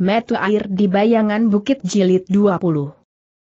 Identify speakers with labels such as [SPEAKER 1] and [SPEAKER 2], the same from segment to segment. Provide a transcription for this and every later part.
[SPEAKER 1] metu air di bayangan bukit jilid 20.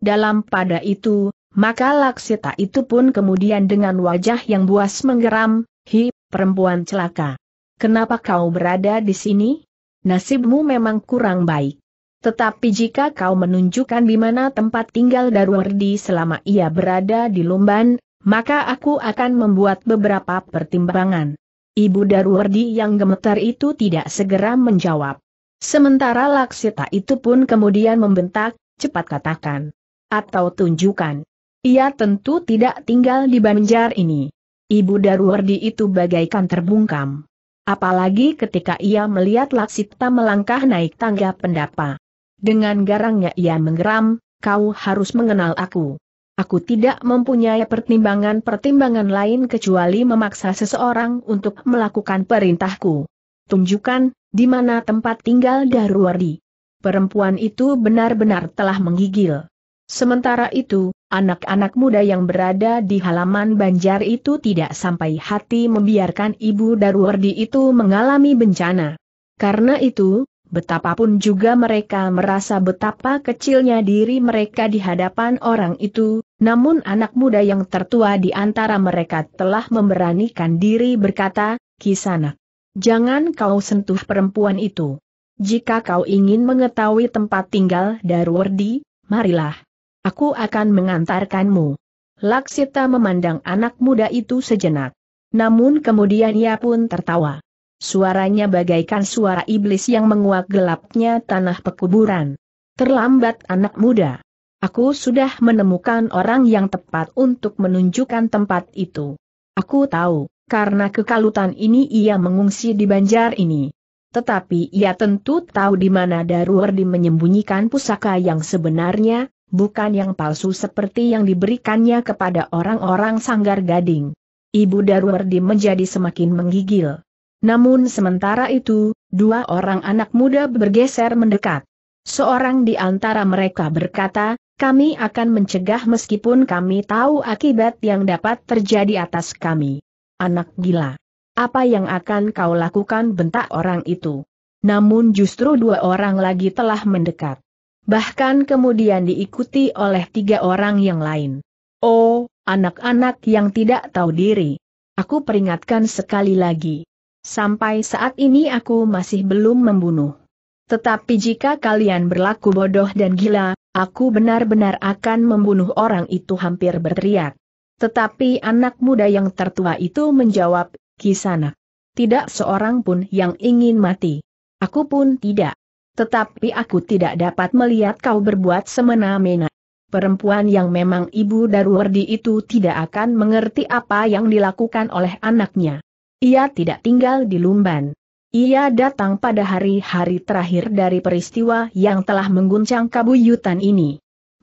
[SPEAKER 1] Dalam pada itu, maka Laksita itu pun kemudian dengan wajah yang buas menggeram, hi, perempuan celaka. Kenapa kau berada di sini? Nasibmu memang kurang baik. Tetapi jika kau menunjukkan di mana tempat tinggal Darwardi selama ia berada di Lumban, maka aku akan membuat beberapa pertimbangan. Ibu Darwardi yang gemetar itu tidak segera menjawab. Sementara Laksita itu pun kemudian membentak, cepat katakan. Atau tunjukkan. Ia tentu tidak tinggal di Banjar ini. Ibu Daruwardi itu bagaikan terbungkam. Apalagi ketika ia melihat Laksita melangkah naik tangga pendapa. Dengan garangnya ia menggeram, kau harus mengenal aku. Aku tidak mempunyai pertimbangan-pertimbangan lain kecuali memaksa seseorang untuk melakukan perintahku tunjukkan, di mana tempat tinggal Darwardi. Perempuan itu benar-benar telah menggigil. Sementara itu, anak-anak muda yang berada di halaman banjar itu tidak sampai hati membiarkan ibu Darwardi itu mengalami bencana. Karena itu, betapapun juga mereka merasa betapa kecilnya diri mereka di hadapan orang itu, namun anak muda yang tertua di antara mereka telah memberanikan diri berkata, Kisanak. Jangan kau sentuh perempuan itu. Jika kau ingin mengetahui tempat tinggal Darwardi, marilah. Aku akan mengantarkanmu. Laksita memandang anak muda itu sejenak. Namun kemudian ia pun tertawa. Suaranya bagaikan suara iblis yang menguak gelapnya tanah pekuburan. Terlambat anak muda. Aku sudah menemukan orang yang tepat untuk menunjukkan tempat itu. Aku tahu. Karena kekalutan ini ia mengungsi di banjar ini. Tetapi ia tentu tahu di mana Daruwardi menyembunyikan pusaka yang sebenarnya, bukan yang palsu seperti yang diberikannya kepada orang-orang sanggar gading. Ibu Darwardi menjadi semakin menggigil. Namun sementara itu, dua orang anak muda bergeser mendekat. Seorang di antara mereka berkata, kami akan mencegah meskipun kami tahu akibat yang dapat terjadi atas kami. Anak gila. Apa yang akan kau lakukan bentak orang itu? Namun justru dua orang lagi telah mendekat. Bahkan kemudian diikuti oleh tiga orang yang lain. Oh, anak-anak yang tidak tahu diri. Aku peringatkan sekali lagi. Sampai saat ini aku masih belum membunuh. Tetapi jika kalian berlaku bodoh dan gila, aku benar-benar akan membunuh orang itu hampir berteriak. Tetapi anak muda yang tertua itu menjawab, kisana, Tidak seorang pun yang ingin mati. Aku pun tidak. Tetapi aku tidak dapat melihat kau berbuat semena-mena. Perempuan yang memang ibu Darwardi itu tidak akan mengerti apa yang dilakukan oleh anaknya. Ia tidak tinggal di Lumban. Ia datang pada hari-hari terakhir dari peristiwa yang telah mengguncang kabuyutan ini.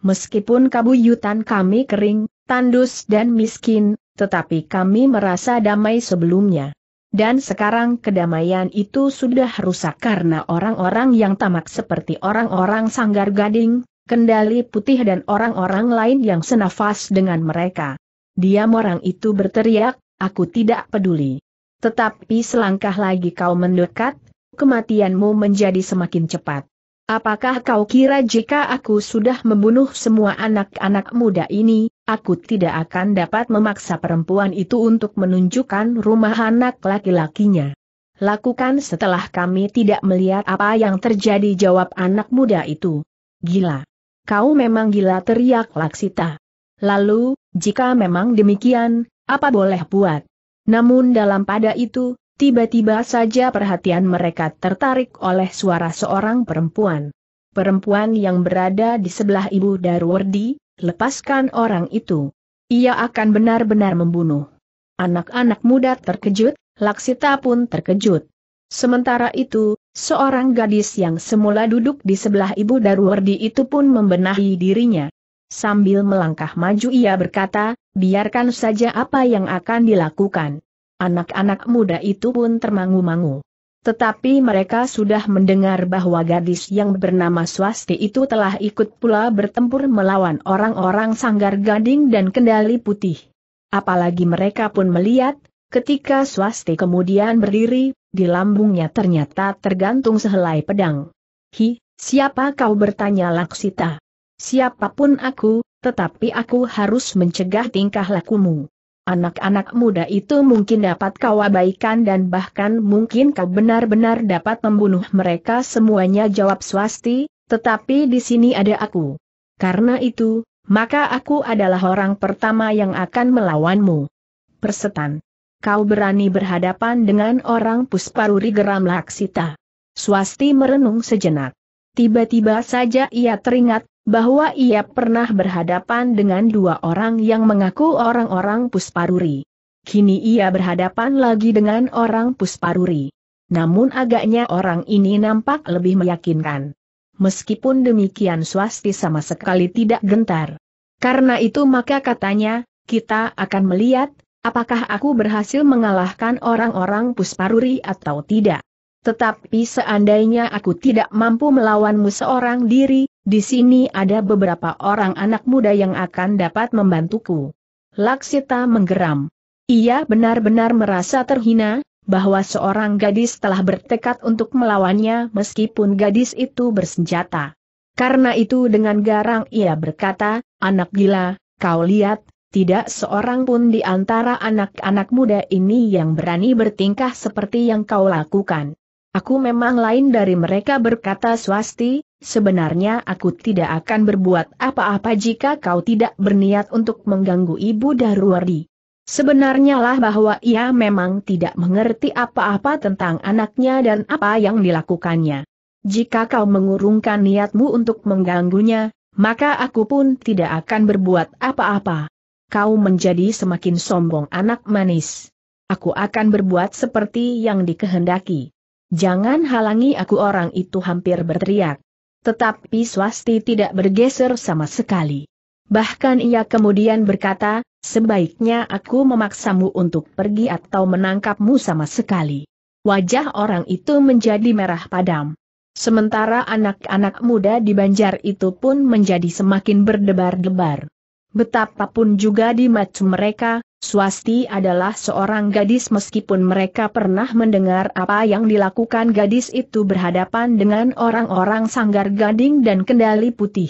[SPEAKER 1] Meskipun kabuyutan kami kering, tandus dan miskin, tetapi kami merasa damai sebelumnya. Dan sekarang kedamaian itu sudah rusak karena orang-orang yang tamak seperti orang-orang sanggar gading, kendali putih dan orang-orang lain yang senafas dengan mereka. Diam orang itu berteriak, aku tidak peduli. Tetapi selangkah lagi kau mendekat, kematianmu menjadi semakin cepat. Apakah kau kira jika aku sudah membunuh semua anak-anak muda ini, Aku tidak akan dapat memaksa perempuan itu untuk menunjukkan rumah anak laki-lakinya. Lakukan setelah kami tidak melihat apa yang terjadi jawab anak muda itu. Gila. Kau memang gila teriak Laksita. Lalu, jika memang demikian, apa boleh buat? Namun dalam pada itu, tiba-tiba saja perhatian mereka tertarik oleh suara seorang perempuan. Perempuan yang berada di sebelah ibu Darwardi, lepaskan orang itu. Ia akan benar-benar membunuh. Anak-anak muda terkejut, Laksita pun terkejut. Sementara itu, seorang gadis yang semula duduk di sebelah ibu Darwardi itu pun membenahi dirinya. Sambil melangkah maju ia berkata, biarkan saja apa yang akan dilakukan. Anak-anak muda itu pun termangu-mangu. Tetapi mereka sudah mendengar bahwa gadis yang bernama Swasti itu telah ikut pula bertempur melawan orang-orang Sanggar Gading dan Kendali Putih. Apalagi mereka pun melihat, ketika Swasti kemudian berdiri, di lambungnya ternyata tergantung sehelai pedang. Hi, siapa kau bertanya Laksita? Siapapun aku, tetapi aku harus mencegah tingkah lakumu. Anak-anak muda itu mungkin dapat kau abaikan dan bahkan mungkin kau benar-benar dapat membunuh mereka semuanya jawab swasti, tetapi di sini ada aku. Karena itu, maka aku adalah orang pertama yang akan melawanmu. Persetan. Kau berani berhadapan dengan orang Pusparuri geram Laksita. Swasti merenung sejenak. Tiba-tiba saja ia teringat, bahwa ia pernah berhadapan dengan dua orang yang mengaku orang-orang Pusparuri. Kini ia berhadapan lagi dengan orang Pusparuri. Namun agaknya orang ini nampak lebih meyakinkan. Meskipun demikian swasti sama sekali tidak gentar. Karena itu maka katanya, kita akan melihat, apakah aku berhasil mengalahkan orang-orang Pusparuri atau tidak. Tetapi seandainya aku tidak mampu melawanmu seorang diri, di sini ada beberapa orang anak muda yang akan dapat membantuku. Laksita menggeram. Ia benar-benar merasa terhina, bahwa seorang gadis telah bertekad untuk melawannya meskipun gadis itu bersenjata. Karena itu dengan garang ia berkata, anak gila, kau lihat, tidak seorang pun di antara anak-anak muda ini yang berani bertingkah seperti yang kau lakukan. Aku memang lain dari mereka berkata swasti, sebenarnya aku tidak akan berbuat apa-apa jika kau tidak berniat untuk mengganggu Ibu Darwardi. Sebenarnya lah bahwa ia memang tidak mengerti apa-apa tentang anaknya dan apa yang dilakukannya. Jika kau mengurungkan niatmu untuk mengganggunya, maka aku pun tidak akan berbuat apa-apa. Kau menjadi semakin sombong anak manis. Aku akan berbuat seperti yang dikehendaki. Jangan halangi aku orang itu hampir berteriak. Tetapi swasti tidak bergeser sama sekali. Bahkan ia kemudian berkata, sebaiknya aku memaksamu untuk pergi atau menangkapmu sama sekali. Wajah orang itu menjadi merah padam. Sementara anak-anak muda di Banjar itu pun menjadi semakin berdebar-debar. Betapapun juga di mata mereka, Swasti adalah seorang gadis meskipun mereka pernah mendengar apa yang dilakukan gadis itu berhadapan dengan orang-orang sanggar gading dan kendali putih.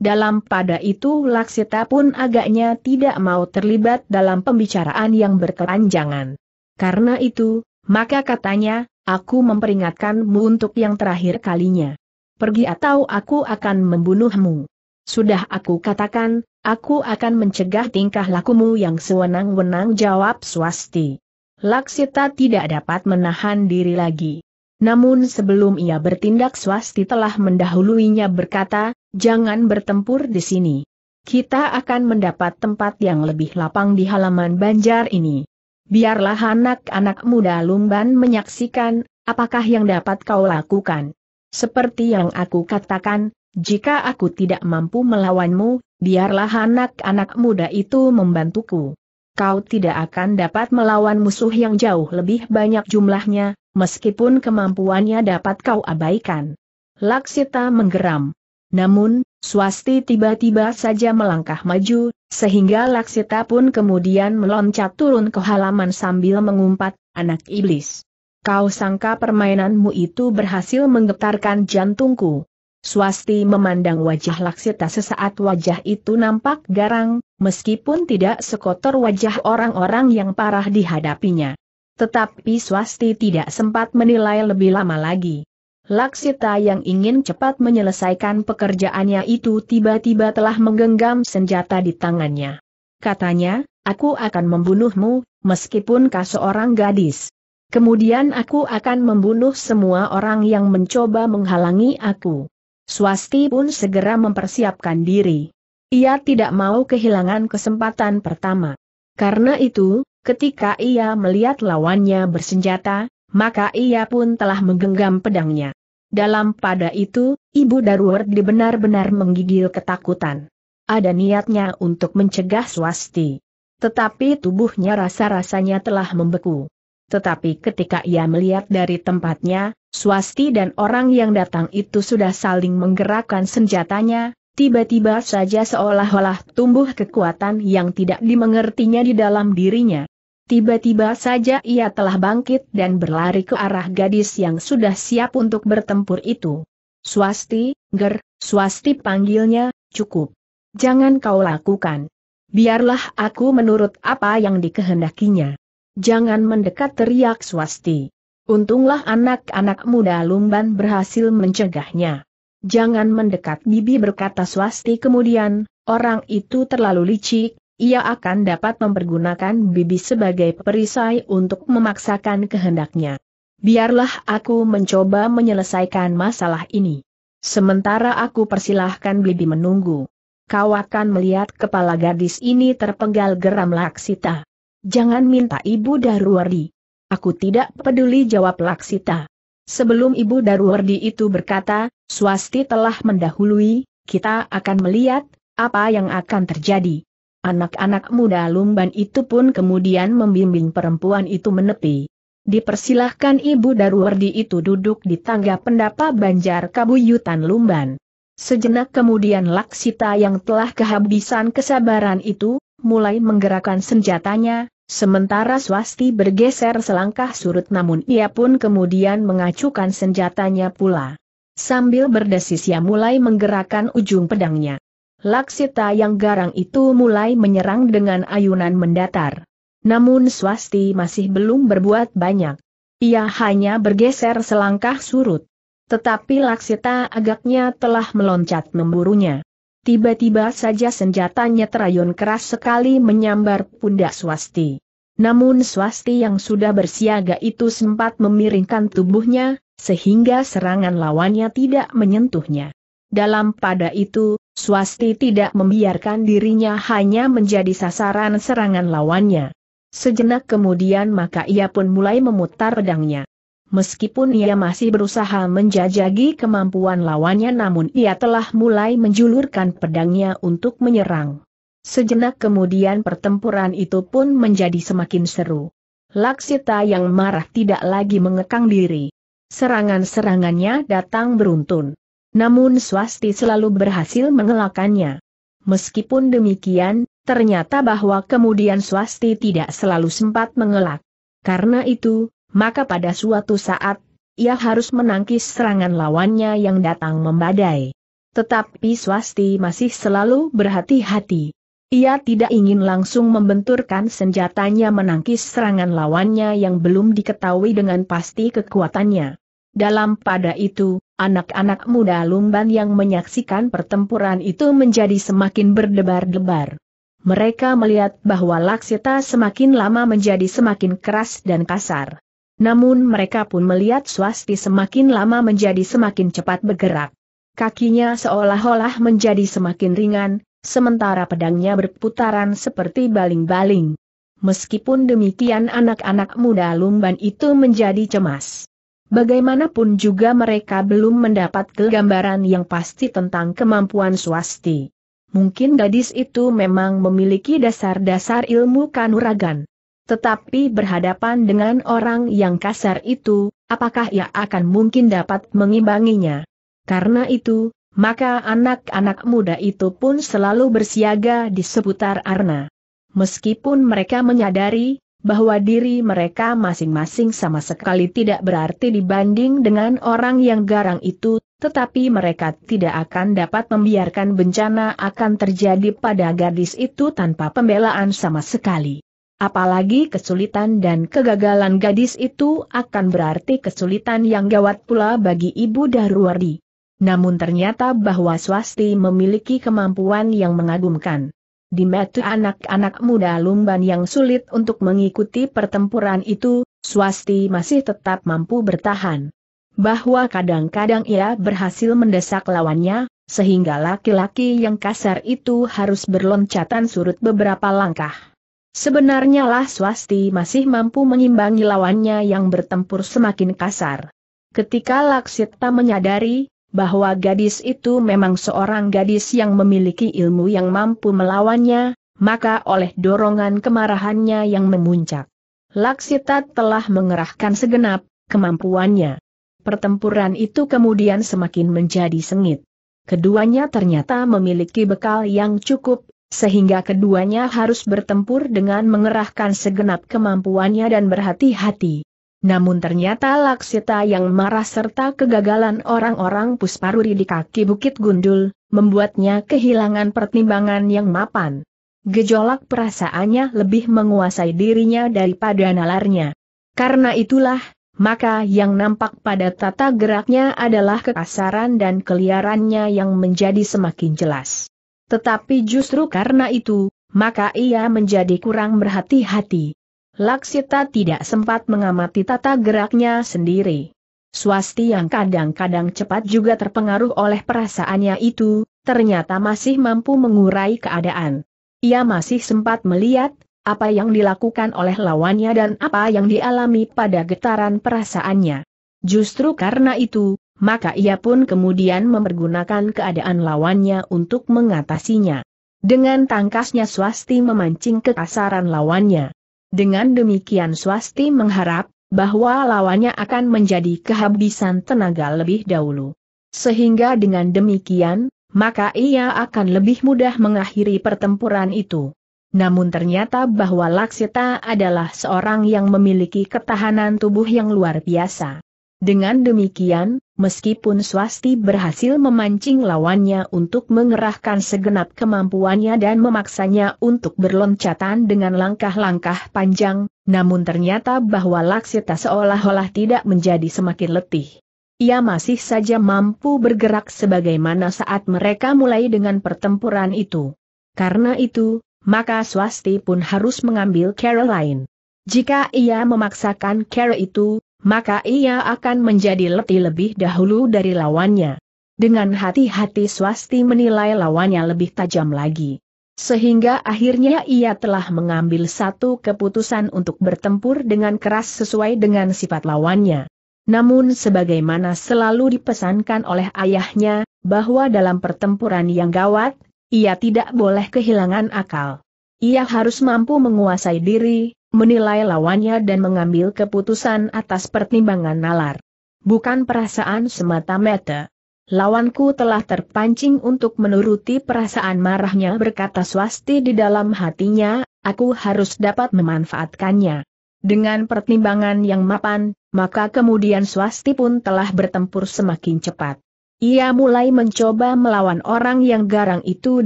[SPEAKER 1] Dalam pada itu Laksita pun agaknya tidak mau terlibat dalam pembicaraan yang berkepanjangan. Karena itu, maka katanya, aku memperingatkanmu untuk yang terakhir kalinya. Pergi atau aku akan membunuhmu. Sudah aku katakan, Aku akan mencegah tingkah lakumu yang sewenang-wenang jawab swasti. Laksita tidak dapat menahan diri lagi. Namun sebelum ia bertindak swasti telah mendahuluinya berkata, jangan bertempur di sini. Kita akan mendapat tempat yang lebih lapang di halaman banjar ini. Biarlah anak-anak muda lumban menyaksikan, apakah yang dapat kau lakukan. Seperti yang aku katakan, jika aku tidak mampu melawanmu, biarlah anak-anak muda itu membantuku. Kau tidak akan dapat melawan musuh yang jauh lebih banyak jumlahnya, meskipun kemampuannya dapat kau abaikan. Laksita menggeram. Namun, Swasti tiba-tiba saja melangkah maju, sehingga Laksita pun kemudian meloncat turun ke halaman sambil mengumpat, anak iblis. Kau sangka permainanmu itu berhasil menggetarkan jantungku. Swasti memandang wajah Laksita sesaat wajah itu nampak garang, meskipun tidak sekotor wajah orang-orang yang parah dihadapinya. Tetapi Swasti tidak sempat menilai lebih lama lagi. Laksita yang ingin cepat menyelesaikan pekerjaannya itu tiba-tiba telah menggenggam senjata di tangannya. Katanya, aku akan membunuhmu, meskipun kau seorang gadis. Kemudian aku akan membunuh semua orang yang mencoba menghalangi aku. Swasti pun segera mempersiapkan diri. Ia tidak mau kehilangan kesempatan pertama. Karena itu, ketika ia melihat lawannya bersenjata, maka ia pun telah menggenggam pedangnya. Dalam pada itu, Ibu Darward benar-benar menggigil ketakutan. Ada niatnya untuk mencegah swasti. Tetapi tubuhnya rasa-rasanya telah membeku tetapi ketika ia melihat dari tempatnya, swasti dan orang yang datang itu sudah saling menggerakkan senjatanya, tiba-tiba saja seolah-olah tumbuh kekuatan yang tidak dimengertinya di dalam dirinya. Tiba-tiba saja ia telah bangkit dan berlari ke arah gadis yang sudah siap untuk bertempur itu. Swasti, Ger, Swasti panggilnya, cukup. Jangan kau lakukan. Biarlah aku menurut apa yang dikehendakinya jangan mendekat teriak swasti. Untunglah anak-anak muda Lumban berhasil mencegahnya. Jangan mendekat bibi berkata swasti kemudian, orang itu terlalu licik, ia akan dapat mempergunakan bibi sebagai perisai untuk memaksakan kehendaknya. Biarlah aku mencoba menyelesaikan masalah ini. Sementara aku persilahkan bibi menunggu. Kau akan melihat kepala gadis ini terpenggal geram Laksita. Jangan minta Ibu Darwardi. Aku tidak peduli jawab Laksita. Sebelum Ibu Darwardi itu berkata, swasti telah mendahului, kita akan melihat, apa yang akan terjadi. Anak-anak muda lumban itu pun kemudian membimbing perempuan itu menepi. Dipersilahkan Ibu Darwardi itu duduk di tangga pendapa Banjar Kabuyutan Lumban. Sejenak kemudian Laksita yang telah kehabisan kesabaran itu, mulai menggerakkan senjatanya, sementara swasti bergeser selangkah surut namun ia pun kemudian mengacukan senjatanya pula. Sambil berdesis ia mulai menggerakkan ujung pedangnya. Laksita yang garang itu mulai menyerang dengan ayunan mendatar. Namun swasti masih belum berbuat banyak. Ia hanya bergeser selangkah surut. Tetapi Laksita agaknya telah meloncat memburunya. Tiba-tiba saja senjatanya terayun keras sekali menyambar pundak swasti. Namun swasti yang sudah bersiaga itu sempat memiringkan tubuhnya, sehingga serangan lawannya tidak menyentuhnya. Dalam pada itu, swasti tidak membiarkan dirinya hanya menjadi sasaran serangan lawannya. Sejenak kemudian maka ia pun mulai memutar pedangnya. Meskipun ia masih berusaha menjajagi kemampuan lawannya namun ia telah mulai menjulurkan pedangnya untuk menyerang. Sejenak kemudian pertempuran itu pun menjadi semakin seru. Laksita yang marah tidak lagi mengekang diri. Serangan-serangannya datang beruntun. Namun swasti selalu berhasil mengelakannya. Meskipun demikian, ternyata bahwa kemudian swasti tidak selalu sempat mengelak. Karena itu, maka pada suatu saat, ia harus menangkis serangan lawannya yang datang membadai. Tetapi Swasti masih selalu berhati-hati. Ia tidak ingin langsung membenturkan senjatanya menangkis serangan lawannya yang belum diketahui dengan pasti kekuatannya. Dalam pada itu, anak-anak muda Lumban yang menyaksikan pertempuran itu menjadi semakin berdebar-debar. Mereka melihat bahwa Laksita semakin lama menjadi semakin keras dan kasar. Namun mereka pun melihat swasti semakin lama menjadi semakin cepat bergerak. Kakinya seolah-olah menjadi semakin ringan, sementara pedangnya berputaran seperti baling-baling. Meskipun demikian anak-anak muda lumban itu menjadi cemas. Bagaimanapun juga mereka belum mendapat gambaran yang pasti tentang kemampuan swasti. Mungkin gadis itu memang memiliki dasar-dasar ilmu kanuragan. Tetapi berhadapan dengan orang yang kasar itu, apakah ia akan mungkin dapat mengimbanginya? Karena itu, maka anak-anak muda itu pun selalu bersiaga di seputar Arna. Meskipun mereka menyadari bahwa diri mereka masing-masing sama sekali tidak berarti dibanding dengan orang yang garang itu, tetapi mereka tidak akan dapat membiarkan bencana akan terjadi pada gadis itu tanpa pembelaan sama sekali. Apalagi kesulitan dan kegagalan gadis itu akan berarti kesulitan yang gawat pula bagi Ibu Daruwardi. Namun ternyata bahwa swasti memiliki kemampuan yang mengagumkan. Di mata anak-anak muda lumban yang sulit untuk mengikuti pertempuran itu, swasti masih tetap mampu bertahan. Bahwa kadang-kadang ia berhasil mendesak lawannya, sehingga laki-laki yang kasar itu harus berloncatan surut beberapa langkah. Sebenarnya lah Swasti masih mampu mengimbangi lawannya yang bertempur semakin kasar. Ketika Laksita menyadari, bahwa gadis itu memang seorang gadis yang memiliki ilmu yang mampu melawannya, maka oleh dorongan kemarahannya yang memuncak. Laksita telah mengerahkan segenap kemampuannya. Pertempuran itu kemudian semakin menjadi sengit. Keduanya ternyata memiliki bekal yang cukup sehingga keduanya harus bertempur dengan mengerahkan segenap kemampuannya dan berhati-hati. Namun ternyata Laksita yang marah serta kegagalan orang-orang Pusparuri di kaki Bukit Gundul, membuatnya kehilangan pertimbangan yang mapan. Gejolak perasaannya lebih menguasai dirinya daripada nalarnya. Karena itulah, maka yang nampak pada tata geraknya adalah kekasaran dan keliarannya yang menjadi semakin jelas. Tetapi justru karena itu, maka ia menjadi kurang berhati-hati. Laksita tidak sempat mengamati tata geraknya sendiri. Swasti yang kadang-kadang cepat juga terpengaruh oleh perasaannya itu, ternyata masih mampu mengurai keadaan. Ia masih sempat melihat, apa yang dilakukan oleh lawannya dan apa yang dialami pada getaran perasaannya. Justru karena itu, maka ia pun kemudian mempergunakan keadaan lawannya untuk mengatasinya. Dengan tangkasnya Swasti memancing kekasaran lawannya. Dengan demikian Swasti mengharap bahwa lawannya akan menjadi kehabisan tenaga lebih dahulu. Sehingga dengan demikian, maka ia akan lebih mudah mengakhiri pertempuran itu. Namun ternyata bahwa Laksita adalah seorang yang memiliki ketahanan tubuh yang luar biasa. Dengan demikian, Meskipun swasti berhasil memancing lawannya untuk mengerahkan segenap kemampuannya dan memaksanya untuk berloncatan dengan langkah-langkah panjang, namun ternyata bahwa Laksita seolah-olah tidak menjadi semakin letih. Ia masih saja mampu bergerak sebagaimana saat mereka mulai dengan pertempuran itu. Karena itu, maka swasti pun harus mengambil Caroline. Jika ia memaksakan Carol itu, maka ia akan menjadi letih lebih dahulu dari lawannya. Dengan hati-hati swasti menilai lawannya lebih tajam lagi. Sehingga akhirnya ia telah mengambil satu keputusan untuk bertempur dengan keras sesuai dengan sifat lawannya. Namun sebagaimana selalu dipesankan oleh ayahnya, bahwa dalam pertempuran yang gawat, ia tidak boleh kehilangan akal. Ia harus mampu menguasai diri, menilai lawannya dan mengambil keputusan atas pertimbangan nalar. Bukan perasaan semata-mata. Lawanku telah terpancing untuk menuruti perasaan marahnya berkata swasti di dalam hatinya, aku harus dapat memanfaatkannya. Dengan pertimbangan yang mapan, maka kemudian swasti pun telah bertempur semakin cepat. Ia mulai mencoba melawan orang yang garang itu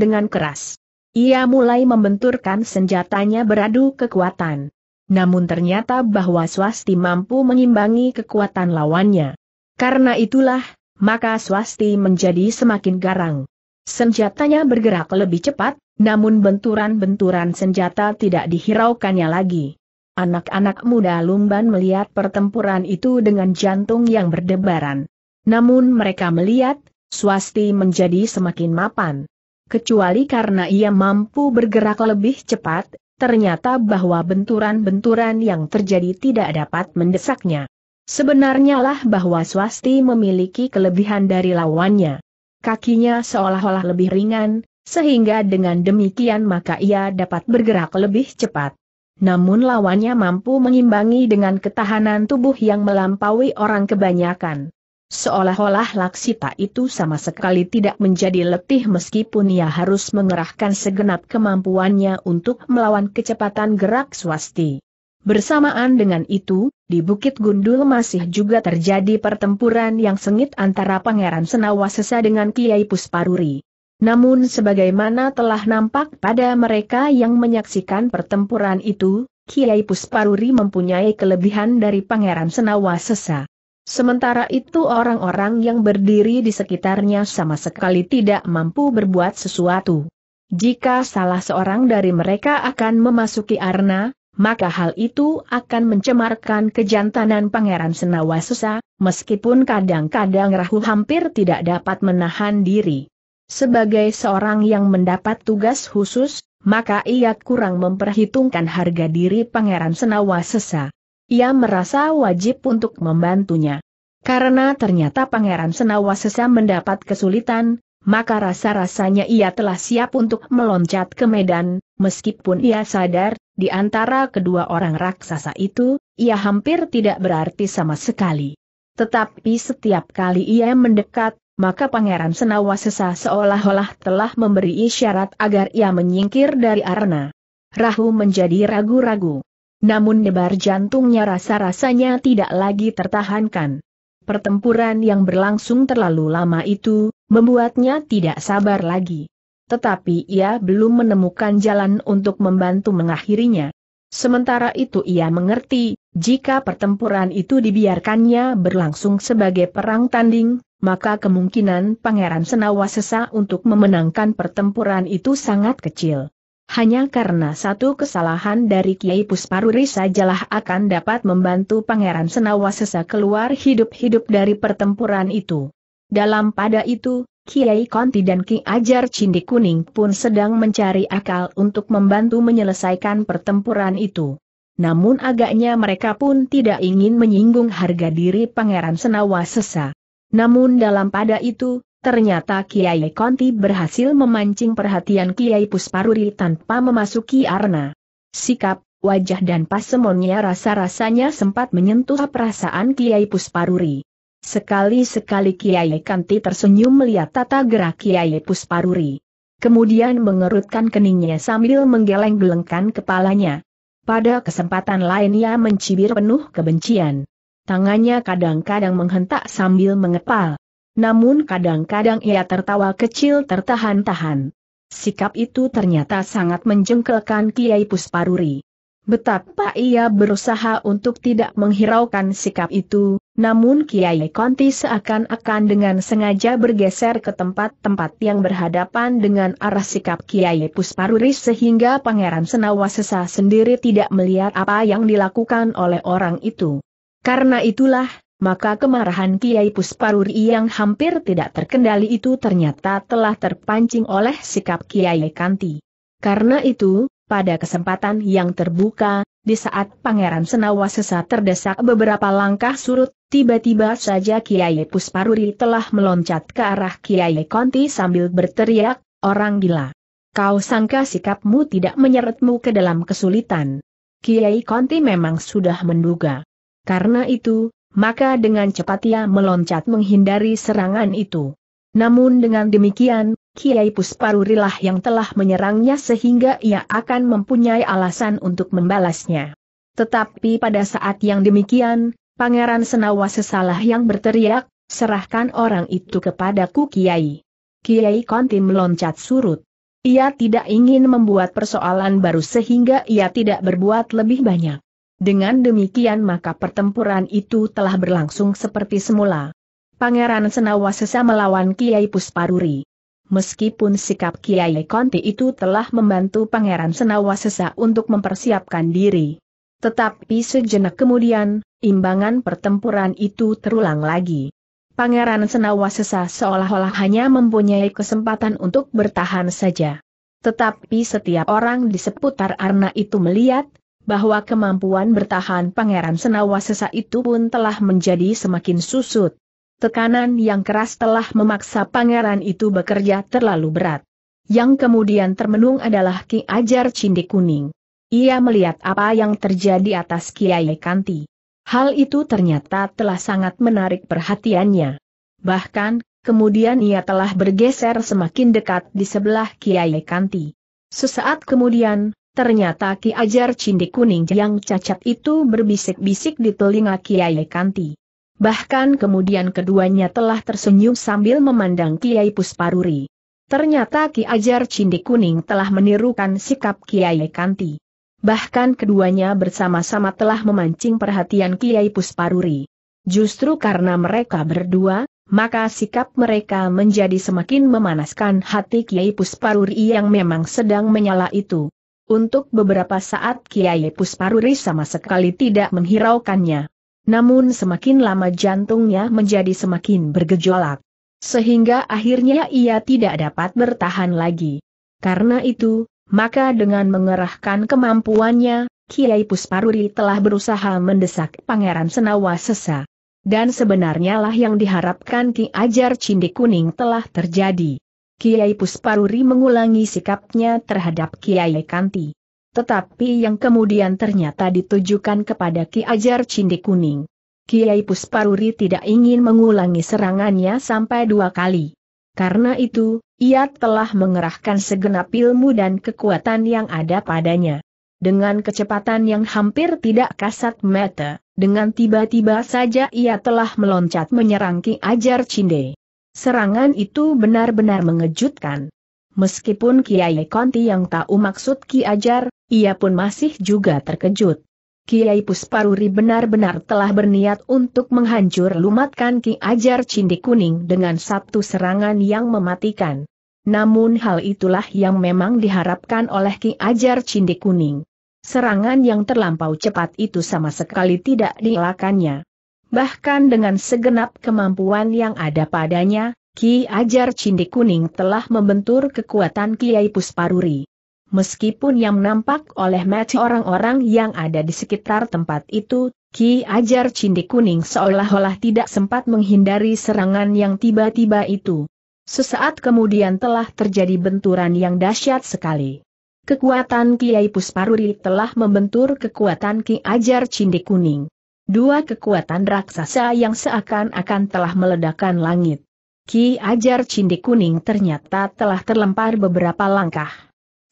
[SPEAKER 1] dengan keras. Ia mulai membenturkan senjatanya beradu kekuatan. Namun ternyata bahwa Swasti mampu mengimbangi kekuatan lawannya. Karena itulah, maka Swasti menjadi semakin garang. Senjatanya bergerak lebih cepat, namun benturan-benturan senjata tidak dihiraukannya lagi. Anak-anak muda Lumban melihat pertempuran itu dengan jantung yang berdebaran. Namun mereka melihat, Swasti menjadi semakin mapan kecuali karena ia mampu bergerak lebih cepat, ternyata bahwa benturan-benturan yang terjadi tidak dapat mendesaknya. Sebenarnya lah bahwa swasti memiliki kelebihan dari lawannya. Kakinya seolah-olah lebih ringan, sehingga dengan demikian maka ia dapat bergerak lebih cepat. Namun lawannya mampu mengimbangi dengan ketahanan tubuh yang melampaui orang kebanyakan. Seolah-olah Laksita itu sama sekali tidak menjadi letih meskipun ia harus mengerahkan segenap kemampuannya untuk melawan kecepatan gerak swasti. Bersamaan dengan itu, di Bukit Gundul masih juga terjadi pertempuran yang sengit antara Pangeran Senawasesa dengan Kiai Pusparuri. Namun sebagaimana telah nampak pada mereka yang menyaksikan pertempuran itu, Kiai Pusparuri mempunyai kelebihan dari Pangeran Senawasesa. Sementara itu orang-orang yang berdiri di sekitarnya sama sekali tidak mampu berbuat sesuatu. Jika salah seorang dari mereka akan memasuki arna, maka hal itu akan mencemarkan kejantanan Pangeran Senawasusa, meskipun kadang-kadang Rahu hampir tidak dapat menahan diri. Sebagai seorang yang mendapat tugas khusus, maka ia kurang memperhitungkan harga diri Pangeran Senawasesa ia merasa wajib untuk membantunya. Karena ternyata Pangeran Senawasesa mendapat kesulitan, maka rasa-rasanya ia telah siap untuk meloncat ke medan, meskipun ia sadar, di antara kedua orang raksasa itu, ia hampir tidak berarti sama sekali. Tetapi setiap kali ia mendekat, maka Pangeran Senawasesa seolah-olah telah memberi isyarat agar ia menyingkir dari arena. Rahu menjadi ragu-ragu. Namun debar jantungnya rasa-rasanya tidak lagi tertahankan. Pertempuran yang berlangsung terlalu lama itu, membuatnya tidak sabar lagi. Tetapi ia belum menemukan jalan untuk membantu mengakhirinya. Sementara itu ia mengerti, jika pertempuran itu dibiarkannya berlangsung sebagai perang tanding, maka kemungkinan Pangeran Senawasesa untuk memenangkan pertempuran itu sangat kecil. Hanya karena satu kesalahan dari Kiai Pusparuri sajalah akan dapat membantu Pangeran Senawasesa keluar hidup-hidup dari pertempuran itu. Dalam pada itu, Kiai Konti dan Ki Ajar Cindi Kuning pun sedang mencari akal untuk membantu menyelesaikan pertempuran itu. Namun agaknya mereka pun tidak ingin menyinggung harga diri Pangeran Senawasesa. Namun dalam pada itu, Ternyata Kiai Konti berhasil memancing perhatian Kiai Pusparuri tanpa memasuki arena. Sikap, wajah dan pasemonnya rasa-rasanya sempat menyentuh perasaan Kiai Pusparuri. Sekali-sekali Kiai Kanti tersenyum melihat tata gerak Kiai Pusparuri. Kemudian mengerutkan keningnya sambil menggeleng-gelengkan kepalanya. Pada kesempatan lain ia mencibir penuh kebencian. Tangannya kadang-kadang menghentak sambil mengepal namun kadang-kadang ia tertawa kecil tertahan-tahan. Sikap itu ternyata sangat menjengkelkan Kiai Pusparuri. Betapa ia berusaha untuk tidak menghiraukan sikap itu, namun Kiai Konti seakan-akan dengan sengaja bergeser ke tempat-tempat yang berhadapan dengan arah sikap Kiai Pusparuri sehingga Pangeran Senawasesa sendiri tidak melihat apa yang dilakukan oleh orang itu. Karena itulah, maka kemarahan Kiai Pusparuri yang hampir tidak terkendali itu ternyata telah terpancing oleh sikap Kiai Kanti. Karena itu, pada kesempatan yang terbuka, di saat Pangeran Senawa sesat terdesak beberapa langkah surut, tiba-tiba saja Kiai Pusparuri telah meloncat ke arah Kiai Kanti sambil berteriak, orang gila. Kau sangka sikapmu tidak menyeretmu ke dalam kesulitan. Kiai Konti memang sudah menduga. Karena itu, maka dengan cepat ia meloncat menghindari serangan itu. Namun dengan demikian, Kiai Pusparurilah yang telah menyerangnya sehingga ia akan mempunyai alasan untuk membalasnya. Tetapi pada saat yang demikian, Pangeran Senawa sesalah yang berteriak, serahkan orang itu kepadaku Kiai. Kiai Konti meloncat surut. Ia tidak ingin membuat persoalan baru sehingga ia tidak berbuat lebih banyak. Dengan demikian maka pertempuran itu telah berlangsung seperti semula. Pangeran Senawasesa melawan Kiai Pusparuri. Meskipun sikap Kiai Konti itu telah membantu Pangeran Senawasesa untuk mempersiapkan diri. Tetapi sejenak kemudian, imbangan pertempuran itu terulang lagi. Pangeran Senawasesa seolah-olah hanya mempunyai kesempatan untuk bertahan saja. Tetapi setiap orang di seputar Arna itu melihat, bahwa kemampuan bertahan Pangeran Senawa sesa itu pun telah menjadi semakin susut. Tekanan yang keras telah memaksa pangeran itu bekerja terlalu berat. Yang kemudian termenung adalah Ki Ajar Cindi Kuning. Ia melihat apa yang terjadi atas Kiai Kanti. Hal itu ternyata telah sangat menarik perhatiannya. Bahkan, kemudian ia telah bergeser semakin dekat di sebelah Kiai Kanti. Sesaat kemudian, Ternyata Ki Ajar Cindik Kuning yang cacat itu berbisik-bisik di telinga Kiai Kanti. Bahkan kemudian keduanya telah tersenyum sambil memandang Kiai Pusparuri. Ternyata Ki Ajar Cindik Kuning telah menirukan sikap Kiai Kanti. Bahkan keduanya bersama-sama telah memancing perhatian Kiai Pusparuri. Justru karena mereka berdua, maka sikap mereka menjadi semakin memanaskan hati Kiai Pusparuri yang memang sedang menyala itu. Untuk beberapa saat Kiai Pusparuri sama sekali tidak menghiraukannya. Namun semakin lama jantungnya menjadi semakin bergejolak. Sehingga akhirnya ia tidak dapat bertahan lagi. Karena itu, maka dengan mengerahkan kemampuannya, Kiai Pusparuri telah berusaha mendesak Pangeran Senawa sesa. Dan sebenarnya lah yang diharapkan Ki Ajar Cindi Kuning telah terjadi. Kiai Pusparuri mengulangi sikapnya terhadap Kiai Kanti. Tetapi yang kemudian ternyata ditujukan kepada Ki Ajar Cindi Kuning. Kiai Pusparuri tidak ingin mengulangi serangannya sampai dua kali. Karena itu, ia telah mengerahkan segenap ilmu dan kekuatan yang ada padanya. Dengan kecepatan yang hampir tidak kasat mata, dengan tiba-tiba saja ia telah meloncat menyerang Ki Ajar Cinde. Serangan itu benar-benar mengejutkan. Meskipun Kiai Konti yang tahu maksud Ki Ajar, ia pun masih juga terkejut. Kiai Pusparuri benar-benar telah berniat untuk menghancur lumatkan Ki Ajar Cindi Kuning dengan satu serangan yang mematikan. Namun hal itulah yang memang diharapkan oleh Ki Ajar Cindi Kuning. Serangan yang terlampau cepat itu sama sekali tidak dielakannya. Bahkan dengan segenap kemampuan yang ada padanya, Ki Ajar Cindi Kuning telah membentur kekuatan Kiai Pusparuri. Meskipun yang nampak oleh mata orang-orang yang ada di sekitar tempat itu, Ki Ajar Cindi Kuning seolah-olah tidak sempat menghindari serangan yang tiba-tiba itu. Sesaat kemudian telah terjadi benturan yang dahsyat sekali. Kekuatan Kiai Pusparuri telah membentur kekuatan Ki Ajar Cindi Kuning. Dua kekuatan raksasa yang seakan-akan telah meledakkan langit. Ki Ajar Cindi Kuning ternyata telah terlempar beberapa langkah.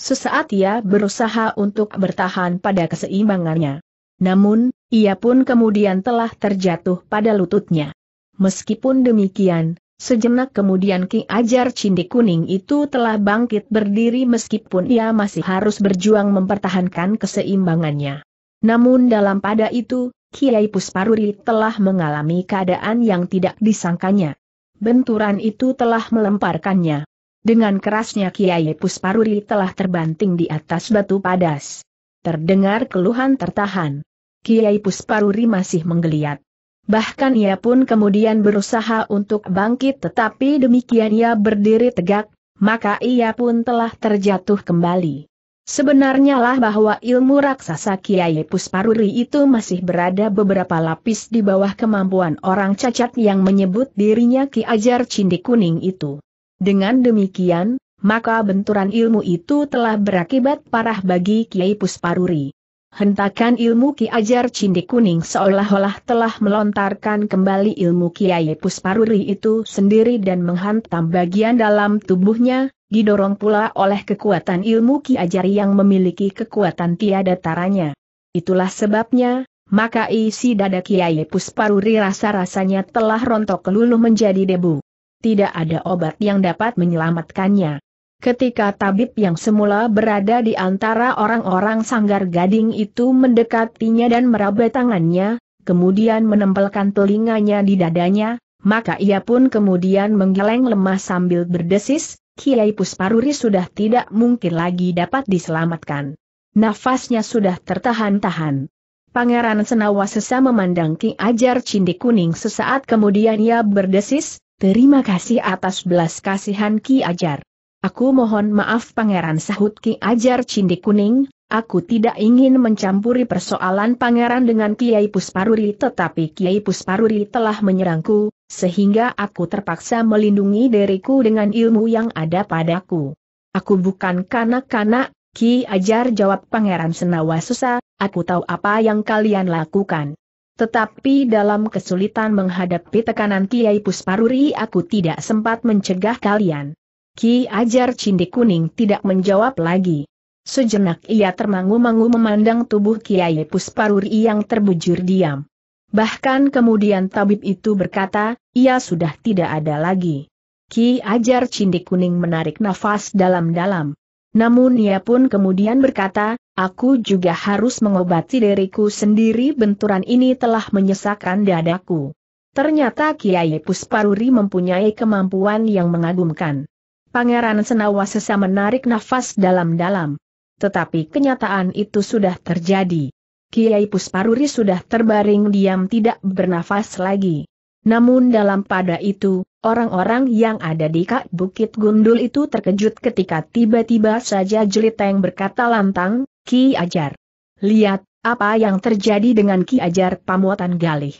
[SPEAKER 1] Sesaat ia berusaha untuk bertahan pada keseimbangannya. Namun, ia pun kemudian telah terjatuh pada lututnya. Meskipun demikian, sejenak kemudian Ki Ajar Cindi Kuning itu telah bangkit berdiri meskipun ia masih harus berjuang mempertahankan keseimbangannya. Namun dalam pada itu, Kiai Pusparuri telah mengalami keadaan yang tidak disangkanya. Benturan itu telah melemparkannya. Dengan kerasnya Kiai Pusparuri telah terbanting di atas batu padas. Terdengar keluhan tertahan. Kiai Pusparuri masih menggeliat. Bahkan ia pun kemudian berusaha untuk bangkit tetapi demikian ia berdiri tegak, maka ia pun telah terjatuh kembali. Sebenarnya lah bahwa ilmu raksasa Kiai Pusparuri itu masih berada beberapa lapis di bawah kemampuan orang cacat yang menyebut dirinya Ki Ajar Cindikuning Kuning itu. Dengan demikian, maka benturan ilmu itu telah berakibat parah bagi Kiai Pusparuri. Hentakan ilmu Ki Ajar Cindikuning Kuning seolah-olah telah melontarkan kembali ilmu Kiai Pusparuri itu sendiri dan menghantam bagian dalam tubuhnya, didorong pula oleh kekuatan ilmu Ki Ajari yang memiliki kekuatan tiada taranya. Itulah sebabnya, maka isi dada Kiai Pusparuri rasa-rasanya telah rontok keluluh menjadi debu. Tidak ada obat yang dapat menyelamatkannya. Ketika tabib yang semula berada di antara orang-orang sanggar gading itu mendekatinya dan meraba tangannya, kemudian menempelkan telinganya di dadanya, maka ia pun kemudian menggeleng lemah sambil berdesis, Kiai Pusparuri sudah tidak mungkin lagi dapat diselamatkan. Nafasnya sudah tertahan-tahan. Pangeran Senawa sesa memandang Ki Ajar Cindi Kuning sesaat kemudian ia berdesis, terima kasih atas belas kasihan Ki Ajar. Aku mohon maaf Pangeran sahut Ki Ajar Cindi Kuning, aku tidak ingin mencampuri persoalan Pangeran dengan Kiai Pusparuri tetapi Kiai Pusparuri telah menyerangku, sehingga aku terpaksa melindungi diriku dengan ilmu yang ada padaku. Aku bukan kanak-kanak, Ki Ajar jawab Pangeran Senawa Susa, aku tahu apa yang kalian lakukan. Tetapi dalam kesulitan menghadapi tekanan Kiai Pusparuri aku tidak sempat mencegah kalian. Ki Ajar Cindi Kuning tidak menjawab lagi. Sejenak ia termangu-mangu memandang tubuh Kiai Pusparuri yang terbujur diam. Bahkan kemudian tabib itu berkata, ia sudah tidak ada lagi. Ki Ajar Cindik Kuning menarik nafas dalam-dalam. Namun ia pun kemudian berkata, aku juga harus mengobati diriku sendiri benturan ini telah menyesakkan dadaku. Ternyata Kiai Pusparuri mempunyai kemampuan yang mengagumkan. Pangeran Senawa sesa menarik nafas dalam-dalam. Tetapi kenyataan itu sudah terjadi. Kiai Pusparuri sudah terbaring diam tidak bernafas lagi. Namun dalam pada itu, orang-orang yang ada di kak Bukit Gundul itu terkejut ketika tiba-tiba saja Jeliteng berkata lantang, Ki Ajar. Lihat, apa yang terjadi dengan Ki Ajar pamuatan galih.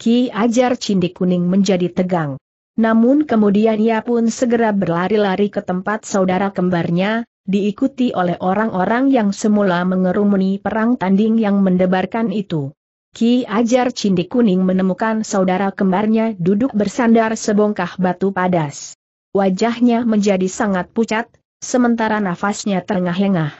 [SPEAKER 1] Ki Ajar Cindik Kuning menjadi tegang. Namun kemudian ia pun segera berlari-lari ke tempat saudara kembarnya, diikuti oleh orang-orang yang semula mengerumuni perang tanding yang mendebarkan itu. Ki Ajar Cindikuning Kuning menemukan saudara kembarnya duduk bersandar sebongkah batu padas. Wajahnya menjadi sangat pucat, sementara nafasnya terengah-engah.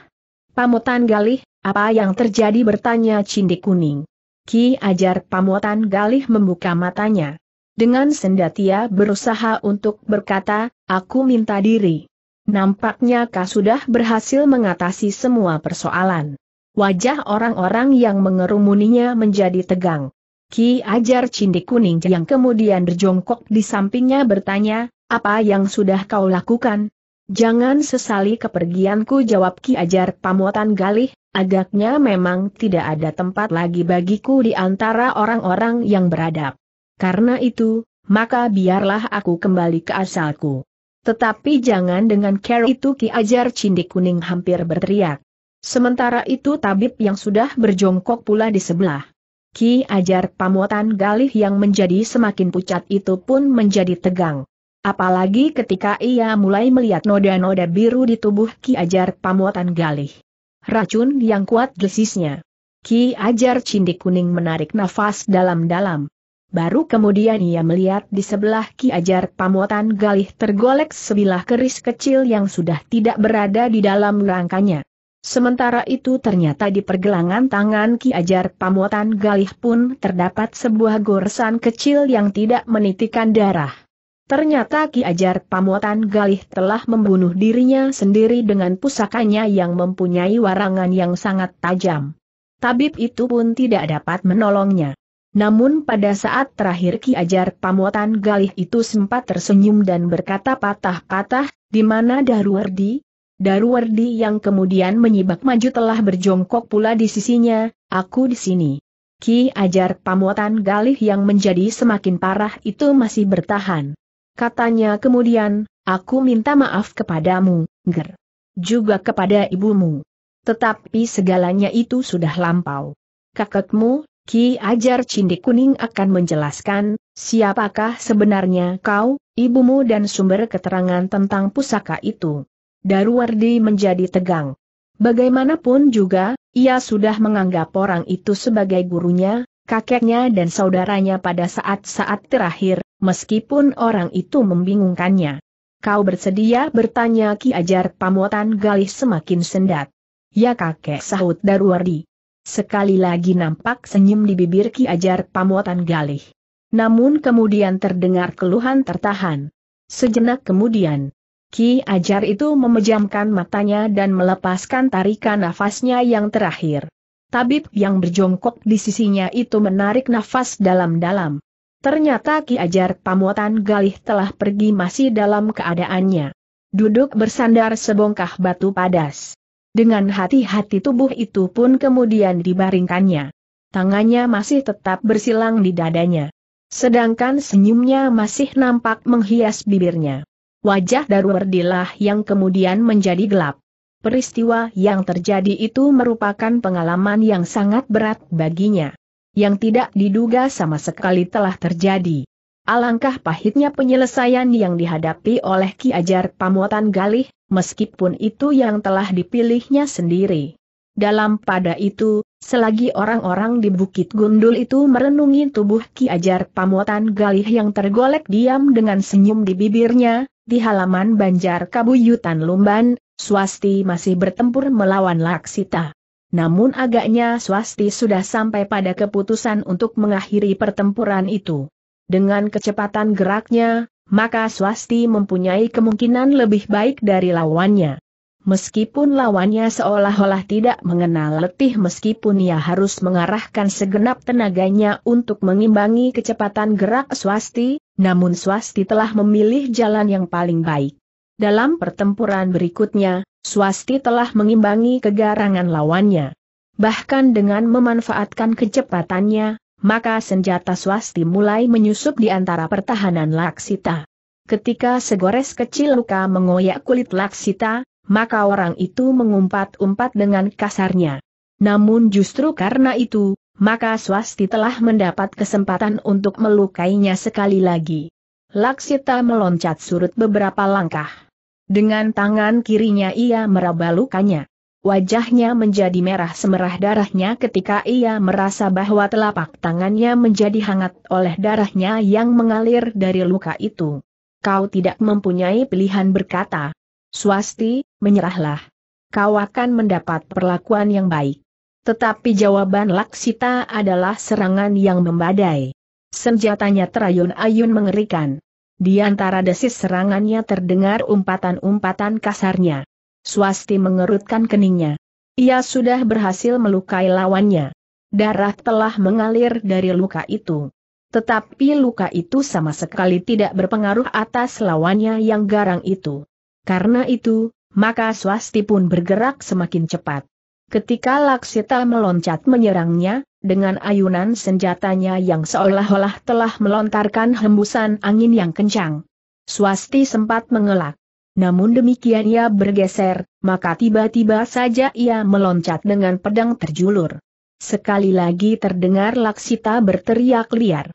[SPEAKER 1] Pamutan Galih, apa yang terjadi bertanya Cindikuning. Kuning. Ki Ajar Pamutan Galih membuka matanya. Dengan sendatia berusaha untuk berkata, aku minta diri. Nampaknya kau sudah berhasil mengatasi semua persoalan. Wajah orang-orang yang mengerumuninya menjadi tegang. Ki Ajar Cindik Kuning yang kemudian berjongkok di sampingnya bertanya, apa yang sudah kau lakukan? Jangan sesali kepergianku jawab Ki Ajar Pamotan Galih, agaknya memang tidak ada tempat lagi bagiku di antara orang-orang yang beradab. Karena itu, maka biarlah aku kembali ke asalku. Tetapi jangan dengan care itu Ki Ajar Cindi Kuning hampir berteriak. Sementara itu tabib yang sudah berjongkok pula di sebelah. Ki Ajar Pamuatan Galih yang menjadi semakin pucat itu pun menjadi tegang. Apalagi ketika ia mulai melihat noda-noda biru di tubuh Ki Ajar Pamuatan Galih. Racun yang kuat gesisnya. Ki Ajar Cindi Kuning menarik nafas dalam-dalam. Baru kemudian ia melihat di sebelah Ki Ajar Pamotan Galih tergolek sebilah keris kecil yang sudah tidak berada di dalam rangkanya. Sementara itu ternyata di pergelangan tangan Ki Ajar Pamotan Galih pun terdapat sebuah goresan kecil yang tidak menitikan darah. Ternyata Ki Ajar Pamotan Galih telah membunuh dirinya sendiri dengan pusakanya yang mempunyai warangan yang sangat tajam. Tabib itu pun tidak dapat menolongnya. Namun pada saat terakhir Ki Ajar Pamuatan Galih itu sempat tersenyum dan berkata patah-patah, di mana Daruwardi? Daruwardi yang kemudian menyibak maju telah berjongkok pula di sisinya, aku di sini. Ki Ajar Pamuatan Galih yang menjadi semakin parah itu masih bertahan. Katanya kemudian, aku minta maaf kepadamu, Ger. Juga kepada ibumu. Tetapi segalanya itu sudah lampau. Kakekmu, Ki Ajar Cindik Kuning akan menjelaskan, siapakah sebenarnya kau, ibumu dan sumber keterangan tentang pusaka itu. Daruwardi menjadi tegang. Bagaimanapun juga, ia sudah menganggap orang itu sebagai gurunya, kakeknya dan saudaranya pada saat-saat terakhir, meskipun orang itu membingungkannya. Kau bersedia bertanya Ki Ajar Pamotan Galih semakin sendat. Ya kakek sahut Daruwardi. Sekali lagi nampak senyum di bibir Ki Ajar Pamuatan Galih. Namun kemudian terdengar keluhan tertahan. Sejenak kemudian, Ki Ajar itu memejamkan matanya dan melepaskan tarikan nafasnya yang terakhir. Tabib yang berjongkok di sisinya itu menarik nafas dalam-dalam. Ternyata Ki Ajar Pamuatan Galih telah pergi masih dalam keadaannya. Duduk bersandar sebongkah batu padas. Dengan hati-hati tubuh itu pun kemudian dibaringkannya. Tangannya masih tetap bersilang di dadanya. Sedangkan senyumnya masih nampak menghias bibirnya. Wajah Darwardilah yang kemudian menjadi gelap. Peristiwa yang terjadi itu merupakan pengalaman yang sangat berat baginya. Yang tidak diduga sama sekali telah terjadi. Alangkah pahitnya penyelesaian yang dihadapi oleh Ki Ajar Pamuatan Galih, meskipun itu yang telah dipilihnya sendiri. Dalam pada itu, selagi orang-orang di Bukit Gundul itu merenungi tubuh Ki Ajar Pamotan Galih yang tergolek diam dengan senyum di bibirnya, di halaman Banjar Kabuyutan Lumban, Swasti masih bertempur melawan Laksita. Namun agaknya Swasti sudah sampai pada keputusan untuk mengakhiri pertempuran itu. Dengan kecepatan geraknya, maka swasti mempunyai kemungkinan lebih baik dari lawannya. Meskipun lawannya seolah-olah tidak mengenal letih meskipun ia harus mengarahkan segenap tenaganya untuk mengimbangi kecepatan gerak swasti, namun swasti telah memilih jalan yang paling baik. Dalam pertempuran berikutnya, swasti telah mengimbangi kegarangan lawannya. Bahkan dengan memanfaatkan kecepatannya, maka senjata swasti mulai menyusup di antara pertahanan Laksita. Ketika segores kecil luka mengoyak kulit Laksita, maka orang itu mengumpat-umpat dengan kasarnya. Namun justru karena itu, maka swasti telah mendapat kesempatan untuk melukainya sekali lagi. Laksita meloncat surut beberapa langkah. Dengan tangan kirinya ia meraba lukanya. Wajahnya menjadi merah semerah darahnya ketika ia merasa bahwa telapak tangannya menjadi hangat oleh darahnya yang mengalir dari luka itu. Kau tidak mempunyai pilihan berkata. Swasti, menyerahlah. Kau akan mendapat perlakuan yang baik. Tetapi jawaban Laksita adalah serangan yang membadai. Senjatanya terayun-ayun mengerikan. Di antara desis serangannya terdengar umpatan-umpatan kasarnya. Swasti mengerutkan keningnya. Ia sudah berhasil melukai lawannya. Darah telah mengalir dari luka itu. Tetapi luka itu sama sekali tidak berpengaruh atas lawannya yang garang itu. Karena itu, maka swasti pun bergerak semakin cepat. Ketika Laksita meloncat menyerangnya, dengan ayunan senjatanya yang seolah-olah telah melontarkan hembusan angin yang kencang. Swasti sempat mengelak. Namun demikian ia bergeser, maka tiba-tiba saja ia meloncat dengan pedang terjulur. Sekali lagi terdengar Laksita berteriak liar.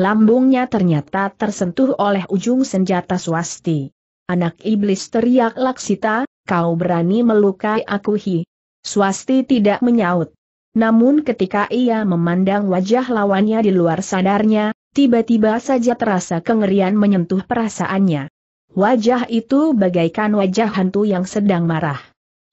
[SPEAKER 1] Lambungnya ternyata tersentuh oleh ujung senjata swasti. Anak iblis teriak Laksita, kau berani melukai aku hi. Swasti tidak menyaut. Namun ketika ia memandang wajah lawannya di luar sadarnya, tiba-tiba saja terasa kengerian menyentuh perasaannya. Wajah itu bagaikan wajah hantu yang sedang marah.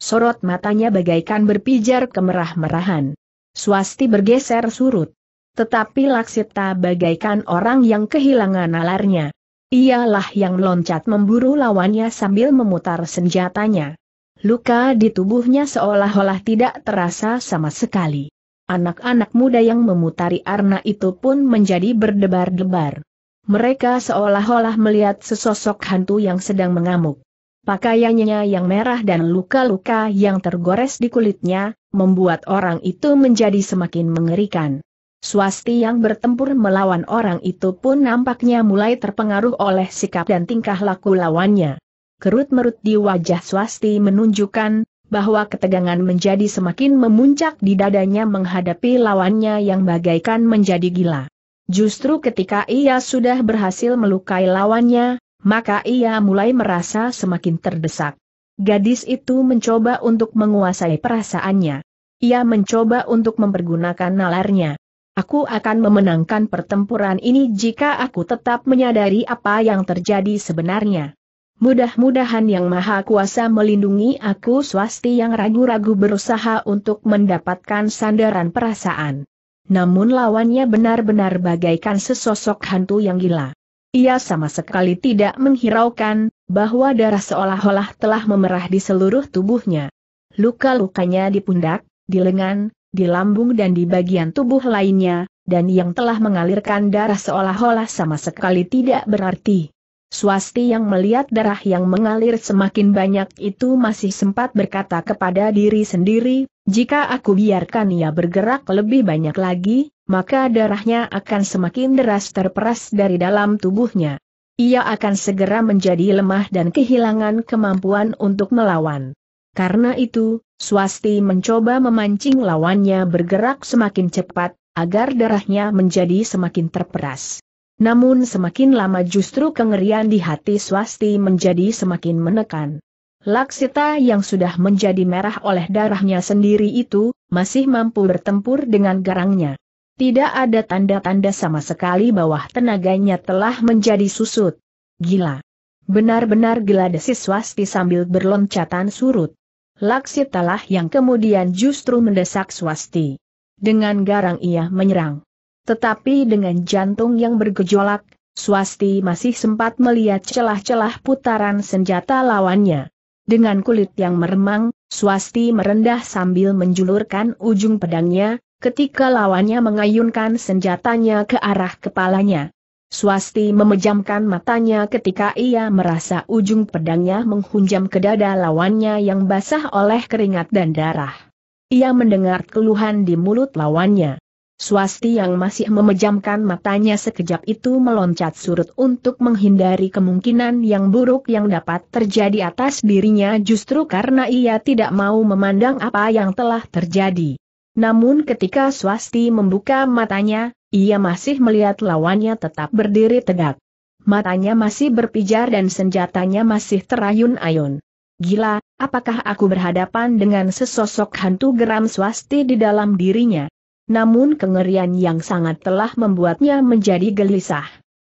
[SPEAKER 1] Sorot matanya bagaikan berpijar kemerah-merahan. Swasti bergeser surut. Tetapi Laksita bagaikan orang yang kehilangan nalarnya. Ialah yang loncat memburu lawannya sambil memutar senjatanya. Luka di tubuhnya seolah-olah tidak terasa sama sekali. Anak-anak muda yang memutari arna itu pun menjadi berdebar-debar. Mereka seolah-olah melihat sesosok hantu yang sedang mengamuk. Pakaiannya yang merah dan luka-luka yang tergores di kulitnya, membuat orang itu menjadi semakin mengerikan. Swasti yang bertempur melawan orang itu pun nampaknya mulai terpengaruh oleh sikap dan tingkah laku lawannya. Kerut-merut di wajah swasti menunjukkan bahwa ketegangan menjadi semakin memuncak di dadanya menghadapi lawannya yang bagaikan menjadi gila. Justru ketika ia sudah berhasil melukai lawannya, maka ia mulai merasa semakin terdesak. Gadis itu mencoba untuk menguasai perasaannya. Ia mencoba untuk mempergunakan nalarnya. Aku akan memenangkan pertempuran ini jika aku tetap menyadari apa yang terjadi sebenarnya. Mudah-mudahan Yang Maha Kuasa melindungi aku swasti yang ragu-ragu berusaha untuk mendapatkan sandaran perasaan namun lawannya benar-benar bagaikan sesosok hantu yang gila. Ia sama sekali tidak menghiraukan bahwa darah seolah-olah telah memerah di seluruh tubuhnya. Luka-lukanya di pundak, di lengan, di lambung dan di bagian tubuh lainnya, dan yang telah mengalirkan darah seolah-olah sama sekali tidak berarti. Swasti yang melihat darah yang mengalir semakin banyak itu masih sempat berkata kepada diri sendiri, jika aku biarkan ia bergerak lebih banyak lagi, maka darahnya akan semakin deras terperas dari dalam tubuhnya. Ia akan segera menjadi lemah dan kehilangan kemampuan untuk melawan. Karena itu, Swasti mencoba memancing lawannya bergerak semakin cepat, agar darahnya menjadi semakin terperas. Namun semakin lama justru kengerian di hati Swasti menjadi semakin menekan. Laksita yang sudah menjadi merah oleh darahnya sendiri itu, masih mampu bertempur dengan garangnya. Tidak ada tanda-tanda sama sekali bahwa tenaganya telah menjadi susut. Gila. Benar-benar gila desis swasti sambil berloncatan surut. lah yang kemudian justru mendesak swasti. Dengan garang ia menyerang. Tetapi dengan jantung yang bergejolak, swasti masih sempat melihat celah-celah putaran senjata lawannya. Dengan kulit yang meremang, swasti merendah sambil menjulurkan ujung pedangnya, ketika lawannya mengayunkan senjatanya ke arah kepalanya. Swasti memejamkan matanya ketika ia merasa ujung pedangnya menghunjam ke dada lawannya yang basah oleh keringat dan darah. Ia mendengar keluhan di mulut lawannya. Swasti yang masih memejamkan matanya sekejap itu meloncat surut untuk menghindari kemungkinan yang buruk yang dapat terjadi atas dirinya justru karena ia tidak mau memandang apa yang telah terjadi. Namun ketika Swasti membuka matanya, ia masih melihat lawannya tetap berdiri tegak. Matanya masih berpijar dan senjatanya masih terayun-ayun. Gila, apakah aku berhadapan dengan sesosok hantu geram Swasti di dalam dirinya? namun kengerian yang sangat telah membuatnya menjadi gelisah.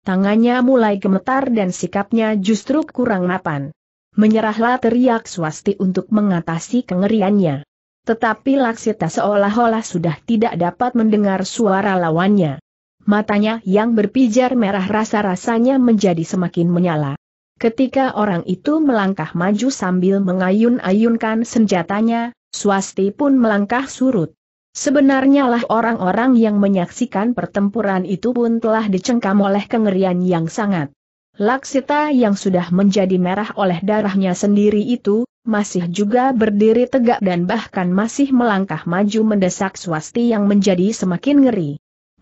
[SPEAKER 1] Tangannya mulai gemetar dan sikapnya justru kurang mapan. Menyerahlah teriak swasti untuk mengatasi kengeriannya. Tetapi Laksita seolah-olah sudah tidak dapat mendengar suara lawannya. Matanya yang berpijar merah rasa-rasanya menjadi semakin menyala. Ketika orang itu melangkah maju sambil mengayun-ayunkan senjatanya, swasti pun melangkah surut. Sebenarnya lah orang-orang yang menyaksikan pertempuran itu pun telah dicengkam oleh kengerian yang sangat. Laksita yang sudah menjadi merah oleh darahnya sendiri itu, masih juga berdiri tegak dan bahkan masih melangkah maju mendesak swasti yang menjadi semakin ngeri.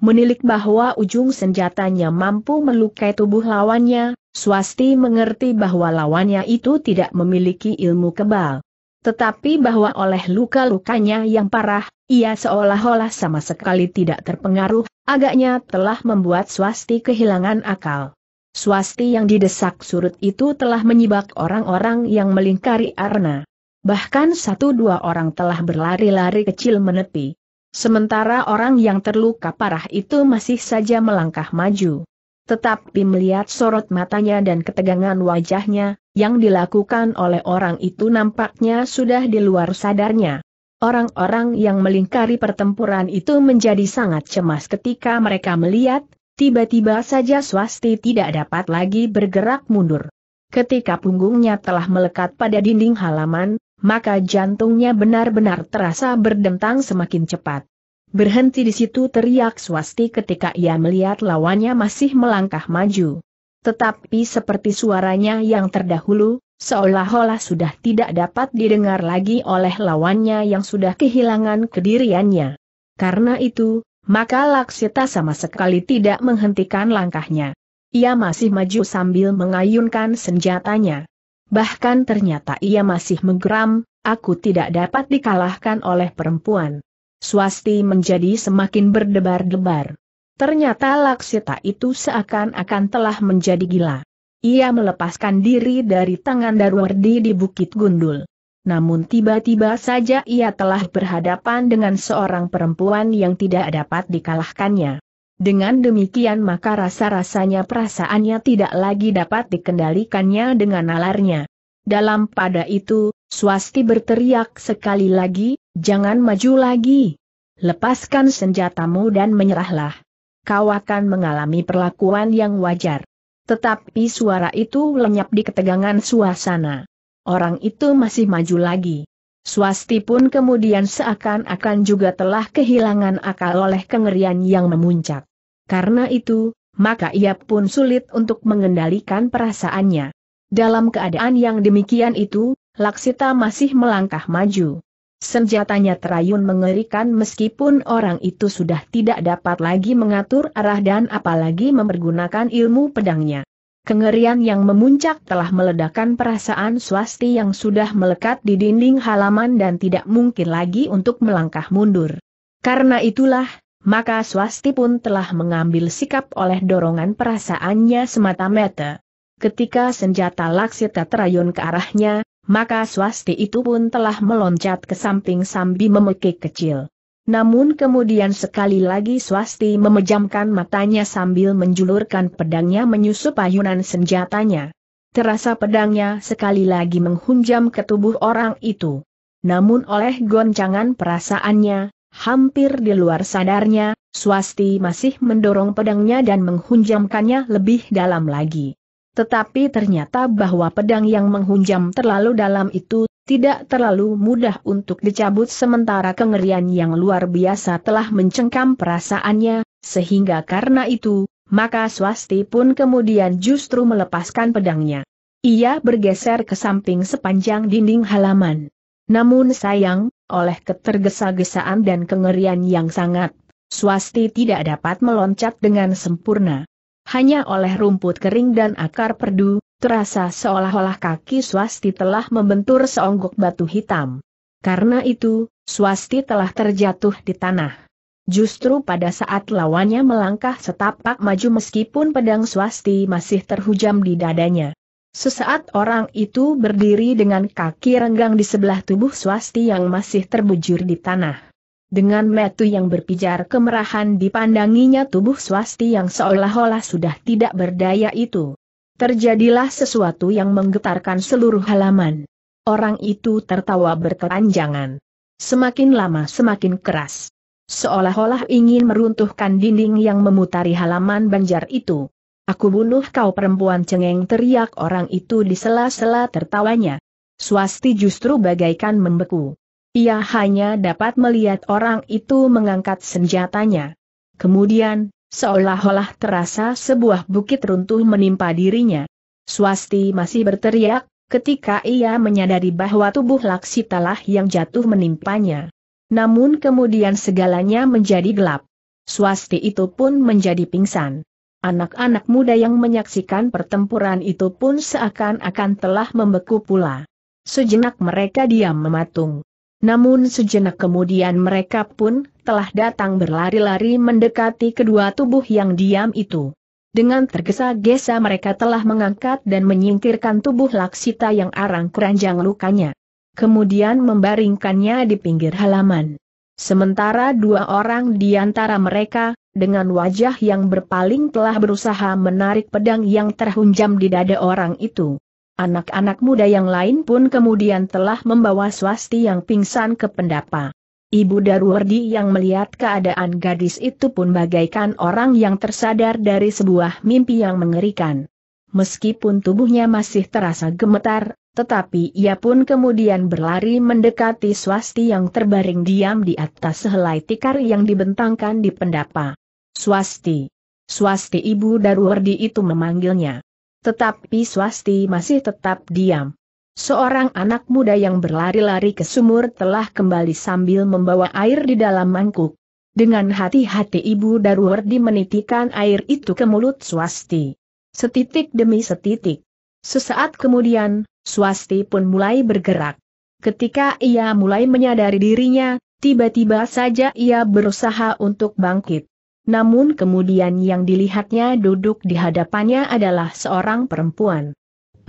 [SPEAKER 1] Menilik bahwa ujung senjatanya mampu melukai tubuh lawannya, Swasti mengerti bahwa lawannya itu tidak memiliki ilmu kebal. Tetapi bahwa oleh luka-lukanya yang parah, ia seolah-olah sama sekali tidak terpengaruh, agaknya telah membuat swasti kehilangan akal. Swasti yang didesak surut itu telah menyibak orang-orang yang melingkari Arna. Bahkan satu dua orang telah berlari-lari kecil menepi. Sementara orang yang terluka parah itu masih saja melangkah maju. Tetapi melihat sorot matanya dan ketegangan wajahnya, yang dilakukan oleh orang itu nampaknya sudah di luar sadarnya. Orang-orang yang melingkari pertempuran itu menjadi sangat cemas ketika mereka melihat, tiba-tiba saja swasti tidak dapat lagi bergerak mundur. Ketika punggungnya telah melekat pada dinding halaman, maka jantungnya benar-benar terasa berdentang semakin cepat. Berhenti di situ teriak swasti ketika ia melihat lawannya masih melangkah maju. Tetapi seperti suaranya yang terdahulu, seolah-olah sudah tidak dapat didengar lagi oleh lawannya yang sudah kehilangan kediriannya. Karena itu, maka Laksita sama sekali tidak menghentikan langkahnya. Ia masih maju sambil mengayunkan senjatanya. Bahkan ternyata ia masih menggeram, aku tidak dapat dikalahkan oleh perempuan. Swasti menjadi semakin berdebar-debar. Ternyata Laksita itu seakan-akan telah menjadi gila. Ia melepaskan diri dari tangan Darwardi di Bukit Gundul. Namun tiba-tiba saja ia telah berhadapan dengan seorang perempuan yang tidak dapat dikalahkannya. Dengan demikian maka rasa-rasanya perasaannya tidak lagi dapat dikendalikannya dengan nalarnya. Dalam pada itu, Swasti berteriak sekali lagi, jangan maju lagi. Lepaskan senjatamu dan menyerahlah. Kau akan mengalami perlakuan yang wajar. Tetapi suara itu lenyap di ketegangan suasana. Orang itu masih maju lagi. Swasti pun kemudian seakan-akan juga telah kehilangan akal oleh kengerian yang memuncak. Karena itu, maka ia pun sulit untuk mengendalikan perasaannya. Dalam keadaan yang demikian itu, Laksita masih melangkah maju. Senjatanya terayun mengerikan meskipun orang itu sudah tidak dapat lagi mengatur arah dan apalagi mempergunakan ilmu pedangnya. Kengerian yang memuncak telah meledakkan perasaan swasti yang sudah melekat di dinding halaman dan tidak mungkin lagi untuk melangkah mundur. Karena itulah, maka swasti pun telah mengambil sikap oleh dorongan perasaannya semata-mata. Ketika senjata laksita terayun ke arahnya, maka swasti itu pun telah meloncat ke samping sambil memekik kecil. Namun kemudian sekali lagi swasti memejamkan matanya sambil menjulurkan pedangnya menyusup ayunan senjatanya. Terasa pedangnya sekali lagi menghunjam ke tubuh orang itu. Namun oleh goncangan perasaannya, hampir di luar sadarnya, swasti masih mendorong pedangnya dan menghunjamkannya lebih dalam lagi. Tetapi ternyata bahwa pedang yang menghunjam terlalu dalam itu tidak terlalu mudah untuk dicabut sementara kengerian yang luar biasa telah mencengkam perasaannya, sehingga karena itu, maka swasti pun kemudian justru melepaskan pedangnya. Ia bergeser ke samping sepanjang dinding halaman. Namun sayang, oleh ketergesa-gesaan dan kengerian yang sangat, swasti tidak dapat meloncat dengan sempurna hanya oleh rumput kering dan akar perdu, terasa seolah-olah kaki swasti telah membentur seonggok batu hitam. Karena itu, swasti telah terjatuh di tanah. Justru pada saat lawannya melangkah setapak maju meskipun pedang swasti masih terhujam di dadanya. Sesaat orang itu berdiri dengan kaki renggang di sebelah tubuh swasti yang masih terbujur di tanah. Dengan metu yang berpijar kemerahan dipandanginya tubuh swasti yang seolah-olah sudah tidak berdaya itu. Terjadilah sesuatu yang menggetarkan seluruh halaman. Orang itu tertawa berkepanjangan. Semakin lama semakin keras. Seolah-olah ingin meruntuhkan dinding yang memutari halaman banjar itu. Aku bunuh kau perempuan cengeng teriak orang itu di sela-sela tertawanya. Swasti justru bagaikan membeku. Ia hanya dapat melihat orang itu mengangkat senjatanya. Kemudian, seolah-olah terasa sebuah bukit runtuh menimpa dirinya. Swasti masih berteriak, ketika ia menyadari bahwa tubuh Laksitalah yang jatuh menimpanya. Namun kemudian segalanya menjadi gelap. Swasti itu pun menjadi pingsan. Anak-anak muda yang menyaksikan pertempuran itu pun seakan-akan telah membeku pula. Sejenak mereka diam mematung. Namun sejenak kemudian mereka pun telah datang berlari-lari mendekati kedua tubuh yang diam itu. Dengan tergesa-gesa mereka telah mengangkat dan menyingkirkan tubuh Laksita yang arang keranjang lukanya. Kemudian membaringkannya di pinggir halaman. Sementara dua orang di antara mereka, dengan wajah yang berpaling telah berusaha menarik pedang yang terhunjam di dada orang itu. Anak-anak muda yang lain pun kemudian telah membawa swasti yang pingsan ke pendapa. Ibu Darwardi yang melihat keadaan gadis itu pun bagaikan orang yang tersadar dari sebuah mimpi yang mengerikan. Meskipun tubuhnya masih terasa gemetar, tetapi ia pun kemudian berlari mendekati swasti yang terbaring diam di atas sehelai tikar yang dibentangkan di pendapa. Swasti. Swasti Ibu Darwardi itu memanggilnya. Tetapi Swasti masih tetap diam. Seorang anak muda yang berlari-lari ke sumur telah kembali sambil membawa air di dalam mangkuk. Dengan hati-hati Ibu Darwardi menitikan air itu ke mulut Swasti. Setitik demi setitik. Sesaat kemudian, Swasti pun mulai bergerak. Ketika ia mulai menyadari dirinya, tiba-tiba saja ia berusaha untuk bangkit namun kemudian yang dilihatnya duduk di hadapannya adalah seorang perempuan.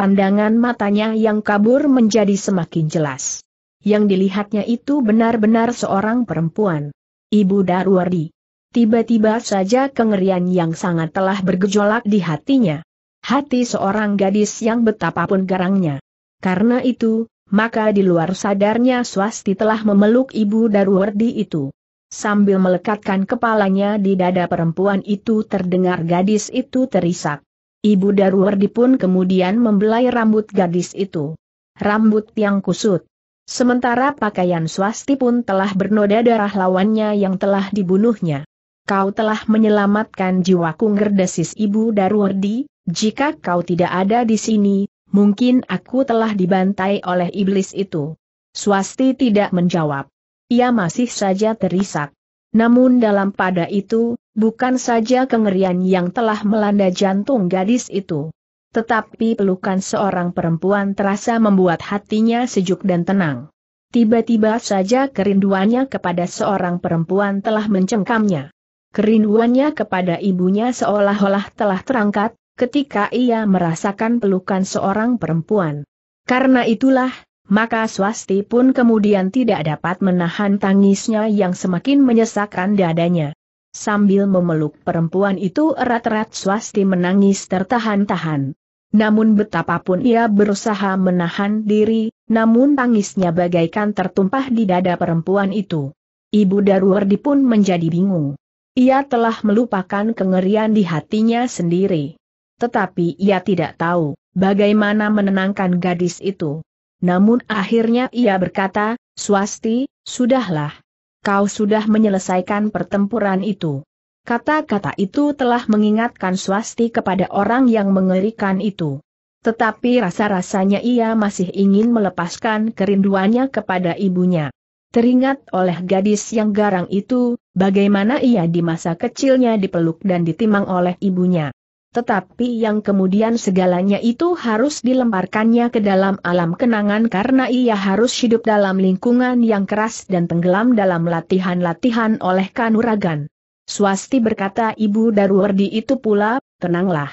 [SPEAKER 1] Pandangan matanya yang kabur menjadi semakin jelas. Yang dilihatnya itu benar-benar seorang perempuan. Ibu Darwardi. Tiba-tiba saja kengerian yang sangat telah bergejolak di hatinya. Hati seorang gadis yang betapapun garangnya. Karena itu, maka di luar sadarnya swasti telah memeluk ibu Darwardi itu. Sambil melekatkan kepalanya di dada perempuan itu terdengar gadis itu terisak. Ibu Darwardi pun kemudian membelai rambut gadis itu. Rambut yang kusut. Sementara pakaian swasti pun telah bernoda darah lawannya yang telah dibunuhnya. Kau telah menyelamatkan jiwaku gerdesis Ibu Darwardi, jika kau tidak ada di sini, mungkin aku telah dibantai oleh iblis itu. Swasti tidak menjawab ia masih saja terisak. Namun dalam pada itu, bukan saja kengerian yang telah melanda jantung gadis itu. Tetapi pelukan seorang perempuan terasa membuat hatinya sejuk dan tenang. Tiba-tiba saja kerinduannya kepada seorang perempuan telah mencengkamnya. Kerinduannya kepada ibunya seolah-olah telah terangkat, ketika ia merasakan pelukan seorang perempuan. Karena itulah, maka swasti pun kemudian tidak dapat menahan tangisnya yang semakin menyesakkan dadanya. Sambil memeluk perempuan itu erat-erat swasti menangis tertahan-tahan. Namun betapapun ia berusaha menahan diri, namun tangisnya bagaikan tertumpah di dada perempuan itu. Ibu Darwardi pun menjadi bingung. Ia telah melupakan kengerian di hatinya sendiri. Tetapi ia tidak tahu, bagaimana menenangkan gadis itu. Namun akhirnya ia berkata, Swasti, sudahlah. Kau sudah menyelesaikan pertempuran itu. Kata-kata itu telah mengingatkan Swasti kepada orang yang mengerikan itu. Tetapi rasa-rasanya ia masih ingin melepaskan kerinduannya kepada ibunya. Teringat oleh gadis yang garang itu, bagaimana ia di masa kecilnya dipeluk dan ditimang oleh ibunya tetapi yang kemudian segalanya itu harus dilemparkannya ke dalam alam kenangan karena ia harus hidup dalam lingkungan yang keras dan tenggelam dalam latihan-latihan oleh kanuragan. Swasti berkata Ibu Darwardi itu pula, tenanglah.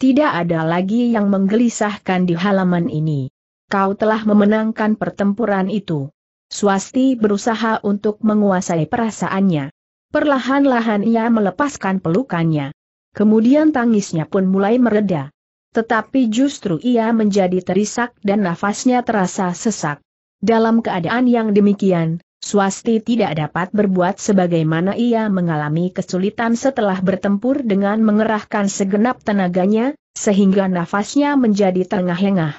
[SPEAKER 1] Tidak ada lagi yang menggelisahkan di halaman ini. Kau telah memenangkan pertempuran itu. Swasti berusaha untuk menguasai perasaannya. Perlahan-lahan ia melepaskan pelukannya. Kemudian tangisnya pun mulai mereda. Tetapi justru ia menjadi terisak dan nafasnya terasa sesak. Dalam keadaan yang demikian, Swasti tidak dapat berbuat sebagaimana ia mengalami kesulitan setelah bertempur dengan mengerahkan segenap tenaganya, sehingga nafasnya menjadi terengah-engah.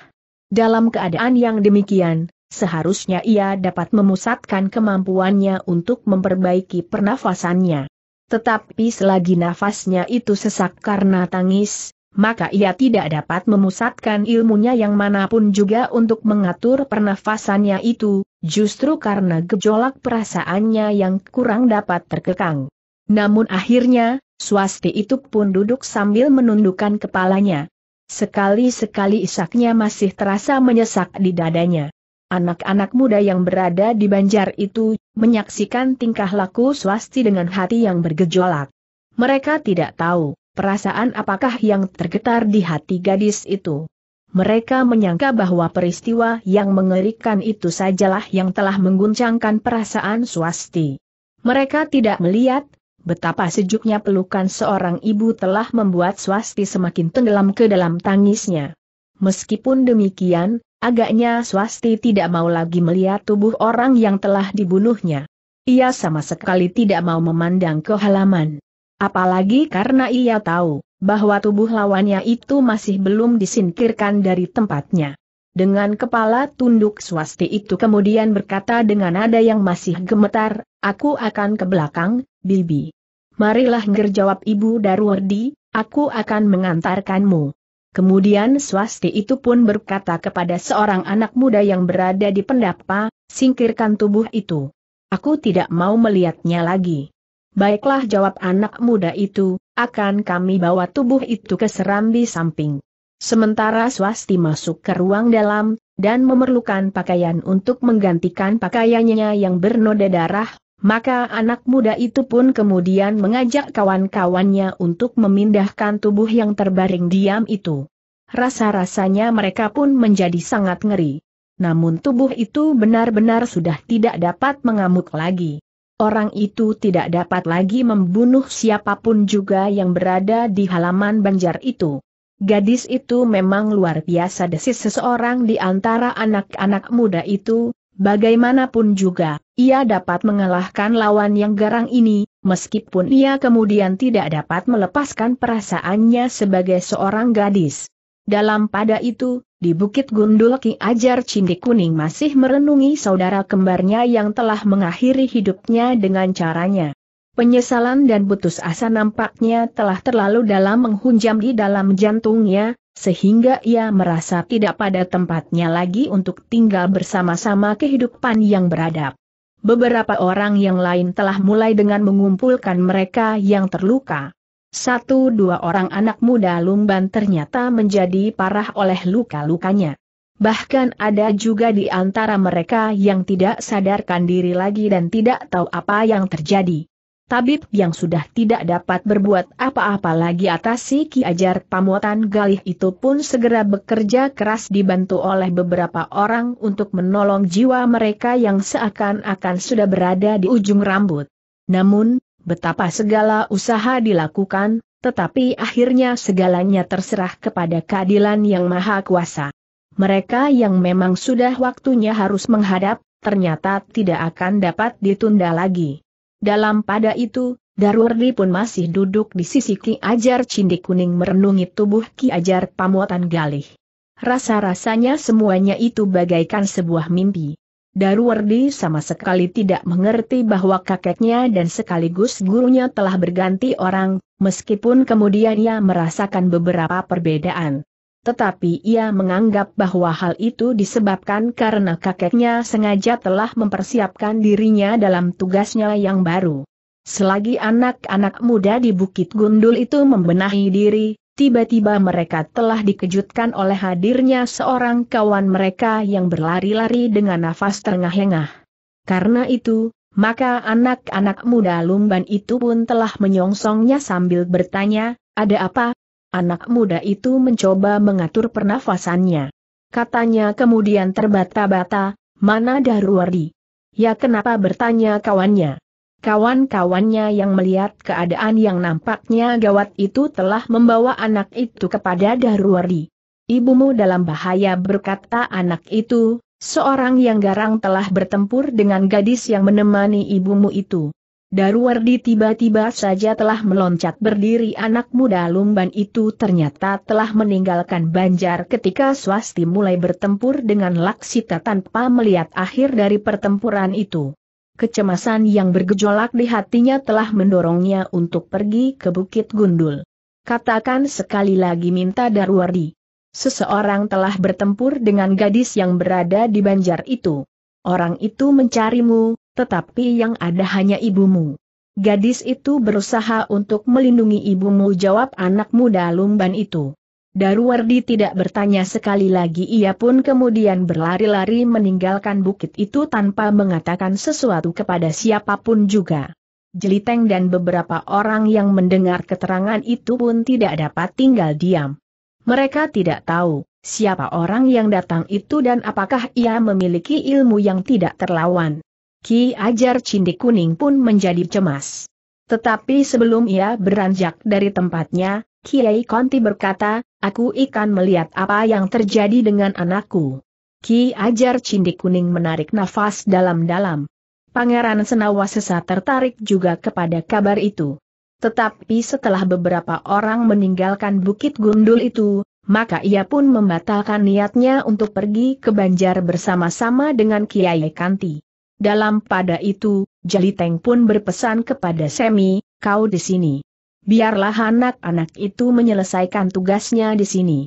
[SPEAKER 1] Dalam keadaan yang demikian, seharusnya ia dapat memusatkan kemampuannya untuk memperbaiki pernafasannya. Tetapi selagi nafasnya itu sesak karena tangis, maka ia tidak dapat memusatkan ilmunya yang manapun juga untuk mengatur pernafasannya itu, justru karena gejolak perasaannya yang kurang dapat terkekang. Namun akhirnya, swasti itu pun duduk sambil menundukkan kepalanya. Sekali-sekali isaknya masih terasa menyesak di dadanya. Anak-anak muda yang berada di banjar itu, menyaksikan tingkah laku swasti dengan hati yang bergejolak. Mereka tidak tahu, perasaan apakah yang tergetar di hati gadis itu. Mereka menyangka bahwa peristiwa yang mengerikan itu sajalah yang telah mengguncangkan perasaan swasti. Mereka tidak melihat, betapa sejuknya pelukan seorang ibu telah membuat swasti semakin tenggelam ke dalam tangisnya. Meskipun demikian, Agaknya swasti tidak mau lagi melihat tubuh orang yang telah dibunuhnya. Ia sama sekali tidak mau memandang ke halaman. Apalagi karena ia tahu, bahwa tubuh lawannya itu masih belum disingkirkan dari tempatnya. Dengan kepala tunduk swasti itu kemudian berkata dengan nada yang masih gemetar, aku akan ke belakang, Bibi. Marilah ngerjawab Ibu Darwardi, aku akan mengantarkanmu. Kemudian swasti itu pun berkata kepada seorang anak muda yang berada di pendapa, singkirkan tubuh itu. Aku tidak mau melihatnya lagi. Baiklah jawab anak muda itu, akan kami bawa tubuh itu ke serambi samping. Sementara swasti masuk ke ruang dalam, dan memerlukan pakaian untuk menggantikan pakaiannya yang bernoda darah, maka anak muda itu pun kemudian mengajak kawan-kawannya untuk memindahkan tubuh yang terbaring diam itu. Rasa-rasanya mereka pun menjadi sangat ngeri. Namun tubuh itu benar-benar sudah tidak dapat mengamuk lagi. Orang itu tidak dapat lagi membunuh siapapun juga yang berada di halaman banjar itu. Gadis itu memang luar biasa desis seseorang di antara anak-anak muda itu, Bagaimanapun juga, ia dapat mengalahkan lawan yang garang ini, meskipun ia kemudian tidak dapat melepaskan perasaannya sebagai seorang gadis. Dalam pada itu, di Bukit Gundul Ki Ajar Cindi Kuning masih merenungi saudara kembarnya yang telah mengakhiri hidupnya dengan caranya. Penyesalan dan putus asa nampaknya telah terlalu dalam menghunjam di dalam jantungnya, sehingga ia merasa tidak pada tempatnya lagi untuk tinggal bersama-sama kehidupan yang beradab. Beberapa orang yang lain telah mulai dengan mengumpulkan mereka yang terluka. Satu dua orang anak muda lumban ternyata menjadi parah oleh luka-lukanya. Bahkan ada juga di antara mereka yang tidak sadarkan diri lagi dan tidak tahu apa yang terjadi tabib yang sudah tidak dapat berbuat apa-apa lagi atas si Ki Ajar Pamotan Galih itu pun segera bekerja keras dibantu oleh beberapa orang untuk menolong jiwa mereka yang seakan-akan sudah berada di ujung rambut. Namun, betapa segala usaha dilakukan, tetapi akhirnya segalanya terserah kepada keadilan yang maha kuasa. Mereka yang memang sudah waktunya harus menghadap, ternyata tidak akan dapat ditunda lagi. Dalam pada itu, Darwardi pun masih duduk di sisi Ki Ajar Cindik Kuning merenungi tubuh Ki Ajar Pamuatan Galih. Rasa-rasanya semuanya itu bagaikan sebuah mimpi. Darwardi sama sekali tidak mengerti bahwa kakeknya dan sekaligus gurunya telah berganti orang, meskipun kemudian ia merasakan beberapa perbedaan. Tetapi ia menganggap bahwa hal itu disebabkan karena kakeknya sengaja telah mempersiapkan dirinya dalam tugasnya yang baru. Selagi anak-anak muda di Bukit Gundul itu membenahi diri, tiba-tiba mereka telah dikejutkan oleh hadirnya seorang kawan mereka yang berlari-lari dengan nafas terengah-engah. Karena itu, maka anak-anak muda lumban itu pun telah menyongsongnya sambil bertanya, ada apa, Anak muda itu mencoba mengatur pernafasannya. Katanya kemudian terbata-bata, mana Daruwardi? Ya kenapa bertanya kawannya? Kawan-kawannya yang melihat keadaan yang nampaknya gawat itu telah membawa anak itu kepada Daruwardi. Ibumu dalam bahaya berkata anak itu, seorang yang garang telah bertempur dengan gadis yang menemani ibumu itu. Darwardi tiba-tiba saja telah meloncat berdiri anak muda lumban itu ternyata telah meninggalkan Banjar ketika Swasti mulai bertempur dengan Laksita tanpa melihat akhir dari pertempuran itu. Kecemasan yang bergejolak di hatinya telah mendorongnya untuk pergi ke Bukit Gundul. Katakan sekali lagi minta Darwardi. Seseorang telah bertempur dengan gadis yang berada di Banjar itu. Orang itu mencarimu, tetapi yang ada hanya ibumu. Gadis itu berusaha untuk melindungi ibumu jawab anak muda lumban itu. Darwardi tidak bertanya sekali lagi ia pun kemudian berlari-lari meninggalkan bukit itu tanpa mengatakan sesuatu kepada siapapun juga. Jeliteng dan beberapa orang yang mendengar keterangan itu pun tidak dapat tinggal diam. Mereka tidak tahu siapa orang yang datang itu dan apakah ia memiliki ilmu yang tidak terlawan. Ki Ajar Cindik Kuning pun menjadi cemas. Tetapi sebelum ia beranjak dari tempatnya, Kiai Konti berkata, aku ikan melihat apa yang terjadi dengan anakku. Ki Ajar Cindik Kuning menarik nafas dalam-dalam. Pangeran Senawa sesat tertarik juga kepada kabar itu. Tetapi setelah beberapa orang meninggalkan Bukit Gundul itu, maka ia pun membatalkan niatnya untuk pergi ke Banjar bersama-sama dengan Kiai Kanti. Dalam pada itu, Jaliteng pun berpesan kepada Semi, kau di sini. Biarlah anak-anak itu menyelesaikan tugasnya di sini.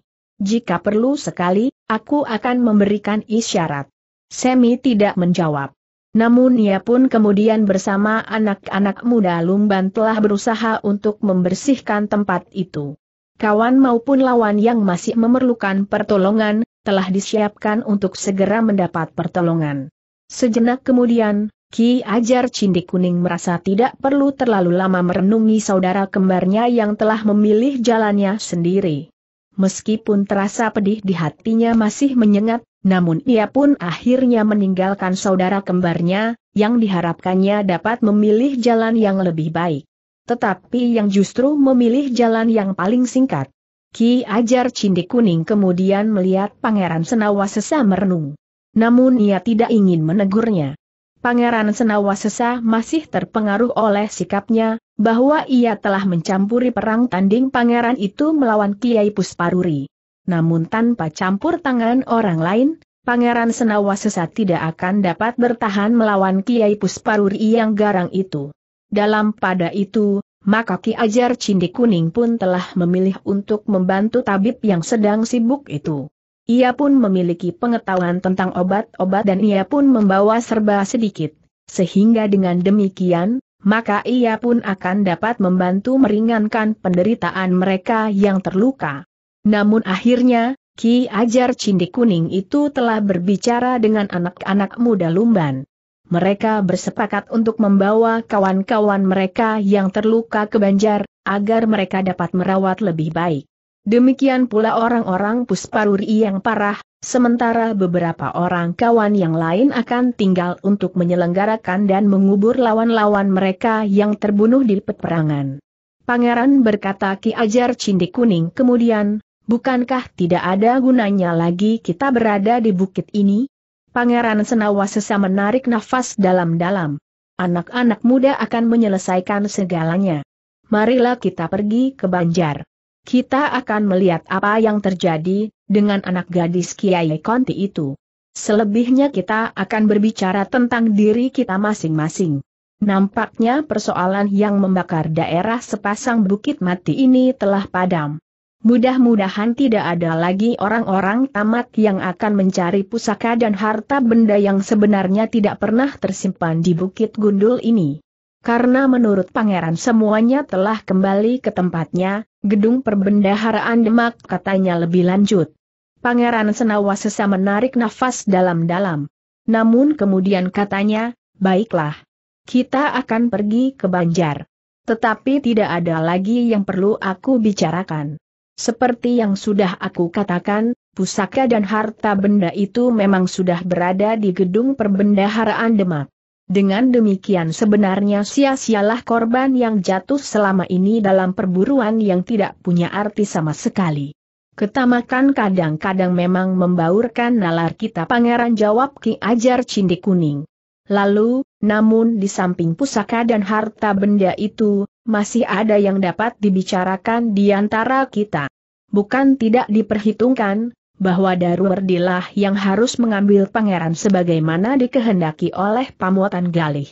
[SPEAKER 1] Jika perlu sekali, aku akan memberikan isyarat. Semi tidak menjawab. Namun ia pun kemudian bersama anak-anak muda Lumban telah berusaha untuk membersihkan tempat itu. Kawan maupun lawan yang masih memerlukan pertolongan, telah disiapkan untuk segera mendapat pertolongan. Sejenak kemudian, Ki Ajar Cindikuning Kuning merasa tidak perlu terlalu lama merenungi saudara kembarnya yang telah memilih jalannya sendiri. Meskipun terasa pedih di hatinya masih menyengat, namun ia pun akhirnya meninggalkan saudara kembarnya, yang diharapkannya dapat memilih jalan yang lebih baik. Tetapi yang justru memilih jalan yang paling singkat. Ki Ajar Cindikuning Kuning kemudian melihat Pangeran Senawa sesa merenung. Namun ia tidak ingin menegurnya. Pangeran Senawa Sesa masih terpengaruh oleh sikapnya, bahwa ia telah mencampuri perang tanding pangeran itu melawan Kiai Pusparuri. Namun tanpa campur tangan orang lain, Pangeran Senawa Sesa tidak akan dapat bertahan melawan Kiai Pusparuri yang garang itu. Dalam pada itu, maka Ki Ajar Cindi Kuning pun telah memilih untuk membantu tabib yang sedang sibuk itu. Ia pun memiliki pengetahuan tentang obat-obat dan ia pun membawa serba sedikit. Sehingga dengan demikian, maka ia pun akan dapat membantu meringankan penderitaan mereka yang terluka. Namun akhirnya, Ki Ajar Cindi Kuning itu telah berbicara dengan anak-anak muda Lumban. Mereka bersepakat untuk membawa kawan-kawan mereka yang terluka ke Banjar, agar mereka dapat merawat lebih baik. Demikian pula orang-orang Pusparuri yang parah, sementara beberapa orang kawan yang lain akan tinggal untuk menyelenggarakan dan mengubur lawan-lawan mereka yang terbunuh di peperangan. Pangeran berkata Ki Ajar Cindik Kuning kemudian, bukankah tidak ada gunanya lagi kita berada di bukit ini? Pangeran Senawa sesa menarik nafas dalam-dalam. Anak-anak muda akan menyelesaikan segalanya. Marilah kita pergi ke Banjar. Kita akan melihat apa yang terjadi dengan anak gadis Kiai Konti itu. Selebihnya kita akan berbicara tentang diri kita masing-masing. Nampaknya persoalan yang membakar daerah sepasang bukit mati ini telah padam. Mudah-mudahan tidak ada lagi orang-orang tamat yang akan mencari pusaka dan harta benda yang sebenarnya tidak pernah tersimpan di bukit gundul ini. Karena menurut pangeran semuanya telah kembali ke tempatnya, gedung perbendaharaan Demak katanya lebih lanjut. Pangeran Senawa sesa menarik nafas dalam-dalam. Namun kemudian katanya, baiklah. Kita akan pergi ke Banjar. Tetapi tidak ada lagi yang perlu aku bicarakan. Seperti yang sudah aku katakan, pusaka dan harta benda itu memang sudah berada di gedung perbendaharaan Demak. Dengan demikian sebenarnya sia-sialah korban yang jatuh selama ini dalam perburuan yang tidak punya arti sama sekali. Ketamakan kadang-kadang memang membaurkan nalar kita pangeran jawab Ki Ajar Cindi Kuning. Lalu, namun di samping pusaka dan harta benda itu, masih ada yang dapat dibicarakan di antara kita. Bukan tidak diperhitungkan, bahwa Daruwerdilah yang harus mengambil pangeran sebagaimana dikehendaki oleh pamuatan Galih.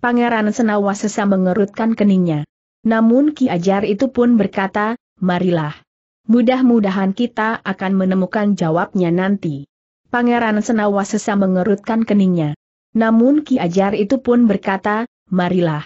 [SPEAKER 1] Pangeran Senawa sesa mengerutkan keningnya. Namun Ki Ajar itu pun berkata, marilah. Mudah-mudahan kita akan menemukan jawabnya nanti. Pangeran Senawa sesa mengerutkan keningnya. Namun Ki Ajar itu pun berkata, marilah.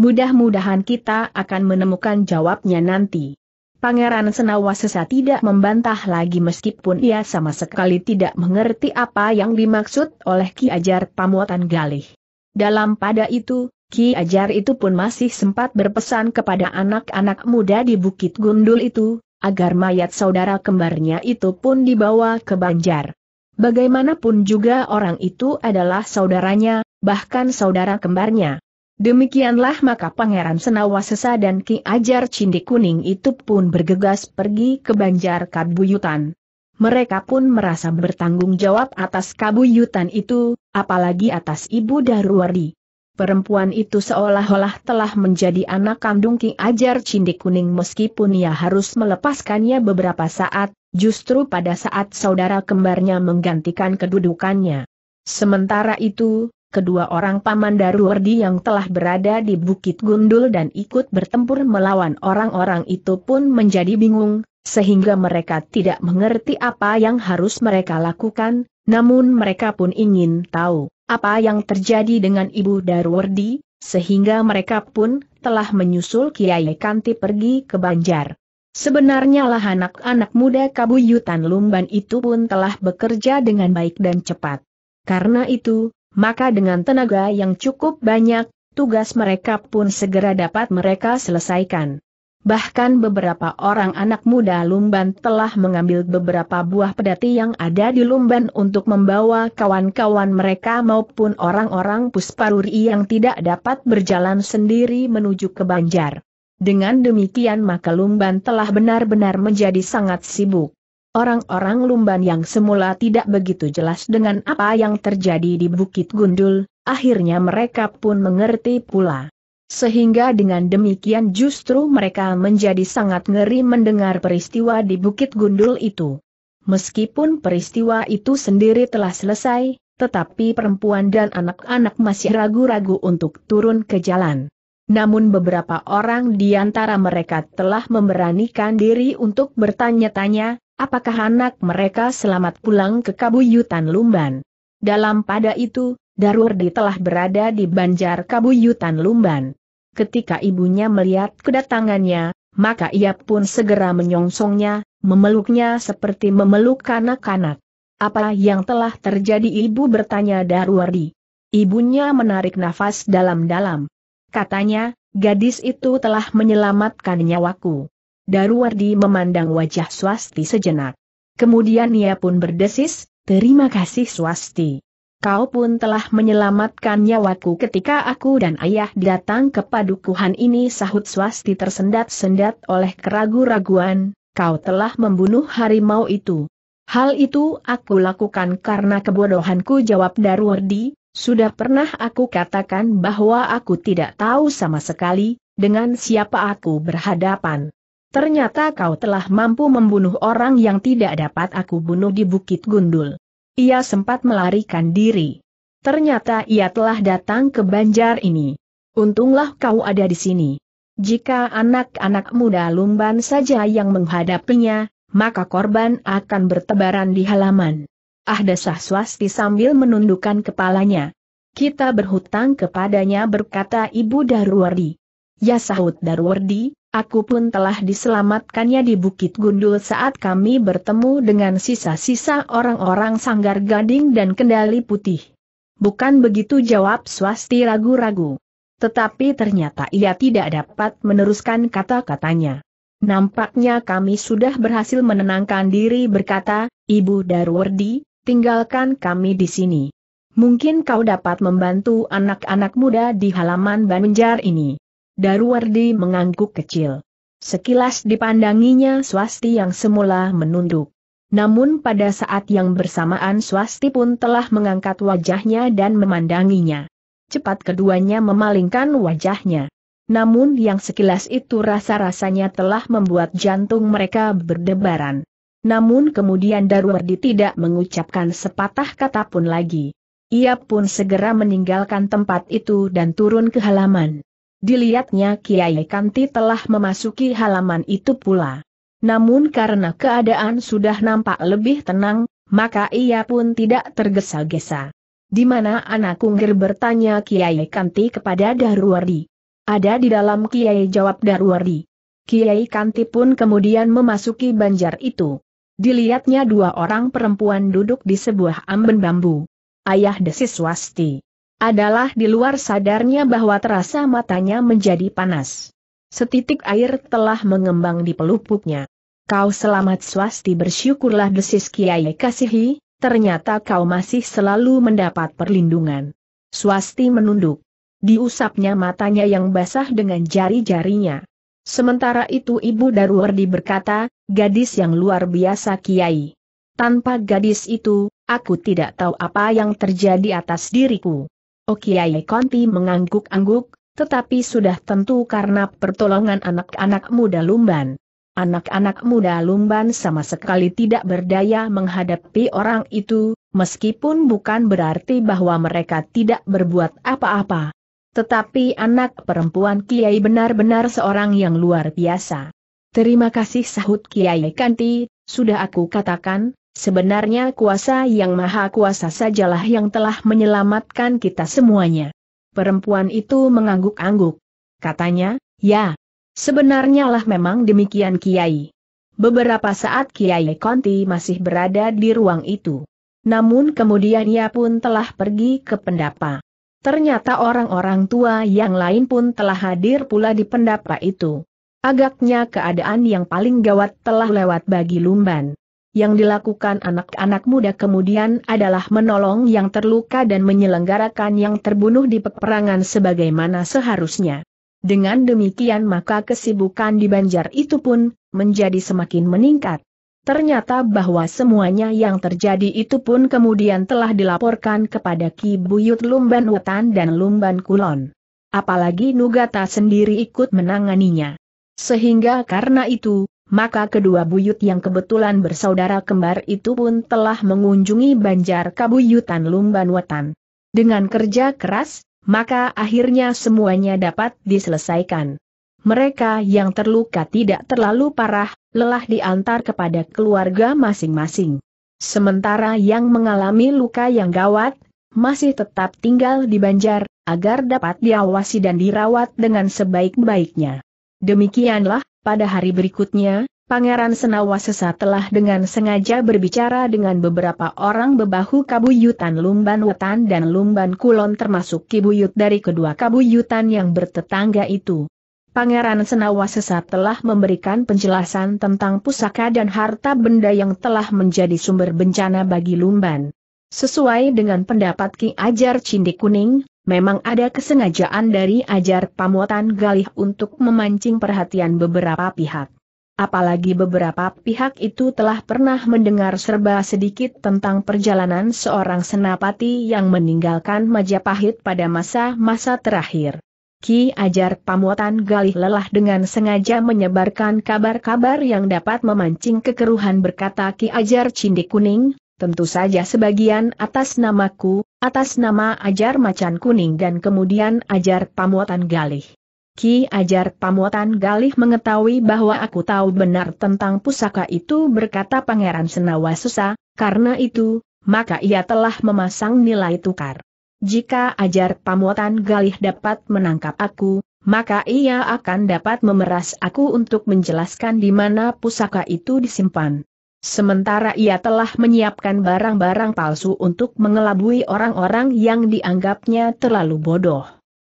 [SPEAKER 1] Mudah-mudahan kita akan menemukan jawabnya nanti. Pangeran Senawasesa tidak membantah lagi meskipun ia sama sekali tidak mengerti apa yang dimaksud oleh Ki Ajar Pamuatan Galih. Dalam pada itu, Ki Ajar itu pun masih sempat berpesan kepada anak-anak muda di Bukit Gundul itu, agar mayat saudara kembarnya itu pun dibawa ke Banjar. Bagaimanapun juga orang itu adalah saudaranya, bahkan saudara kembarnya. Demikianlah maka Pangeran Senawasesa dan Ki Ajar Cindi Kuning itu pun bergegas pergi ke Banjar Kabuyutan. Mereka pun merasa bertanggung jawab atas Kabuyutan itu, apalagi atas Ibu Darwardi. Perempuan itu seolah-olah telah menjadi anak kandung Ki Ajar Cindi Kuning meskipun ia harus melepaskannya beberapa saat, justru pada saat saudara kembarnya menggantikan kedudukannya. Sementara itu, kedua orang Paman Daruwardi yang telah berada di Bukit Gundul dan ikut bertempur melawan orang-orang itu pun menjadi bingung, sehingga mereka tidak mengerti apa yang harus mereka lakukan, namun mereka pun ingin tahu apa yang terjadi dengan Ibu Darwardi, sehingga mereka pun telah menyusul Kiai Kanti pergi ke Banjar. Sebenarnya lah anak-anak muda kabuyutan Lumban itu pun telah bekerja dengan baik dan cepat. Karena itu, maka dengan tenaga yang cukup banyak, tugas mereka pun segera dapat mereka selesaikan. Bahkan beberapa orang anak muda Lumban telah mengambil beberapa buah pedati yang ada di Lumban untuk membawa kawan-kawan mereka maupun orang-orang Pusparuri yang tidak dapat berjalan sendiri menuju ke Banjar. Dengan demikian maka Lumban telah benar-benar menjadi sangat sibuk. Orang-orang Lumban yang semula tidak begitu jelas dengan apa yang terjadi di Bukit Gundul, akhirnya mereka pun mengerti pula. Sehingga dengan demikian justru mereka menjadi sangat ngeri mendengar peristiwa di Bukit Gundul itu. Meskipun peristiwa itu sendiri telah selesai, tetapi perempuan dan anak-anak masih ragu-ragu untuk turun ke jalan. Namun beberapa orang di antara mereka telah memberanikan diri untuk bertanya-tanya, apakah anak mereka selamat pulang ke Kabuyutan Lumban. Dalam pada itu, Darurdi telah berada di Banjar Kabuyutan Lumban. Ketika ibunya melihat kedatangannya, maka ia pun segera menyongsongnya, memeluknya seperti memeluk kanak-kanak. Apa yang telah terjadi ibu bertanya Darwardi. Ibunya menarik nafas dalam-dalam. Katanya, gadis itu telah menyelamatkan nyawaku. Darwardi memandang wajah Swasti sejenak. Kemudian ia pun berdesis, terima kasih Swasti. Kau pun telah menyelamatkan nyawaku ketika aku dan ayah datang ke padukuhan ini sahut Swasti tersendat-sendat oleh keragu-raguan, kau telah membunuh harimau itu. Hal itu aku lakukan karena kebodohanku jawab Darwardi, sudah pernah aku katakan bahwa aku tidak tahu sama sekali, dengan siapa aku berhadapan. Ternyata kau telah mampu membunuh orang yang tidak dapat aku bunuh di Bukit Gundul. Ia sempat melarikan diri. Ternyata ia telah datang ke banjar ini. Untunglah kau ada di sini. Jika anak-anak muda lumban saja yang menghadapinya, maka korban akan bertebaran di halaman. Ah desah swasti sambil menundukkan kepalanya. Kita berhutang kepadanya berkata Ibu Darwari. Ya sahut Darwardi, aku pun telah diselamatkannya di Bukit Gundul saat kami bertemu dengan sisa-sisa orang-orang sanggar gading dan kendali putih. Bukan begitu jawab swasti ragu-ragu. Tetapi ternyata ia tidak dapat meneruskan kata-katanya. Nampaknya kami sudah berhasil menenangkan diri berkata, Ibu Darwardi, tinggalkan kami di sini. Mungkin kau dapat membantu anak-anak muda di halaman Banjar ini. Darwardi mengangguk kecil. Sekilas dipandanginya swasti yang semula menunduk. Namun pada saat yang bersamaan swasti pun telah mengangkat wajahnya dan memandanginya. Cepat keduanya memalingkan wajahnya. Namun yang sekilas itu rasa-rasanya telah membuat jantung mereka berdebaran. Namun kemudian Darwardi tidak mengucapkan sepatah kata pun lagi. Ia pun segera meninggalkan tempat itu dan turun ke halaman. Dilihatnya Kiai Kanti telah memasuki halaman itu pula. Namun karena keadaan sudah nampak lebih tenang, maka ia pun tidak tergesa-gesa. Di mana anak kungger bertanya Kiai Kanti kepada Darwardi. Ada di dalam Kiai jawab Darwardi. Kiai Kanti pun kemudian memasuki banjar itu. Dilihatnya dua orang perempuan duduk di sebuah amben bambu. Ayah Desi Swasti adalah di luar sadarnya bahwa terasa matanya menjadi panas. Setitik air telah mengembang di pelupuknya. Kau selamat swasti bersyukurlah desis Kiai Kasihi, ternyata kau masih selalu mendapat perlindungan. Swasti menunduk. Diusapnya matanya yang basah dengan jari-jarinya. Sementara itu Ibu Darwardi berkata, gadis yang luar biasa Kiai. Tanpa gadis itu, aku tidak tahu apa yang terjadi atas diriku. Okiai oh, Konti mengangguk-angguk, tetapi sudah tentu karena pertolongan anak-anak muda Lumban. Anak-anak muda Lumban sama sekali tidak berdaya menghadapi orang itu, meskipun bukan berarti bahwa mereka tidak berbuat apa-apa. Tetapi anak perempuan Kiai benar-benar seorang yang luar biasa. Terima kasih sahut Kiai Kanti, sudah aku katakan, Sebenarnya kuasa yang maha kuasa sajalah yang telah menyelamatkan kita semuanya. Perempuan itu mengangguk-angguk. Katanya, ya, sebenarnya lah memang demikian Kiai. Beberapa saat Kiai Konti masih berada di ruang itu. Namun kemudian ia pun telah pergi ke pendapa. Ternyata orang-orang tua yang lain pun telah hadir pula di pendapa itu. Agaknya keadaan yang paling gawat telah lewat bagi Lumban yang dilakukan anak-anak muda kemudian adalah menolong yang terluka dan menyelenggarakan yang terbunuh di peperangan sebagaimana seharusnya. Dengan demikian maka kesibukan di Banjar itu pun, menjadi semakin meningkat. Ternyata bahwa semuanya yang terjadi itu pun kemudian telah dilaporkan kepada Ki Buyut Lumban Wetan dan Lumban Kulon. Apalagi Nugata sendiri ikut menanganinya. Sehingga karena itu, maka kedua buyut yang kebetulan bersaudara kembar itu pun telah mengunjungi Banjar Kabuyutan Lumbanwatan. Dengan kerja keras, maka akhirnya semuanya dapat diselesaikan. Mereka yang terluka tidak terlalu parah, lelah diantar kepada keluarga masing-masing. Sementara yang mengalami luka yang gawat, masih tetap tinggal di Banjar, agar dapat diawasi dan dirawat dengan sebaik-baiknya. Demikianlah, pada hari berikutnya, Pangeran Senawasesa telah dengan sengaja berbicara dengan beberapa orang bebahu kabuyutan Lumban Wetan dan Lumban Kulon termasuk kibuyut dari kedua kabuyutan yang bertetangga itu. Pangeran Senawasesa telah memberikan penjelasan tentang pusaka dan harta benda yang telah menjadi sumber bencana bagi Lumban. Sesuai dengan pendapat Ki Ajar Cindi Kuning, memang ada kesengajaan dari ajar pamuatan Galih untuk memancing perhatian beberapa pihak. Apalagi beberapa pihak itu telah pernah mendengar serba sedikit tentang perjalanan seorang senapati yang meninggalkan Majapahit pada masa-masa terakhir. Ki Ajar Pamuatan Galih lelah dengan sengaja menyebarkan kabar-kabar yang dapat memancing kekeruhan berkata Ki Ajar Cindik Kuning, tentu saja sebagian atas namaku, Atas nama ajar macan kuning dan kemudian ajar pamuatan galih. Ki ajar pamuatan galih mengetahui bahwa aku tahu benar tentang pusaka itu berkata Pangeran Senawa Susa, karena itu, maka ia telah memasang nilai tukar. Jika ajar pamuatan galih dapat menangkap aku, maka ia akan dapat memeras aku untuk menjelaskan di mana pusaka itu disimpan. Sementara ia telah menyiapkan barang-barang palsu untuk mengelabui orang-orang yang dianggapnya terlalu bodoh.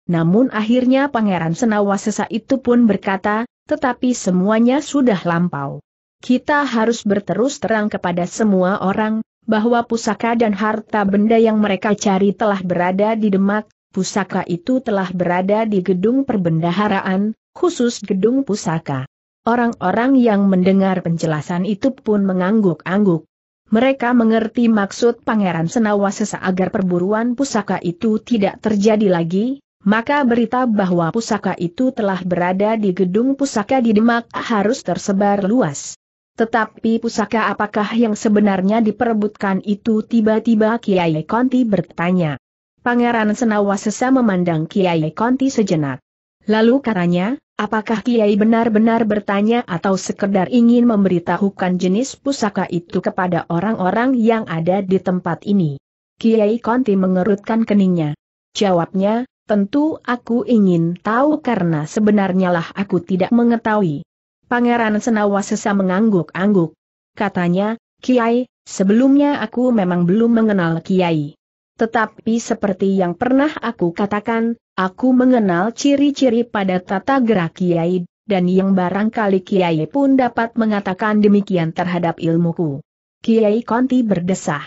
[SPEAKER 1] Namun akhirnya Pangeran Senawasesa itu pun berkata, tetapi semuanya sudah lampau. Kita harus berterus terang kepada semua orang, bahwa pusaka dan harta benda yang mereka cari telah berada di Demak, pusaka itu telah berada di gedung perbendaharaan, khusus gedung pusaka. Orang-orang yang mendengar penjelasan itu pun mengangguk-angguk. Mereka mengerti maksud Pangeran Senawasesa agar perburuan pusaka itu tidak terjadi lagi, maka berita bahwa pusaka itu telah berada di gedung pusaka di Demak harus tersebar luas. Tetapi pusaka apakah yang sebenarnya diperebutkan itu tiba-tiba Kiai Konti bertanya. Pangeran Senawasesa memandang Kiai Konti sejenak. Lalu katanya, Apakah Kiai benar-benar bertanya atau sekedar ingin memberitahukan jenis pusaka itu kepada orang-orang yang ada di tempat ini? Kiai Konti mengerutkan keningnya. Jawabnya, tentu aku ingin tahu karena sebenarnya lah aku tidak mengetahui. Pangeran Senawa sesa mengangguk-angguk. Katanya, Kiai, sebelumnya aku memang belum mengenal Kiai. Tetapi seperti yang pernah aku katakan, aku mengenal ciri-ciri pada tata gerak Kiai, dan yang barangkali Kiai pun dapat mengatakan demikian terhadap ilmuku. Kiai Konti berdesah.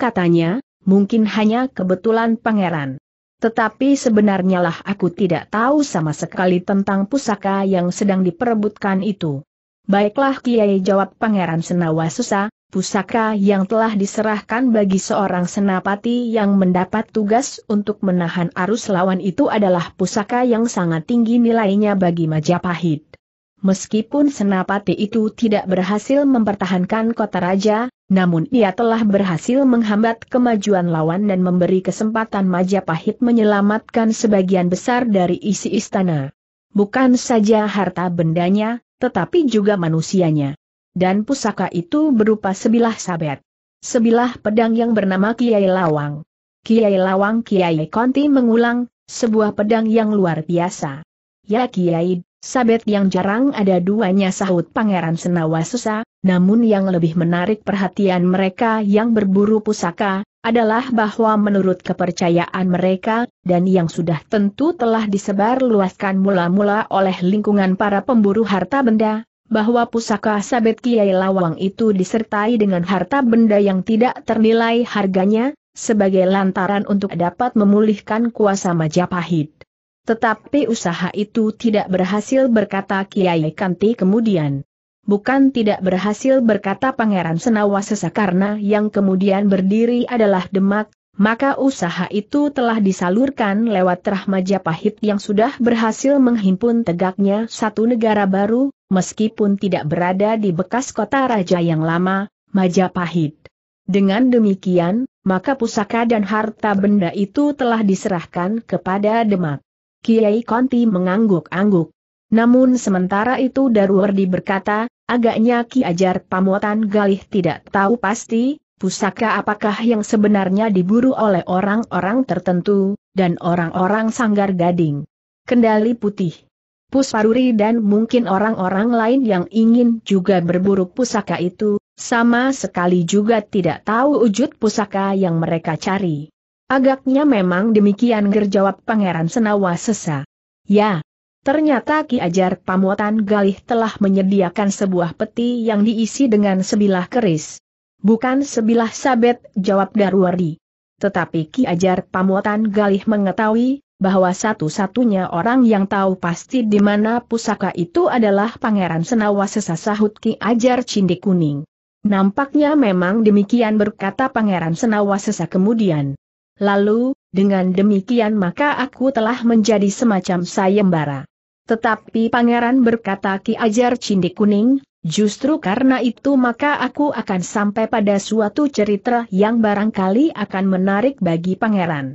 [SPEAKER 1] Katanya, mungkin hanya kebetulan pangeran. Tetapi sebenarnya lah aku tidak tahu sama sekali tentang pusaka yang sedang diperebutkan itu. Baiklah Kiai jawab Pangeran Senawa Susa, pusaka yang telah diserahkan bagi seorang senapati yang mendapat tugas untuk menahan arus lawan itu adalah pusaka yang sangat tinggi nilainya bagi Majapahit. Meskipun senapati itu tidak berhasil mempertahankan kota raja, namun ia telah berhasil menghambat kemajuan lawan dan memberi kesempatan Majapahit menyelamatkan sebagian besar dari isi istana. Bukan saja harta bendanya, tetapi juga manusianya dan pusaka itu berupa sebilah sabet. Sebilah pedang yang bernama Kiai Lawang. Kiai Lawang Kiai Konti mengulang, sebuah pedang yang luar biasa. Ya Kiai, sabet yang jarang ada duanya sahut Pangeran Senawa Susa, namun yang lebih menarik perhatian mereka yang berburu pusaka, adalah bahwa menurut kepercayaan mereka, dan yang sudah tentu telah disebar luaskan mula-mula oleh lingkungan para pemburu harta benda, bahwa pusaka sabit Kiai Lawang itu disertai dengan harta benda yang tidak ternilai harganya, sebagai lantaran untuk dapat memulihkan kuasa Majapahit. Tetapi usaha itu tidak berhasil berkata Kiai Kanti kemudian. Bukan tidak berhasil berkata Pangeran Senawasesa karena yang kemudian berdiri adalah Demak, maka usaha itu telah disalurkan lewat Rahmajapahit yang sudah berhasil menghimpun tegaknya satu negara baru, meskipun tidak berada di bekas kota raja yang lama, Majapahit. Dengan demikian, maka pusaka dan harta benda itu telah diserahkan kepada Demak. Kiai Konti mengangguk-angguk. Namun sementara itu Darwardi berkata, agaknya Ki Ajar Pamotan Galih tidak tahu pasti, pusaka apakah yang sebenarnya diburu oleh orang-orang tertentu, dan orang-orang sanggar gading. Kendali putih. Pusparuri dan mungkin orang-orang lain yang ingin juga berburu pusaka itu, sama sekali juga tidak tahu wujud pusaka yang mereka cari. Agaknya memang demikian gerjawab Pangeran Senawa Sesa. Ya, Ternyata Ki Ajar Pamuatan Galih telah menyediakan sebuah peti yang diisi dengan sebilah keris. Bukan sebilah sabet, jawab Darwari. Tetapi Ki Ajar Pamuatan Galih mengetahui, bahwa satu-satunya orang yang tahu pasti di mana pusaka itu adalah Pangeran Senawa sesahut Ki Ajar Cindi Kuning. Nampaknya memang demikian berkata Pangeran Senawa sesa kemudian. Lalu, dengan demikian maka aku telah menjadi semacam sayembara. Tetapi Pangeran berkata Ki Ajar Cindi Kuning, justru karena itu maka aku akan sampai pada suatu cerita yang barangkali akan menarik bagi Pangeran.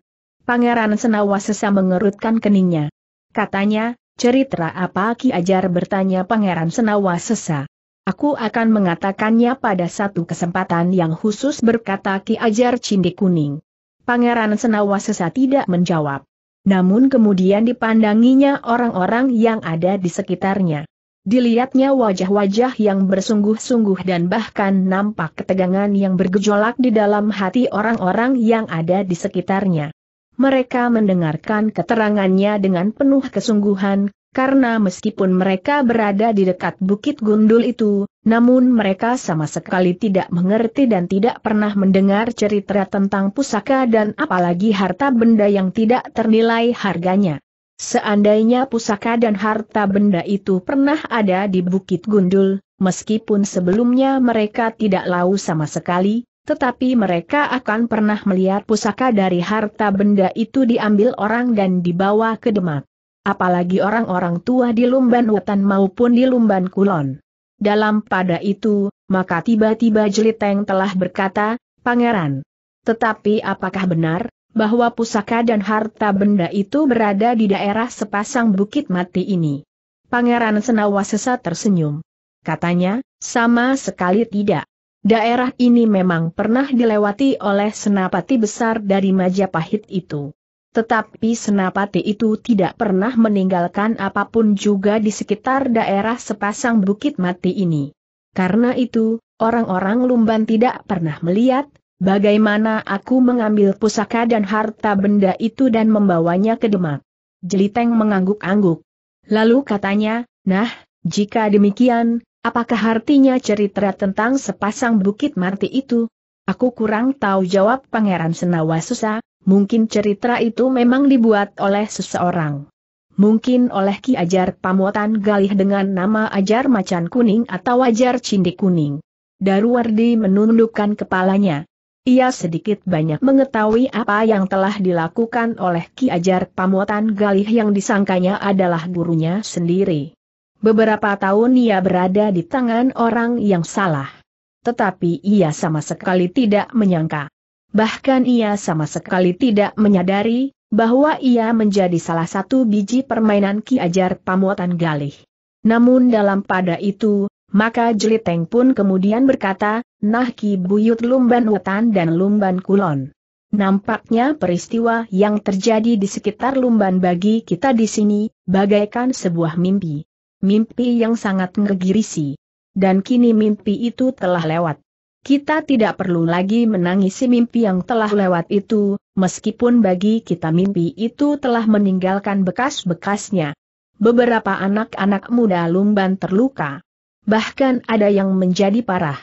[SPEAKER 1] Pangeran Senawa sesa mengerutkan keningnya. Katanya, cerita apa Ki Ajar bertanya Pangeran Senawa sesa. Aku akan mengatakannya pada satu kesempatan yang khusus berkata Ki Ajar Cindi Kuning. Pangeran Senawa sesa tidak menjawab. Namun kemudian dipandanginya orang-orang yang ada di sekitarnya. Dilihatnya wajah-wajah yang bersungguh-sungguh dan bahkan nampak ketegangan yang bergejolak di dalam hati orang-orang yang ada di sekitarnya. Mereka mendengarkan keterangannya dengan penuh kesungguhan, karena meskipun mereka berada di dekat Bukit Gundul itu, namun mereka sama sekali tidak mengerti dan tidak pernah mendengar cerita tentang pusaka dan apalagi harta benda yang tidak ternilai harganya. Seandainya pusaka dan harta benda itu pernah ada di Bukit Gundul, meskipun sebelumnya mereka tidak lau sama sekali, tetapi mereka akan pernah melihat pusaka dari harta benda itu diambil orang dan dibawa ke Demak. Apalagi orang-orang tua di Lumban Wetan maupun di Lumban Kulon. Dalam pada itu, maka tiba-tiba Jeliteng telah berkata, Pangeran. Tetapi apakah benar, bahwa pusaka dan harta benda itu berada di daerah sepasang bukit mati ini? Pangeran Senawasesa tersenyum. Katanya, sama sekali tidak. Daerah ini memang pernah dilewati oleh senapati besar dari Majapahit itu. Tetapi senapati itu tidak pernah meninggalkan apapun juga di sekitar daerah sepasang bukit mati ini. Karena itu, orang-orang Lumban tidak pernah melihat bagaimana aku mengambil pusaka dan harta benda itu dan membawanya ke Demak. Jeliteng mengangguk-angguk. Lalu katanya, nah, jika demikian, Apakah artinya cerita tentang sepasang bukit marti itu? Aku kurang tahu jawab Pangeran Senawa Susa, mungkin cerita itu memang dibuat oleh seseorang. Mungkin oleh Ki Ajar Pamotan Galih dengan nama Ajar Macan Kuning atau Ajar Cindi Kuning. Darwardi menundukkan kepalanya. Ia sedikit banyak mengetahui apa yang telah dilakukan oleh Ki Ajar Pamotan Galih yang disangkanya adalah gurunya sendiri. Beberapa tahun ia berada di tangan orang yang salah. Tetapi ia sama sekali tidak menyangka. Bahkan ia sama sekali tidak menyadari, bahwa ia menjadi salah satu biji permainan Ki Ajar Pamuatan Galih. Namun dalam pada itu, maka Jeliteng pun kemudian berkata, Nah Ki Buyut Lumban Wetan dan Lumban Kulon. Nampaknya peristiwa yang terjadi di sekitar Lumban bagi kita di sini, bagaikan sebuah mimpi mimpi yang sangat ngegirisi. Dan kini mimpi itu telah lewat. Kita tidak perlu lagi menangisi mimpi yang telah lewat itu, meskipun bagi kita mimpi itu telah meninggalkan bekas-bekasnya. Beberapa anak-anak muda lumban terluka. Bahkan ada yang menjadi parah.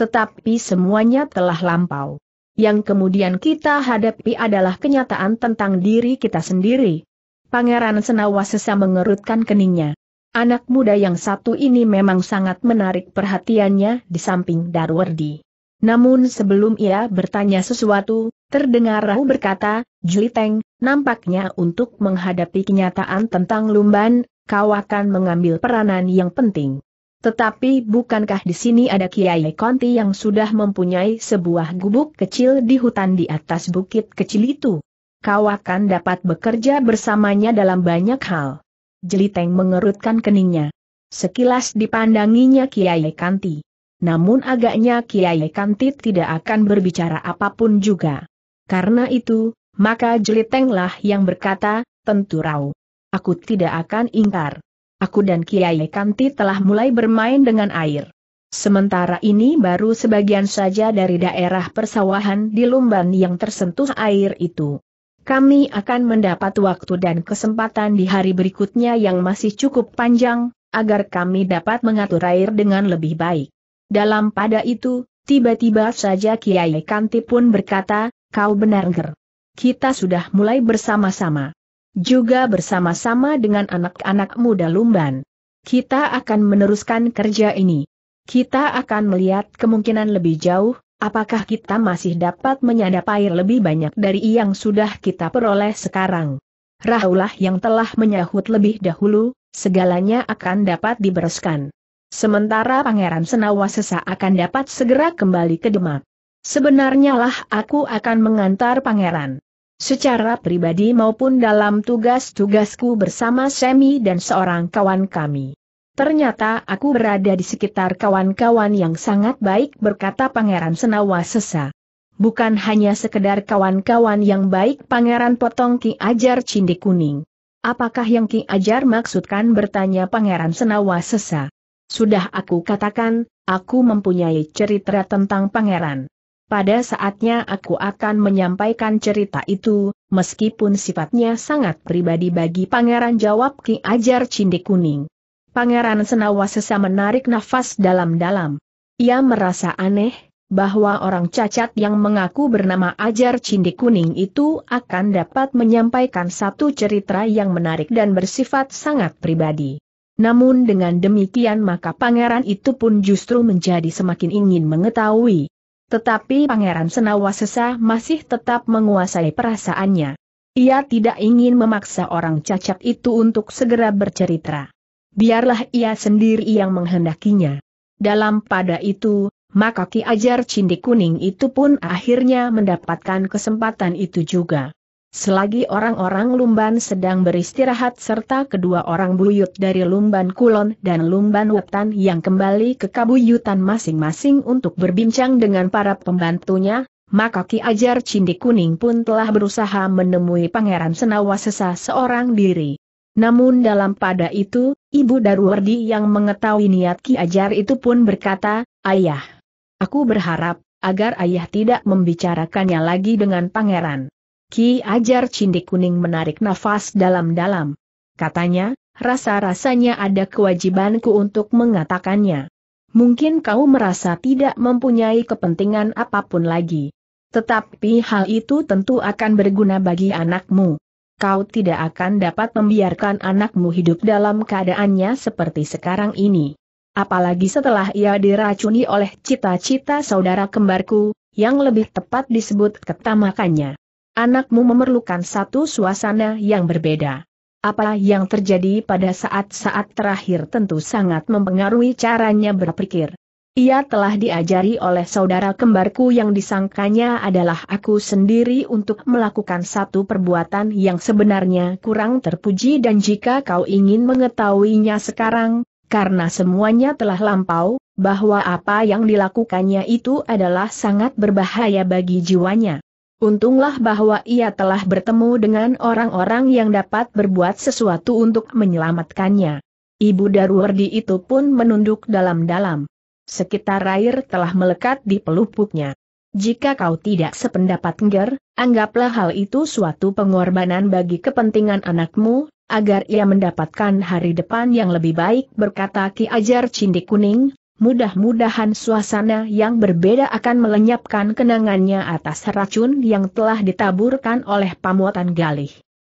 [SPEAKER 1] Tetapi semuanya telah lampau. Yang kemudian kita hadapi adalah kenyataan tentang diri kita sendiri. Pangeran Senawa sesa mengerutkan keningnya. Anak muda yang satu ini memang sangat menarik perhatiannya di samping Darwardi. Namun sebelum ia bertanya sesuatu, terdengar Rahu berkata, Jui Teng, nampaknya untuk menghadapi kenyataan tentang Lumban, kau akan mengambil peranan yang penting. Tetapi bukankah di sini ada Kiai Konti yang sudah mempunyai sebuah gubuk kecil di hutan di atas bukit kecil itu? Kau akan dapat bekerja bersamanya dalam banyak hal. Jeliteng mengerutkan keningnya. Sekilas dipandanginya Kiai Kanti. Namun agaknya Kiai Kanti tidak akan berbicara apapun juga. Karena itu, maka Jelitenglah yang berkata, tentu Rau. Aku tidak akan ingkar. Aku dan Kiai Kanti telah mulai bermain dengan air. Sementara ini baru sebagian saja dari daerah persawahan di Lumban yang tersentuh air itu kami akan mendapat waktu dan kesempatan di hari berikutnya yang masih cukup panjang, agar kami dapat mengatur air dengan lebih baik. Dalam pada itu, tiba-tiba saja Kiai Kanti pun berkata, kau benar ger. Kita sudah mulai bersama-sama. Juga bersama-sama dengan anak-anak muda Lumban. Kita akan meneruskan kerja ini. Kita akan melihat kemungkinan lebih jauh, apakah kita masih dapat menyadap air lebih banyak dari yang sudah kita peroleh sekarang? Rahulah yang telah menyahut lebih dahulu, segalanya akan dapat dibereskan. Sementara Pangeran Senawa Sesa akan dapat segera kembali ke Demak. Sebenarnya lah aku akan mengantar Pangeran. Secara pribadi maupun dalam tugas-tugasku bersama Semi dan seorang kawan kami. Ternyata aku berada di sekitar kawan-kawan yang sangat baik berkata Pangeran Senawa sesa. Bukan hanya sekedar kawan-kawan yang baik Pangeran Potong Ki Ajar Cindi Kuning. Apakah yang Ki Ajar maksudkan bertanya Pangeran Senawa sesa. Sudah aku katakan, aku mempunyai cerita tentang Pangeran. Pada saatnya aku akan menyampaikan cerita itu, meskipun sifatnya sangat pribadi bagi pangeran jawab Ki Ajar Cinde Kuning. Pangeran Senawasesa menarik nafas dalam-dalam. Ia merasa aneh, bahwa orang cacat yang mengaku bernama Ajar Cindi Kuning itu akan dapat menyampaikan satu cerita yang menarik dan bersifat sangat pribadi. Namun dengan demikian maka pangeran itu pun justru menjadi semakin ingin mengetahui. Tetapi pangeran Senawasesa masih tetap menguasai perasaannya. Ia tidak ingin memaksa orang cacat itu untuk segera bercerita biarlah ia sendiri yang menghendakinya. Dalam pada itu, maka Ki Ajar Cindik Kuning itu pun akhirnya mendapatkan kesempatan itu juga. Selagi orang-orang Lumban sedang beristirahat serta kedua orang buyut dari Lumban Kulon dan Lumban Wetan yang kembali ke kabuyutan masing-masing untuk berbincang dengan para pembantunya, maka Ki Ajar Cindik Kuning pun telah berusaha menemui Pangeran Senawasesa seorang diri. Namun dalam pada itu, Ibu Darwardi yang mengetahui niat Ki Ajar itu pun berkata, Ayah, aku berharap, agar ayah tidak membicarakannya lagi dengan pangeran. Ki Ajar Cindi Kuning menarik nafas dalam-dalam. Katanya, rasa-rasanya ada kewajibanku untuk mengatakannya. Mungkin kau merasa tidak mempunyai kepentingan apapun lagi. Tetapi hal itu tentu akan berguna bagi anakmu kau tidak akan dapat membiarkan anakmu hidup dalam keadaannya seperti sekarang ini. Apalagi setelah ia diracuni oleh cita-cita saudara kembarku, yang lebih tepat disebut ketamakannya. Anakmu memerlukan satu suasana yang berbeda. Apa yang terjadi pada saat-saat terakhir tentu sangat mempengaruhi caranya berpikir. Ia telah diajari oleh saudara kembarku yang disangkanya adalah aku sendiri untuk melakukan satu perbuatan yang sebenarnya kurang terpuji dan jika kau ingin mengetahuinya sekarang, karena semuanya telah lampau, bahwa apa yang dilakukannya itu adalah sangat berbahaya bagi jiwanya. Untunglah bahwa ia telah bertemu dengan orang-orang yang dapat berbuat sesuatu untuk menyelamatkannya. Ibu Darwardi itu pun menunduk dalam-dalam sekitar air telah melekat di pelupuknya. Jika kau tidak sependapat Ngger, anggaplah hal itu suatu pengorbanan bagi kepentingan anakmu, agar ia mendapatkan hari depan yang lebih baik berkata Ki Ajar Cindikuning. Kuning, mudah-mudahan suasana yang berbeda akan melenyapkan kenangannya atas racun yang telah ditaburkan oleh pamuatan galih.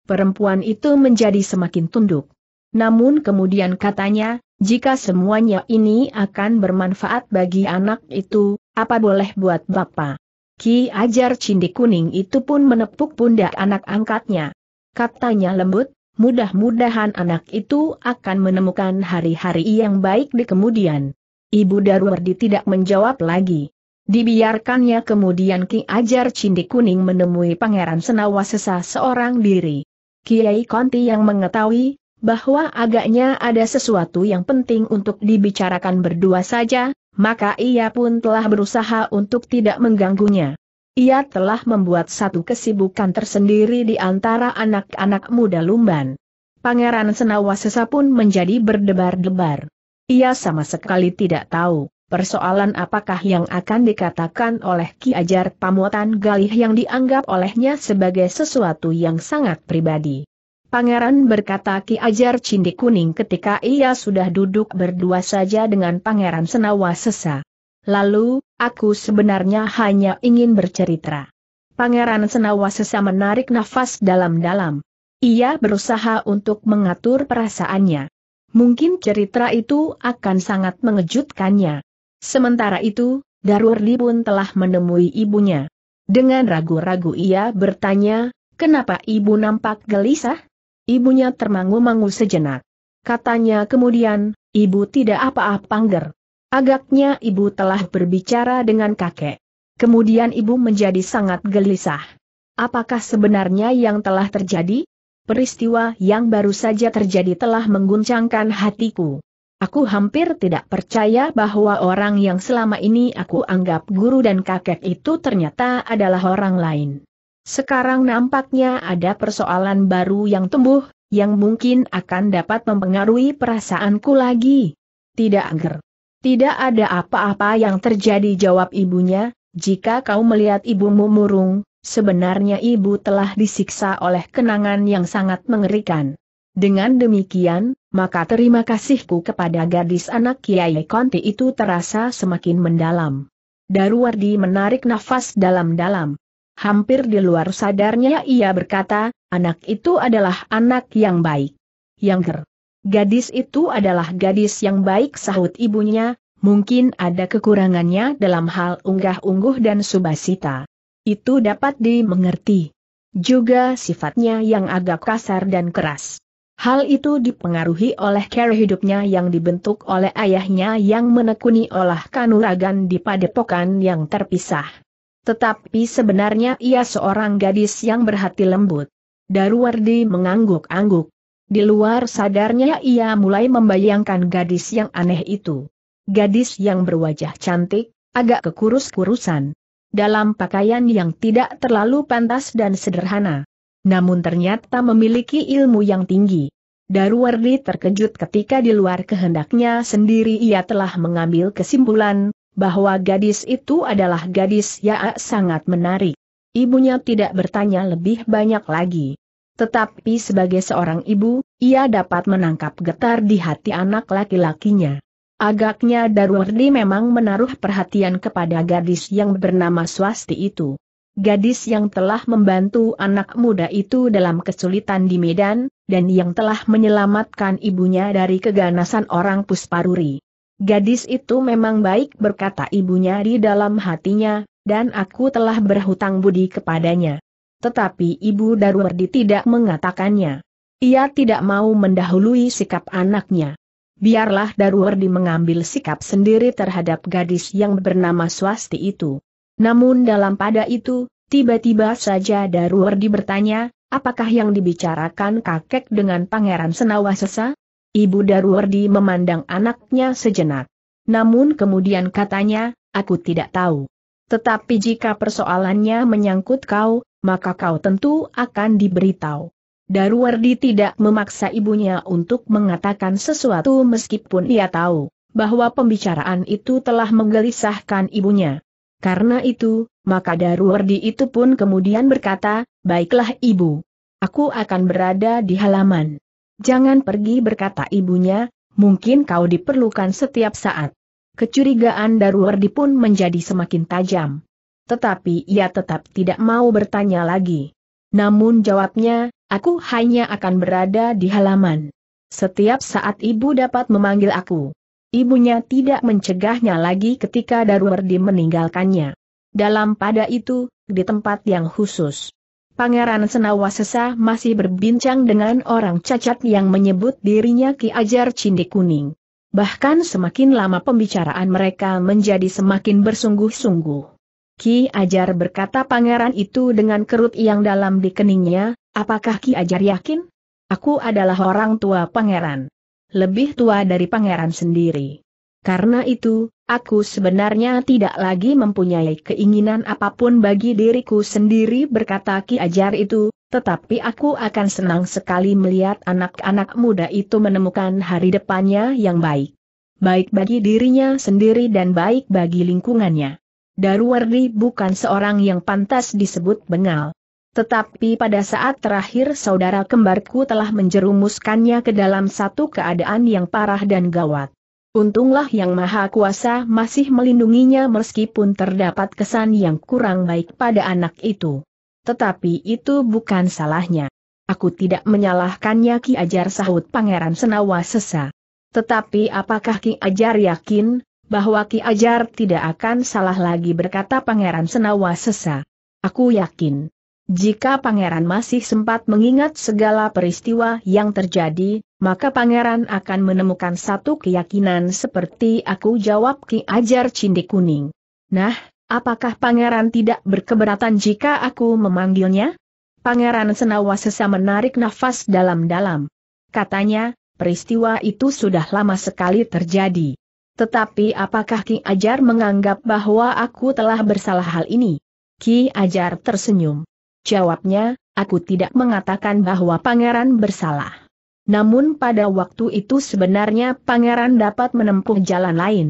[SPEAKER 1] Perempuan itu menjadi semakin tunduk. Namun kemudian katanya, jika semuanya ini akan bermanfaat bagi anak itu, apa boleh buat bapak? Ki Ajar Cindi Kuning itu pun menepuk pundak anak angkatnya. Katanya lembut, mudah-mudahan anak itu akan menemukan hari-hari yang baik di kemudian. Ibu Darwardi tidak menjawab lagi. Dibiarkannya kemudian Ki Ajar Cindi Kuning menemui Pangeran Senawa sesa seorang diri. Kiai Konti yang mengetahui, bahwa agaknya ada sesuatu yang penting untuk dibicarakan berdua saja, maka ia pun telah berusaha untuk tidak mengganggunya. Ia telah membuat satu kesibukan tersendiri di antara anak-anak muda Lumban. Pangeran Senawasesa pun menjadi berdebar-debar. Ia sama sekali tidak tahu, persoalan apakah yang akan dikatakan oleh Ki Ajar Pamotan Galih yang dianggap olehnya sebagai sesuatu yang sangat pribadi. Pangeran berkata Ki Ajar Cindi Kuning ketika ia sudah duduk berdua saja dengan Pangeran Senawa Sesa. Lalu, aku sebenarnya hanya ingin bercerita. Pangeran Senawa Sesa menarik nafas dalam-dalam. Ia berusaha untuk mengatur perasaannya. Mungkin cerita itu akan sangat mengejutkannya. Sementara itu, Darurli pun telah menemui ibunya. Dengan ragu-ragu ia bertanya, kenapa ibu nampak gelisah? Ibunya termangu-mangu sejenak. Katanya kemudian, ibu tidak apa-apa angger. Agaknya ibu telah berbicara dengan kakek. Kemudian ibu menjadi sangat gelisah. Apakah sebenarnya yang telah terjadi? Peristiwa yang baru saja terjadi telah mengguncangkan hatiku. Aku hampir tidak percaya bahwa orang yang selama ini aku anggap guru dan kakek itu ternyata adalah orang lain. Sekarang nampaknya ada persoalan baru yang tumbuh, yang mungkin akan dapat mempengaruhi perasaanku lagi. Tidak agar. Tidak ada apa-apa yang terjadi jawab ibunya, jika kau melihat ibumu murung, sebenarnya ibu telah disiksa oleh kenangan yang sangat mengerikan. Dengan demikian, maka terima kasihku kepada gadis anak Kiai Konti itu terasa semakin mendalam. Darwardi menarik nafas dalam-dalam. Hampir di luar sadarnya ia berkata, anak itu adalah anak yang baik. Yang ger. Gadis itu adalah gadis yang baik sahut ibunya, mungkin ada kekurangannya dalam hal unggah-ungguh dan subasita. Itu dapat dimengerti. Juga sifatnya yang agak kasar dan keras. Hal itu dipengaruhi oleh cara hidupnya yang dibentuk oleh ayahnya yang menekuni olah kanuragan di padepokan yang terpisah. Tetapi sebenarnya ia seorang gadis yang berhati lembut. Daruwardi mengangguk-angguk. Di luar sadarnya ia mulai membayangkan gadis yang aneh itu. Gadis yang berwajah cantik, agak kekurus-kurusan. Dalam pakaian yang tidak terlalu pantas dan sederhana. Namun ternyata memiliki ilmu yang tinggi. Daruwardi terkejut ketika di luar kehendaknya sendiri ia telah mengambil kesimpulan, bahwa gadis itu adalah gadis yang ah, sangat menarik. Ibunya tidak bertanya lebih banyak lagi. Tetapi sebagai seorang ibu, ia dapat menangkap getar di hati anak laki-lakinya. Agaknya Darwardi memang menaruh perhatian kepada gadis yang bernama Swasti itu. Gadis yang telah membantu anak muda itu dalam kesulitan di Medan, dan yang telah menyelamatkan ibunya dari keganasan orang Pusparuri. Gadis itu memang baik berkata ibunya di dalam hatinya, dan aku telah berhutang budi kepadanya. Tetapi ibu Darwardi tidak mengatakannya. Ia tidak mau mendahului sikap anaknya. Biarlah Darwardi mengambil sikap sendiri terhadap gadis yang bernama Swasti itu. Namun dalam pada itu, tiba-tiba saja Darwardi bertanya, apakah yang dibicarakan kakek dengan Pangeran Senawasesa? Ibu Darwardi memandang anaknya sejenak. Namun kemudian katanya, aku tidak tahu. Tetapi jika persoalannya menyangkut kau, maka kau tentu akan diberitahu. Darwardi tidak memaksa ibunya untuk mengatakan sesuatu meskipun ia tahu bahwa pembicaraan itu telah menggelisahkan ibunya. Karena itu, maka Darwardi itu pun kemudian berkata, Baiklah ibu, aku akan berada di halaman. Jangan pergi berkata ibunya, mungkin kau diperlukan setiap saat. Kecurigaan Darwardi pun menjadi semakin tajam. Tetapi ia tetap tidak mau bertanya lagi. Namun jawabnya, aku hanya akan berada di halaman. Setiap saat ibu dapat memanggil aku. Ibunya tidak mencegahnya lagi ketika Darwardi meninggalkannya. Dalam pada itu, di tempat yang khusus. Pangeran Senawasesa masih berbincang dengan orang cacat yang menyebut dirinya Ki Ajar Cindi Kuning. Bahkan semakin lama pembicaraan mereka menjadi semakin bersungguh-sungguh. Ki Ajar berkata pangeran itu dengan kerut yang dalam di keningnya, apakah Ki Ajar yakin? Aku adalah orang tua pangeran. Lebih tua dari pangeran sendiri. Karena itu, aku sebenarnya tidak lagi mempunyai keinginan apapun bagi diriku sendiri berkata Ki Ajar itu, tetapi aku akan senang sekali melihat anak-anak muda itu menemukan hari depannya yang baik. Baik bagi dirinya sendiri dan baik bagi lingkungannya. Darwardi bukan seorang yang pantas disebut bengal. Tetapi pada saat terakhir saudara kembarku telah menjerumuskannya ke dalam satu keadaan yang parah dan gawat. Untunglah Yang Maha Kuasa masih melindunginya meskipun terdapat kesan yang kurang baik pada anak itu. Tetapi itu bukan salahnya. Aku tidak menyalahkannya Ki Ajar sahut Pangeran Senawa sesa. Tetapi apakah Ki Ajar yakin, bahwa Ki Ajar tidak akan salah lagi berkata Pangeran Senawa sesa? Aku yakin. Jika pangeran masih sempat mengingat segala peristiwa yang terjadi, maka pangeran akan menemukan satu keyakinan seperti aku jawab Ki Ajar Cindi Kuning. Nah, apakah pangeran tidak berkeberatan jika aku memanggilnya? Pangeran Senawa sesa menarik nafas dalam-dalam. Katanya, peristiwa itu sudah lama sekali terjadi. Tetapi apakah Ki Ajar menganggap bahwa aku telah bersalah hal ini? Ki Ajar tersenyum. Jawabnya, aku tidak mengatakan bahwa pangeran bersalah. Namun pada waktu itu sebenarnya pangeran dapat menempuh jalan lain.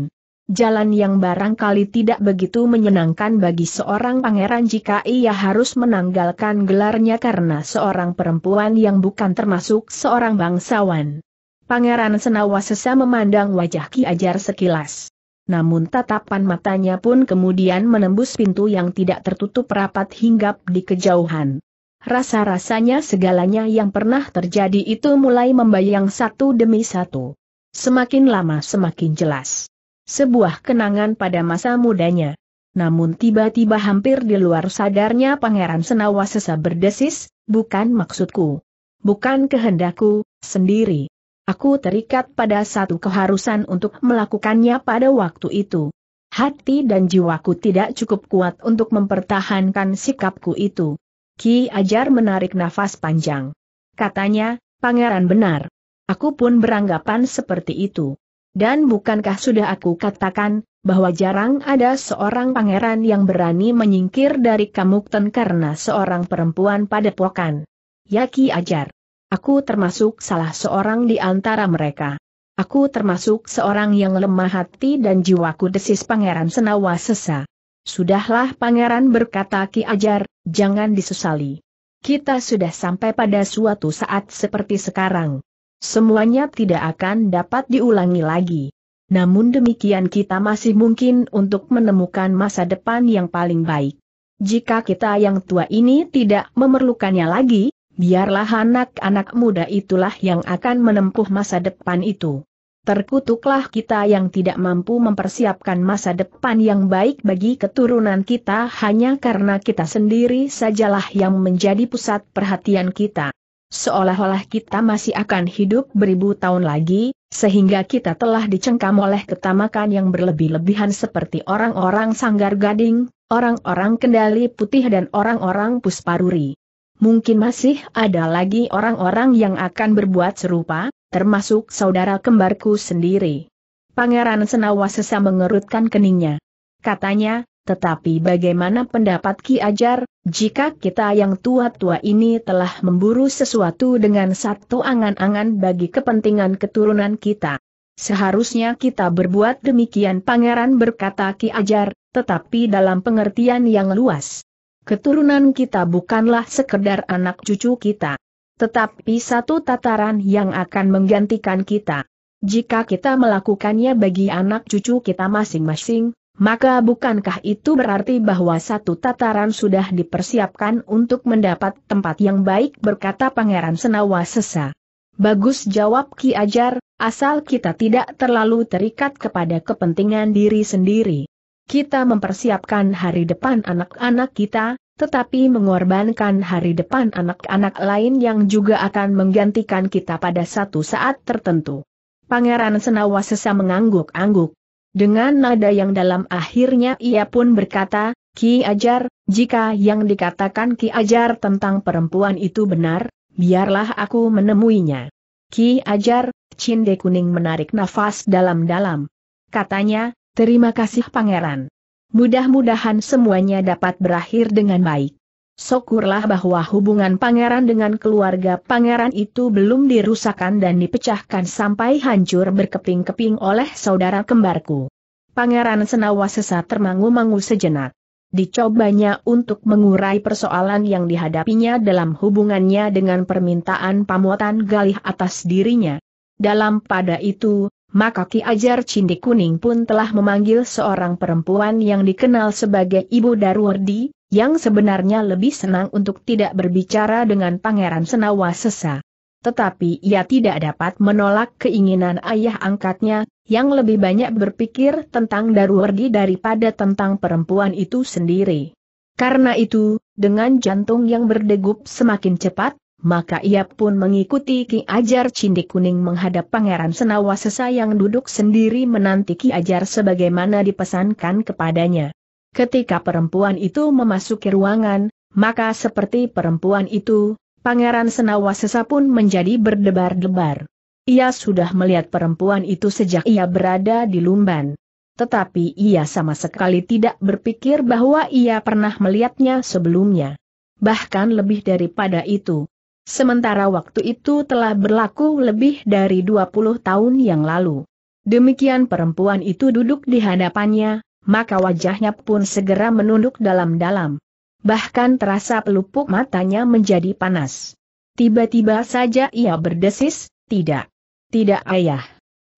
[SPEAKER 1] Jalan yang barangkali tidak begitu menyenangkan bagi seorang pangeran jika ia harus menanggalkan gelarnya karena seorang perempuan yang bukan termasuk seorang bangsawan. Pangeran Senawa sesa memandang wajah Ki Ajar sekilas namun tatapan matanya pun kemudian menembus pintu yang tidak tertutup rapat hingga di kejauhan. Rasa-rasanya segalanya yang pernah terjadi itu mulai membayang satu demi satu. Semakin lama semakin jelas. Sebuah kenangan pada masa mudanya. Namun tiba-tiba hampir di luar sadarnya Pangeran Senawa sesa berdesis, bukan maksudku. Bukan kehendakku, sendiri. Aku terikat pada satu keharusan untuk melakukannya pada waktu itu. Hati dan jiwaku tidak cukup kuat untuk mempertahankan sikapku itu. Ki Ajar menarik nafas panjang. Katanya, pangeran benar. Aku pun beranggapan seperti itu. Dan bukankah sudah aku katakan, bahwa jarang ada seorang pangeran yang berani menyingkir dari Kamukten karena seorang perempuan pada pokan. Ya, Ki Ajar. Aku termasuk salah seorang di antara mereka. Aku termasuk seorang yang lemah hati dan jiwaku desis Pangeran Senawa sesa. Sudahlah Pangeran berkata Ki Ajar, jangan disesali. Kita sudah sampai pada suatu saat seperti sekarang. Semuanya tidak akan dapat diulangi lagi. Namun demikian kita masih mungkin untuk menemukan masa depan yang paling baik. Jika kita yang tua ini tidak memerlukannya lagi, biarlah anak-anak muda itulah yang akan menempuh masa depan itu. Terkutuklah kita yang tidak mampu mempersiapkan masa depan yang baik bagi keturunan kita hanya karena kita sendiri sajalah yang menjadi pusat perhatian kita. Seolah-olah kita masih akan hidup beribu tahun lagi, sehingga kita telah dicengkam oleh ketamakan yang berlebih-lebihan seperti orang-orang sanggar gading, orang-orang kendali putih dan orang-orang pusparuri mungkin masih ada lagi orang-orang yang akan berbuat serupa, termasuk saudara kembarku sendiri. Pangeran Senawa sesa mengerutkan keningnya. Katanya, tetapi bagaimana pendapat Ki Ajar, jika kita yang tua-tua ini telah memburu sesuatu dengan satu angan-angan bagi kepentingan keturunan kita? Seharusnya kita berbuat demikian Pangeran berkata Ki Ajar, tetapi dalam pengertian yang luas. Keturunan kita bukanlah sekedar anak cucu kita. Tetapi satu tataran yang akan menggantikan kita. Jika kita melakukannya bagi anak cucu kita masing-masing, maka bukankah itu berarti bahwa satu tataran sudah dipersiapkan untuk mendapat tempat yang baik berkata Pangeran Senawa Sesa. Bagus jawab Ki Ajar, asal kita tidak terlalu terikat kepada kepentingan diri sendiri kita mempersiapkan hari depan anak-anak kita, tetapi mengorbankan hari depan anak-anak lain yang juga akan menggantikan kita pada satu saat tertentu. Pangeran Senawa sesa mengangguk-angguk. Dengan nada yang dalam akhirnya ia pun berkata, Ki Ajar, jika yang dikatakan Ki Ajar tentang perempuan itu benar, biarlah aku menemuinya. Ki Ajar, Cinde Kuning menarik nafas dalam-dalam. Katanya, Terima kasih Pangeran. Mudah-mudahan semuanya dapat berakhir dengan baik. Syukurlah bahwa hubungan pangeran dengan keluarga pangeran itu belum dirusakkan dan dipecahkan sampai hancur berkeping-keping oleh saudara kembarku. Pangeran Senawa sesat termangu-mangu sejenak. Dicobanya untuk mengurai persoalan yang dihadapinya dalam hubungannya dengan permintaan pamuatan galih atas dirinya. Dalam pada itu, maka Ki Ajar Cindi Kuning pun telah memanggil seorang perempuan yang dikenal sebagai Ibu Darwardi, yang sebenarnya lebih senang untuk tidak berbicara dengan Pangeran Senawa Sesa. Tetapi ia tidak dapat menolak keinginan ayah angkatnya, yang lebih banyak berpikir tentang Darwardi daripada tentang perempuan itu sendiri. Karena itu, dengan jantung yang berdegup semakin cepat, maka ia pun mengikuti Ki Ajar Cindikuning Kuning menghadap Pangeran Senawa yang duduk sendiri menanti Ki Ajar sebagaimana dipesankan kepadanya. Ketika perempuan itu memasuki ruangan, maka seperti perempuan itu, Pangeran Senawa sesa pun menjadi berdebar-debar. Ia sudah melihat perempuan itu sejak ia berada di Lumban. Tetapi ia sama sekali tidak berpikir bahwa ia pernah melihatnya sebelumnya. Bahkan lebih daripada itu, Sementara waktu itu telah berlaku lebih dari 20 tahun yang lalu. Demikian perempuan itu duduk di hadapannya, maka wajahnya pun segera menunduk dalam-dalam. Bahkan terasa pelupuk matanya menjadi panas. Tiba-tiba saja ia berdesis, tidak. Tidak ayah.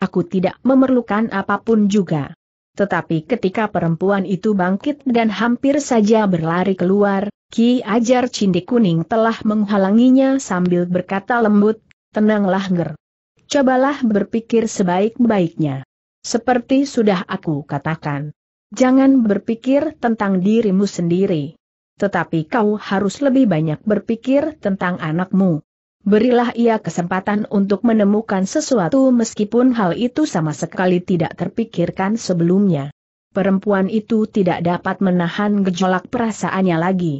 [SPEAKER 1] Aku tidak memerlukan apapun juga. Tetapi ketika perempuan itu bangkit dan hampir saja berlari keluar, Ki Ajar Cindi Kuning telah menghalanginya sambil berkata lembut, tenanglah ger. Cobalah berpikir sebaik-baiknya. Seperti sudah aku katakan. Jangan berpikir tentang dirimu sendiri. Tetapi kau harus lebih banyak berpikir tentang anakmu berilah ia kesempatan untuk menemukan sesuatu meskipun hal itu sama sekali tidak terpikirkan sebelumnya. Perempuan itu tidak dapat menahan gejolak perasaannya lagi.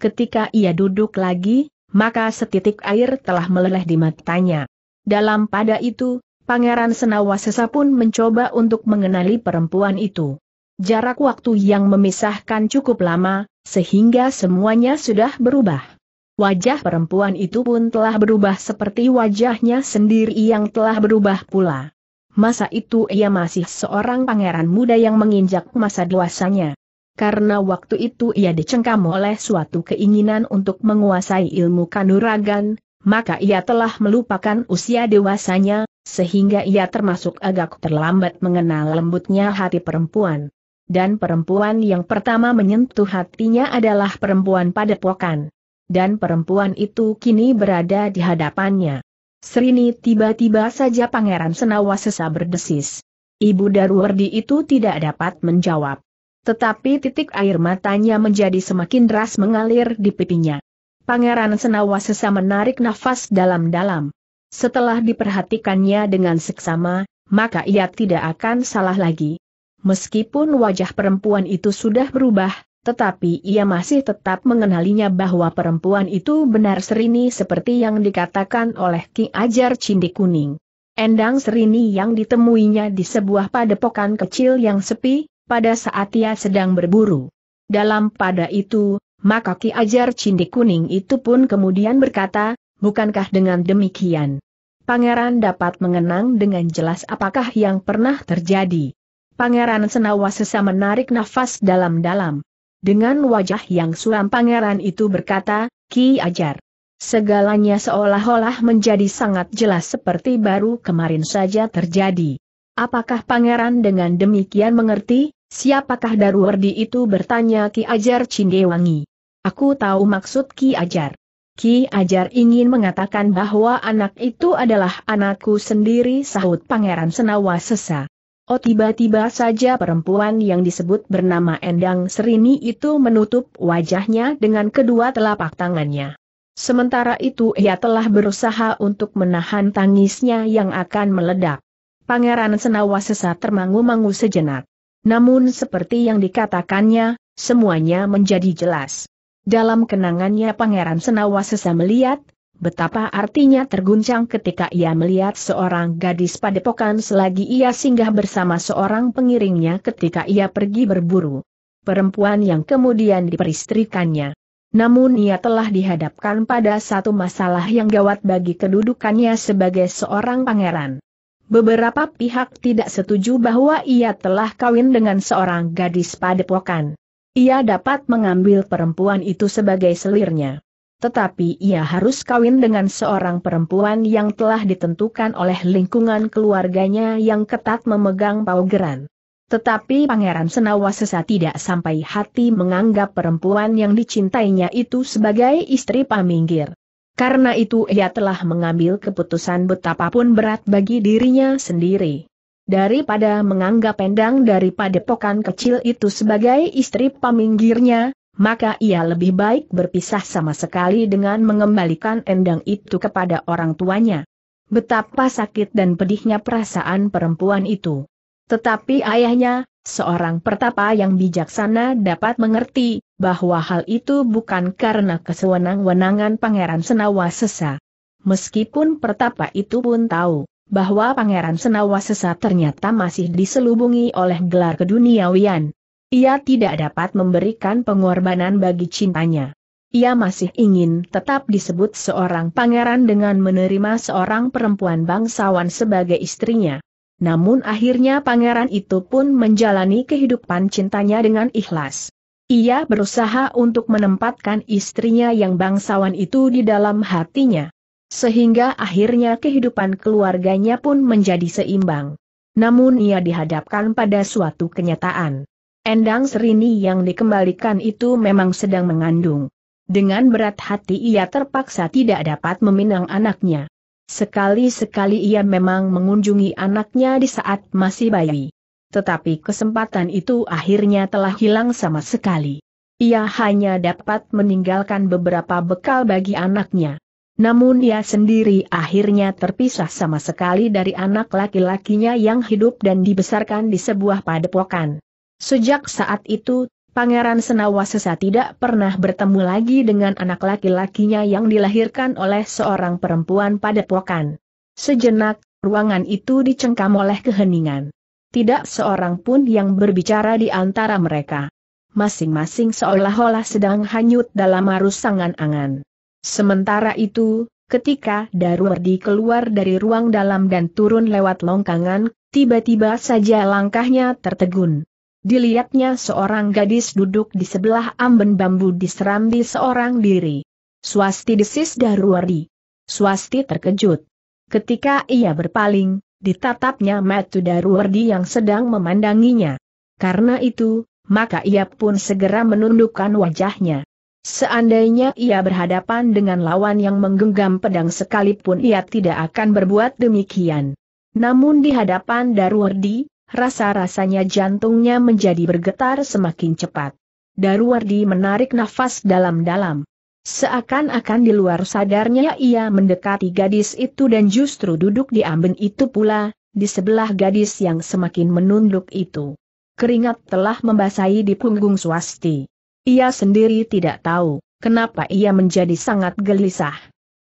[SPEAKER 1] Ketika ia duduk lagi, maka setitik air telah meleleh di matanya. Dalam pada itu, Pangeran Senawasesa pun mencoba untuk mengenali perempuan itu. Jarak waktu yang memisahkan cukup lama, sehingga semuanya sudah berubah wajah perempuan itu pun telah berubah seperti wajahnya sendiri yang telah berubah pula. Masa itu ia masih seorang pangeran muda yang menginjak masa dewasanya. Karena waktu itu ia dicengkam oleh suatu keinginan untuk menguasai ilmu kanuragan, maka ia telah melupakan usia dewasanya, sehingga ia termasuk agak terlambat mengenal lembutnya hati perempuan. Dan perempuan yang pertama menyentuh hatinya adalah perempuan padepokan dan perempuan itu kini berada di hadapannya. Serini tiba-tiba saja Pangeran Senawa sesa berdesis. Ibu Darwardi itu tidak dapat menjawab. Tetapi titik air matanya menjadi semakin deras mengalir di pipinya. Pangeran Senawa sesa menarik nafas dalam-dalam. Setelah diperhatikannya dengan seksama, maka ia tidak akan salah lagi. Meskipun wajah perempuan itu sudah berubah, tetapi ia masih tetap mengenalinya bahwa perempuan itu benar Serini seperti yang dikatakan oleh Ki Ajar Cindi Kuning. Endang Serini yang ditemuinya di sebuah padepokan kecil yang sepi, pada saat ia sedang berburu. Dalam pada itu, maka Ki Ajar Cindi Kuning itu pun kemudian berkata, bukankah dengan demikian? Pangeran dapat mengenang dengan jelas apakah yang pernah terjadi. Pangeran Senawa sesama menarik nafas dalam-dalam. Dengan wajah yang suram pangeran itu berkata, Ki Ajar. Segalanya seolah-olah menjadi sangat jelas seperti baru kemarin saja terjadi. Apakah pangeran dengan demikian mengerti, siapakah Darwardi itu bertanya Ki Ajar Cindewangi. Aku tahu maksud Ki Ajar. Ki Ajar ingin mengatakan bahwa anak itu adalah anakku sendiri sahut pangeran senawa sesa. Oh tiba-tiba saja perempuan yang disebut bernama Endang Serini itu menutup wajahnya dengan kedua telapak tangannya. Sementara itu ia telah berusaha untuk menahan tangisnya yang akan meledak. Pangeran Senawa sesat termangu-mangu sejenak. Namun seperti yang dikatakannya, semuanya menjadi jelas. Dalam kenangannya Pangeran Senawa sesa melihat Betapa artinya terguncang ketika ia melihat seorang gadis padepokan selagi ia singgah bersama seorang pengiringnya ketika ia pergi berburu. Perempuan yang kemudian diperistrikannya. Namun ia telah dihadapkan pada satu masalah yang gawat bagi kedudukannya sebagai seorang pangeran. Beberapa pihak tidak setuju bahwa ia telah kawin dengan seorang gadis padepokan. Ia dapat mengambil perempuan itu sebagai selirnya tetapi ia harus kawin dengan seorang perempuan yang telah ditentukan oleh lingkungan keluarganya yang ketat memegang paugeran. Tetapi Pangeran Senawasesa tidak sampai hati menganggap perempuan yang dicintainya itu sebagai istri paminggir. Karena itu ia telah mengambil keputusan betapapun berat bagi dirinya sendiri. Daripada menganggap pendang daripada pokan kecil itu sebagai istri paminggirnya, maka ia lebih baik berpisah sama sekali dengan mengembalikan endang itu kepada orang tuanya. Betapa sakit dan pedihnya perasaan perempuan itu. Tetapi ayahnya, seorang pertapa yang bijaksana dapat mengerti, bahwa hal itu bukan karena kesewenang-wenangan Pangeran Senawa Sesa. Meskipun pertapa itu pun tahu, bahwa Pangeran Senawa Sesa ternyata masih diselubungi oleh gelar keduniawian, ia tidak dapat memberikan pengorbanan bagi cintanya. Ia masih ingin tetap disebut seorang pangeran dengan menerima seorang perempuan bangsawan sebagai istrinya. Namun akhirnya pangeran itu pun menjalani kehidupan cintanya dengan ikhlas. Ia berusaha untuk menempatkan istrinya yang bangsawan itu di dalam hatinya. Sehingga akhirnya kehidupan keluarganya pun menjadi seimbang. Namun ia dihadapkan pada suatu kenyataan. Endang Serini yang dikembalikan itu memang sedang mengandung. Dengan berat hati ia terpaksa tidak dapat meminang anaknya. Sekali-sekali ia memang mengunjungi anaknya di saat masih bayi. Tetapi kesempatan itu akhirnya telah hilang sama sekali. Ia hanya dapat meninggalkan beberapa bekal bagi anaknya. Namun ia sendiri akhirnya terpisah sama sekali dari anak laki-lakinya yang hidup dan dibesarkan di sebuah padepokan. Sejak saat itu, Pangeran Senawasesa tidak pernah bertemu lagi dengan anak laki-lakinya yang dilahirkan oleh seorang perempuan pada pokan. Sejenak, ruangan itu dicengkam oleh keheningan. Tidak seorang pun yang berbicara di antara mereka. Masing-masing seolah-olah sedang hanyut dalam arus angan-angan. Sementara itu, ketika Darwardi keluar dari ruang dalam dan turun lewat longkangan, tiba-tiba saja langkahnya tertegun. Dilihatnya seorang gadis duduk di sebelah amben bambu diserambi seorang diri. Swasti desis Darwardi. Swasti terkejut. Ketika ia berpaling, ditatapnya Matu Darwardi yang sedang memandanginya. Karena itu, maka ia pun segera menundukkan wajahnya. Seandainya ia berhadapan dengan lawan yang menggenggam pedang sekalipun ia tidak akan berbuat demikian. Namun di hadapan Darwardi, rasa-rasanya jantungnya menjadi bergetar semakin cepat. Daruwardi menarik nafas dalam-dalam. Seakan-akan di luar sadarnya ia mendekati gadis itu dan justru duduk di amben itu pula, di sebelah gadis yang semakin menunduk itu. Keringat telah membasahi di punggung swasti. Ia sendiri tidak tahu, kenapa ia menjadi sangat gelisah.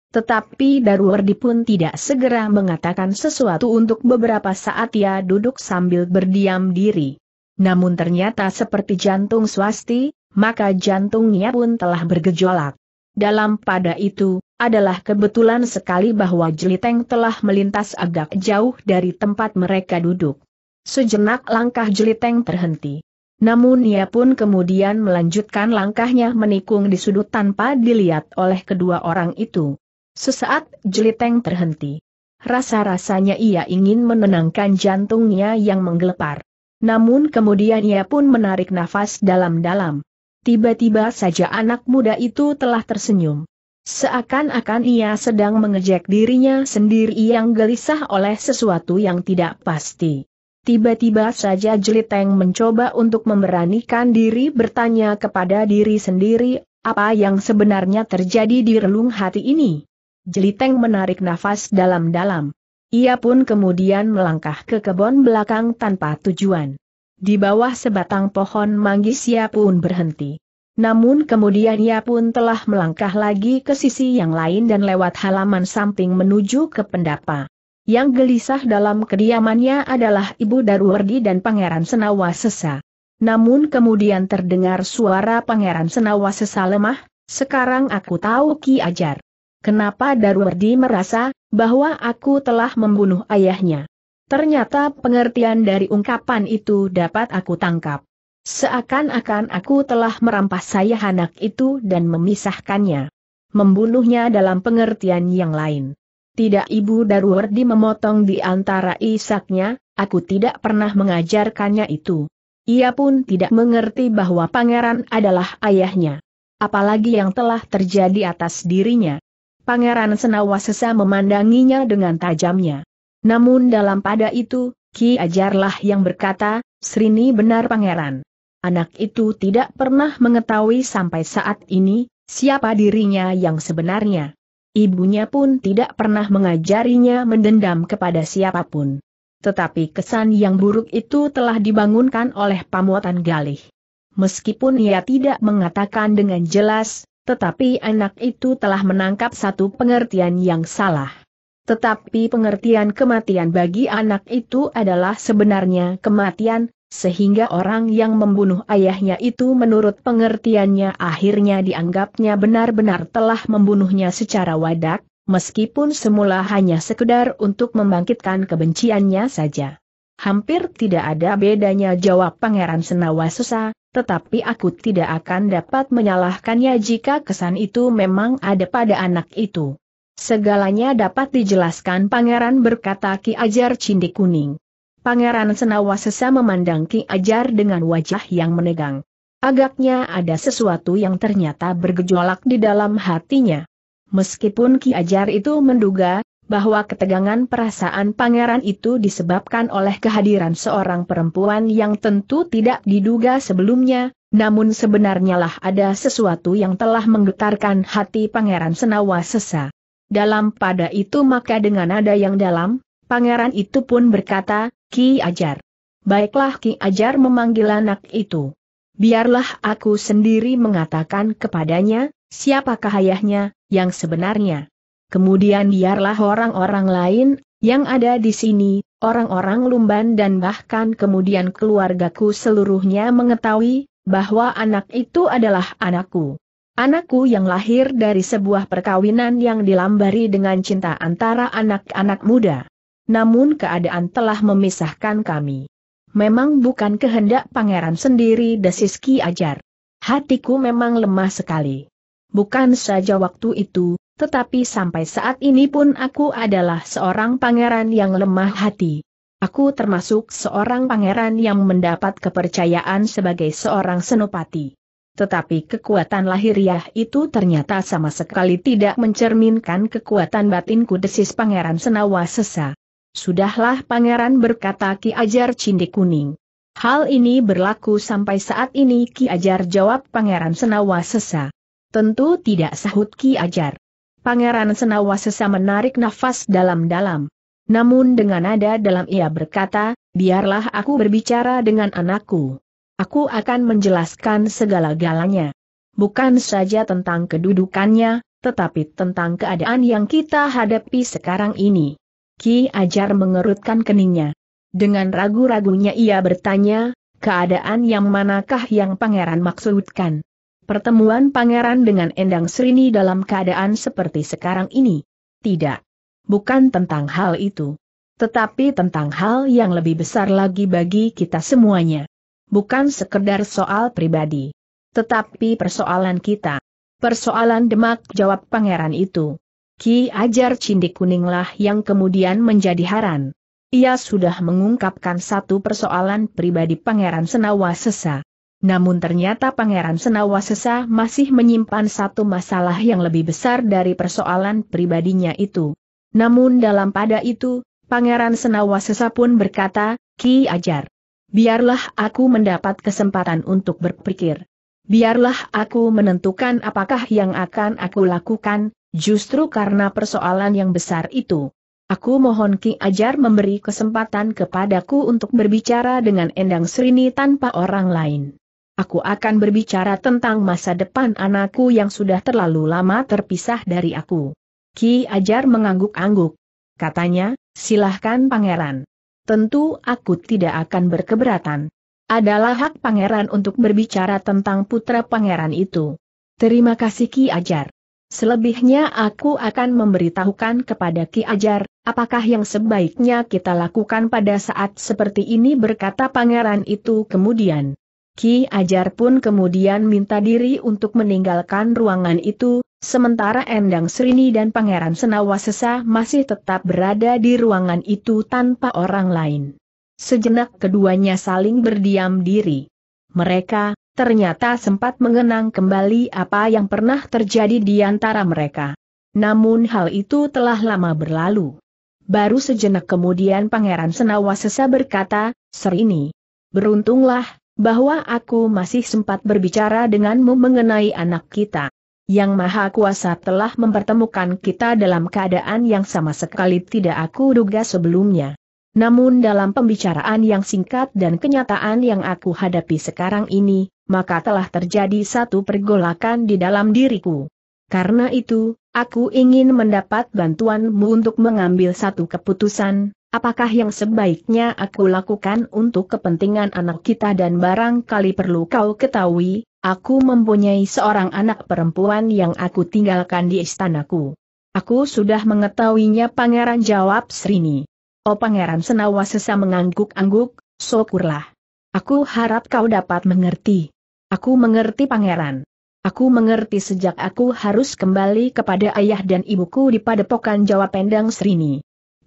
[SPEAKER 1] Tetapi Darwardi pun tidak segera mengatakan sesuatu untuk beberapa saat ia duduk sambil berdiam diri. Namun ternyata seperti jantung swasti, maka jantungnya pun telah bergejolak. Dalam pada itu, adalah kebetulan sekali bahwa Jeliteng telah melintas agak jauh dari tempat mereka duduk. Sejenak langkah Jeliteng terhenti. Namun ia pun kemudian melanjutkan langkahnya menikung di sudut tanpa dilihat oleh kedua orang itu. Sesaat jeliteng terhenti. Rasa-rasanya ia ingin menenangkan jantungnya yang menggelepar. Namun kemudian ia pun menarik nafas dalam-dalam. Tiba-tiba saja anak muda itu telah tersenyum. Seakan-akan ia sedang mengejek dirinya sendiri yang gelisah oleh sesuatu yang tidak pasti. Tiba-tiba saja Jeliteng mencoba untuk memberanikan diri bertanya kepada diri sendiri, apa yang sebenarnya terjadi di relung hati ini. Jeliteng menarik nafas dalam-dalam. Ia pun kemudian melangkah ke kebun belakang tanpa tujuan. Di bawah sebatang pohon manggis ia pun berhenti. Namun kemudian ia pun telah melangkah lagi ke sisi yang lain dan lewat halaman samping menuju ke pendapa. Yang gelisah dalam kediamannya adalah Ibu Darwedi dan Pangeran Senawa Sesa. Namun kemudian terdengar suara Pangeran Senawa Sesa lemah, sekarang aku tahu Ki Ajar. Kenapa Darwardi merasa bahwa aku telah membunuh ayahnya? Ternyata pengertian dari ungkapan itu dapat aku tangkap. Seakan-akan aku telah merampas saya anak itu dan memisahkannya. Membunuhnya dalam pengertian yang lain. Tidak Ibu Darwardi memotong di antara isaknya, aku tidak pernah mengajarkannya itu. Ia pun tidak mengerti bahwa pangeran adalah ayahnya. Apalagi yang telah terjadi atas dirinya. Pangeran Senawasesa memandanginya dengan tajamnya. Namun dalam pada itu, Ki Ajarlah yang berkata, Srini benar pangeran. Anak itu tidak pernah mengetahui sampai saat ini, siapa dirinya yang sebenarnya. Ibunya pun tidak pernah mengajarinya mendendam kepada siapapun. Tetapi kesan yang buruk itu telah dibangunkan oleh pamuatan Galih. Meskipun ia tidak mengatakan dengan jelas, tetapi anak itu telah menangkap satu pengertian yang salah. Tetapi pengertian kematian bagi anak itu adalah sebenarnya kematian, sehingga orang yang membunuh ayahnya itu menurut pengertiannya akhirnya dianggapnya benar-benar telah membunuhnya secara wadak, meskipun semula hanya sekedar untuk membangkitkan kebenciannya saja. Hampir tidak ada bedanya jawab Pangeran Senawa Susa, tetapi aku tidak akan dapat menyalahkannya jika kesan itu memang ada pada anak itu. Segalanya dapat dijelaskan pangeran berkata Ki Ajar Cindi Kuning. Pangeran Senawa sesa memandang Ki Ajar dengan wajah yang menegang. Agaknya ada sesuatu yang ternyata bergejolak di dalam hatinya. Meskipun Ki Ajar itu menduga, bahwa ketegangan perasaan pangeran itu disebabkan oleh kehadiran seorang perempuan yang tentu tidak diduga sebelumnya, namun sebenarnya lah ada sesuatu yang telah menggetarkan hati pangeran Senawa Sesa. Dalam pada itu maka dengan nada yang dalam, pangeran itu pun berkata, Ki Ajar. Baiklah Ki Ajar memanggil anak itu. Biarlah aku sendiri mengatakan kepadanya, siapakah ayahnya, yang sebenarnya. Kemudian biarlah orang-orang lain, yang ada di sini, orang-orang Lumban dan bahkan kemudian keluargaku seluruhnya mengetahui, bahwa anak itu adalah anakku. Anakku yang lahir dari sebuah perkawinan yang dilambari dengan cinta antara anak-anak muda. Namun keadaan telah memisahkan kami. Memang bukan kehendak pangeran sendiri desiski ajar. Hatiku memang lemah sekali. Bukan saja waktu itu, tetapi sampai saat ini pun aku adalah seorang pangeran yang lemah hati. Aku termasuk seorang pangeran yang mendapat kepercayaan sebagai seorang senopati. Tetapi kekuatan lahiriah itu ternyata sama sekali tidak mencerminkan kekuatan batinku desis pangeran Senawa Sesa. Sudahlah pangeran berkata Ki Ajar Cindi Kuning. Hal ini berlaku sampai saat ini Ki Ajar jawab pangeran Senawa Sesa. Tentu tidak sahut Ki Ajar. Pangeran Senawa sesa menarik nafas dalam-dalam. Namun dengan nada dalam ia berkata, biarlah aku berbicara dengan anakku. Aku akan menjelaskan segala-galanya. Bukan saja tentang kedudukannya, tetapi tentang keadaan yang kita hadapi sekarang ini. Ki Ajar mengerutkan keningnya. Dengan ragu-ragunya ia bertanya, keadaan yang manakah yang pangeran maksudkan? pertemuan pangeran dengan Endang Srini dalam keadaan seperti sekarang ini. Tidak. Bukan tentang hal itu. Tetapi tentang hal yang lebih besar lagi bagi kita semuanya. Bukan sekedar soal pribadi. Tetapi persoalan kita. Persoalan demak jawab pangeran itu. Ki Ajar Cindik Kuninglah yang kemudian menjadi haran. Ia sudah mengungkapkan satu persoalan pribadi Pangeran Senawa Sesa. Namun ternyata Pangeran Senawasesa masih menyimpan satu masalah yang lebih besar dari persoalan pribadinya itu. Namun dalam pada itu, Pangeran Senawasesa pun berkata, Ki Ajar, biarlah aku mendapat kesempatan untuk berpikir. Biarlah aku menentukan apakah yang akan aku lakukan, justru karena persoalan yang besar itu. Aku mohon Ki Ajar memberi kesempatan kepadaku untuk berbicara dengan Endang Srini tanpa orang lain aku akan berbicara tentang masa depan anakku yang sudah terlalu lama terpisah dari aku. Ki Ajar mengangguk-angguk. Katanya, silahkan pangeran. Tentu aku tidak akan berkeberatan. Adalah hak pangeran untuk berbicara tentang putra pangeran itu. Terima kasih Ki Ajar. Selebihnya aku akan memberitahukan kepada Ki Ajar, apakah yang sebaiknya kita lakukan pada saat seperti ini berkata pangeran itu kemudian. Ki Ajar pun kemudian minta diri untuk meninggalkan ruangan itu, sementara Endang Srini dan Pangeran Senawa masih tetap berada di ruangan itu tanpa orang lain. Sejenak keduanya saling berdiam diri. Mereka, ternyata sempat mengenang kembali apa yang pernah terjadi di antara mereka. Namun hal itu telah lama berlalu. Baru sejenak kemudian Pangeran Senawa Sesa berkata, Srini, beruntunglah, bahwa aku masih sempat berbicara denganmu mengenai anak kita. Yang Maha Kuasa telah mempertemukan kita dalam keadaan yang sama sekali tidak aku duga sebelumnya. Namun dalam pembicaraan yang singkat dan kenyataan yang aku hadapi sekarang ini, maka telah terjadi satu pergolakan di dalam diriku. Karena itu, aku ingin mendapat bantuanmu untuk mengambil satu keputusan, Apakah yang sebaiknya aku lakukan untuk kepentingan anak kita dan barangkali perlu kau ketahui, aku mempunyai seorang anak perempuan yang aku tinggalkan di istanaku. Aku sudah mengetahuinya pangeran jawab Srini. Oh pangeran Senawa sesa mengangguk-angguk, syukurlah. Aku harap kau dapat mengerti. Aku mengerti pangeran. Aku mengerti sejak aku harus kembali kepada ayah dan ibuku di padepokan jawab Pendang Srini.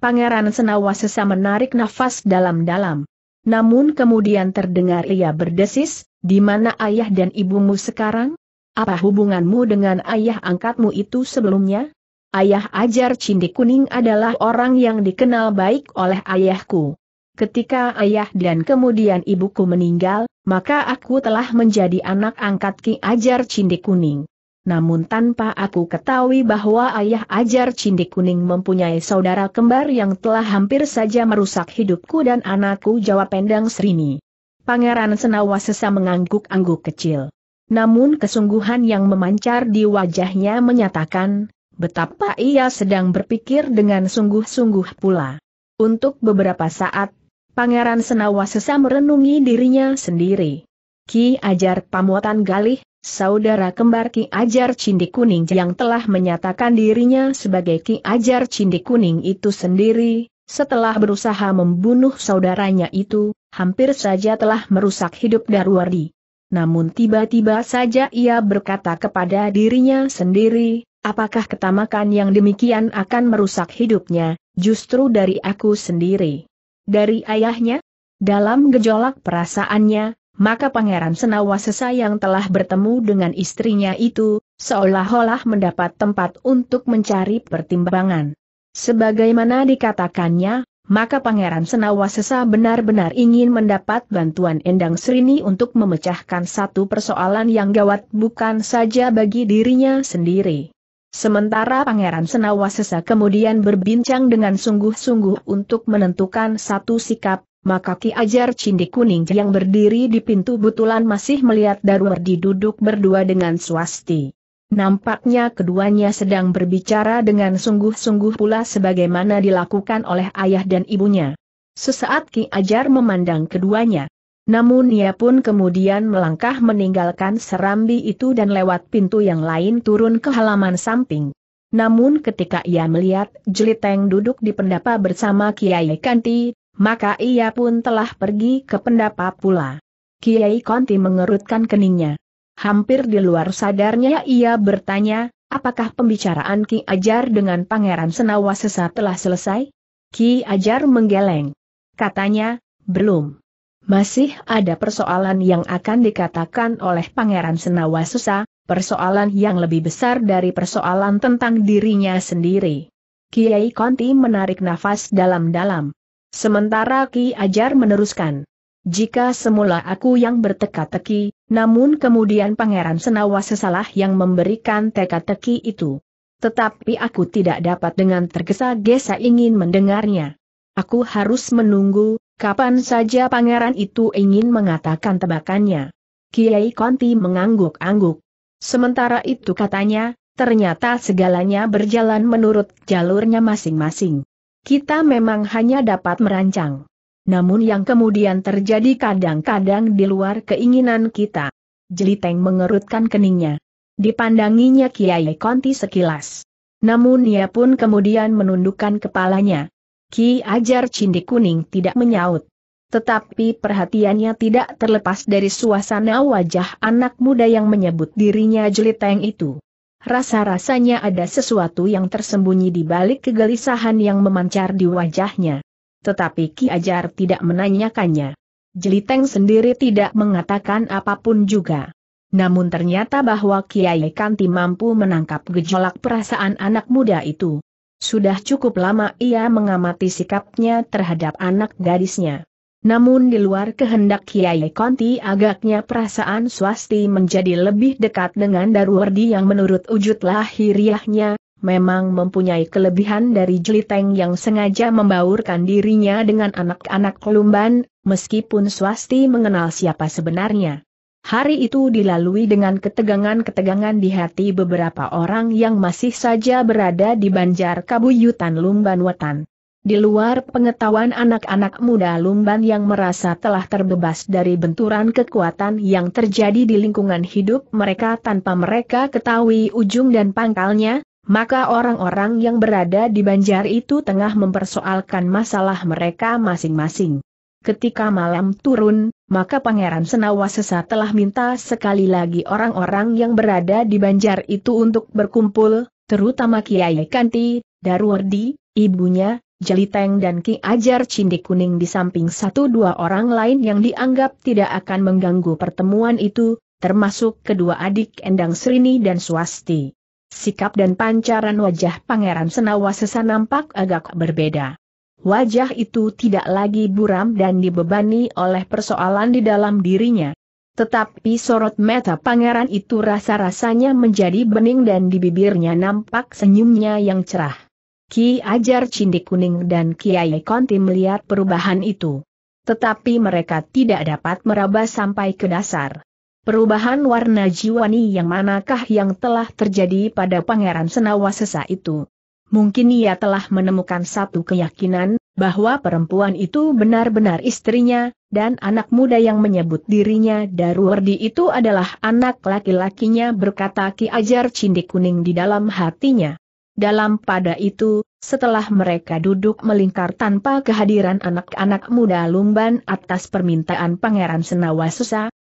[SPEAKER 1] Pangeran Senawa sesama menarik nafas dalam-dalam. Namun kemudian terdengar ia berdesis, di mana ayah dan ibumu sekarang? Apa hubunganmu dengan ayah angkatmu itu sebelumnya? Ayah Ajar Cindi Kuning adalah orang yang dikenal baik oleh ayahku. Ketika ayah dan kemudian ibuku meninggal, maka aku telah menjadi anak angkat Ki Ajar Cindi Kuning. Namun tanpa aku ketahui bahwa ayah ajar Cindik Kuning mempunyai saudara kembar yang telah hampir saja merusak hidupku dan anakku jawab pendang Srini. Pangeran Senawa sesa mengangguk-angguk kecil. Namun kesungguhan yang memancar di wajahnya menyatakan, betapa ia sedang berpikir dengan sungguh-sungguh pula. Untuk beberapa saat, Pangeran Senawa sesa merenungi dirinya sendiri. Ki Ajar Pamuatan Galih, saudara kembar Ki Ajar Cindi Kuning yang telah menyatakan dirinya sebagai Ki Ajar Cindi Kuning itu sendiri, setelah berusaha membunuh saudaranya itu, hampir saja telah merusak hidup Darwardi. Namun tiba-tiba saja ia berkata kepada dirinya sendiri, apakah ketamakan yang demikian akan merusak hidupnya, justru dari aku sendiri. Dari ayahnya? Dalam gejolak perasaannya, maka Pangeran Senawasesa yang telah bertemu dengan istrinya itu, seolah-olah mendapat tempat untuk mencari pertimbangan. Sebagaimana dikatakannya, maka Pangeran Senawasesa benar-benar ingin mendapat bantuan Endang Srini untuk memecahkan satu persoalan yang gawat bukan saja bagi dirinya sendiri. Sementara Pangeran Senawasesa kemudian berbincang dengan sungguh-sungguh untuk menentukan satu sikap, maka Ki Ajar Cindi Kuning yang berdiri di pintu butulan masih melihat Darwardi duduk berdua dengan swasti. Nampaknya keduanya sedang berbicara dengan sungguh-sungguh pula sebagaimana dilakukan oleh ayah dan ibunya. Sesaat Ki Ajar memandang keduanya. Namun ia pun kemudian melangkah meninggalkan serambi itu dan lewat pintu yang lain turun ke halaman samping. Namun ketika ia melihat Jeliteng duduk di pendapa bersama Kiai Kanti, maka ia pun telah pergi ke pendapa pula. Kiai Konti mengerutkan keningnya. Hampir di luar sadarnya ia bertanya, apakah pembicaraan Ki Ajar dengan Pangeran Senawa Sesa telah selesai? Ki Ajar menggeleng. Katanya, belum. Masih ada persoalan yang akan dikatakan oleh Pangeran Senawa Sesa, persoalan yang lebih besar dari persoalan tentang dirinya sendiri. Kiai Konti menarik nafas dalam-dalam. Sementara Ki Ajar meneruskan. Jika semula aku yang berteka-teki, namun kemudian Pangeran Senawa sesalah yang memberikan teka-teki itu. Tetapi aku tidak dapat dengan tergesa-gesa ingin mendengarnya. Aku harus menunggu, kapan saja pangeran itu ingin mengatakan tebakannya. Kiai Konti mengangguk-angguk. Sementara itu katanya, ternyata segalanya berjalan menurut jalurnya masing-masing. Kita memang hanya dapat merancang. Namun yang kemudian terjadi kadang-kadang di luar keinginan kita. Jeliteng mengerutkan keningnya. Dipandanginya Kiai Konti sekilas. Namun ia pun kemudian menundukkan kepalanya. Ki Ajar Cindi Kuning tidak menyaut. Tetapi perhatiannya tidak terlepas dari suasana wajah anak muda yang menyebut dirinya Jeliteng itu. Rasa-rasanya ada sesuatu yang tersembunyi di balik kegelisahan yang memancar di wajahnya. Tetapi Ki Ajar tidak menanyakannya. Jeliteng sendiri tidak mengatakan apapun juga. Namun ternyata bahwa Kiai Kanti mampu menangkap gejolak perasaan anak muda itu. Sudah cukup lama ia mengamati sikapnya terhadap anak gadisnya. Namun di luar kehendak Kiai Konti agaknya perasaan swasti menjadi lebih dekat dengan Darwardi yang menurut wujud lahiriahnya, memang mempunyai kelebihan dari Jeliteng yang sengaja membaurkan dirinya dengan anak-anak kelumban, meskipun swasti mengenal siapa sebenarnya. Hari itu dilalui dengan ketegangan-ketegangan di hati beberapa orang yang masih saja berada di Banjar Kabuyutan Lumban Wetan. Di luar pengetahuan anak-anak muda Lumban yang merasa telah terbebas dari benturan kekuatan yang terjadi di lingkungan hidup mereka tanpa mereka ketahui ujung dan pangkalnya, maka orang-orang yang berada di banjar itu tengah mempersoalkan masalah mereka masing-masing. Ketika malam turun, maka Pangeran Senawa sesa telah minta sekali lagi orang-orang yang berada di banjar itu untuk berkumpul, terutama Kiai Kanti, Darwardi, ibunya, Jeliteng dan Ki Ajar Cindi Kuning di samping satu dua orang lain yang dianggap tidak akan mengganggu pertemuan itu, termasuk kedua adik Endang Srini dan Swasti. Sikap dan pancaran wajah Pangeran Senawa sesa nampak agak berbeda. Wajah itu tidak lagi buram dan dibebani oleh persoalan di dalam dirinya. Tetapi sorot mata pangeran itu rasa-rasanya menjadi bening dan di bibirnya nampak senyumnya yang cerah. Ki Ajar Cindik Kuning dan Kiai Konti melihat perubahan itu. Tetapi mereka tidak dapat meraba sampai ke dasar. Perubahan warna jiwani yang manakah yang telah terjadi pada Pangeran Senawasesa itu? Mungkin ia telah menemukan satu keyakinan, bahwa perempuan itu benar-benar istrinya, dan anak muda yang menyebut dirinya Daruwardi itu adalah anak laki-lakinya berkata Ki Ajar Cindik Kuning di dalam hatinya. Dalam pada itu, setelah mereka duduk melingkar tanpa kehadiran anak-anak muda lumban atas permintaan Pangeran Senawa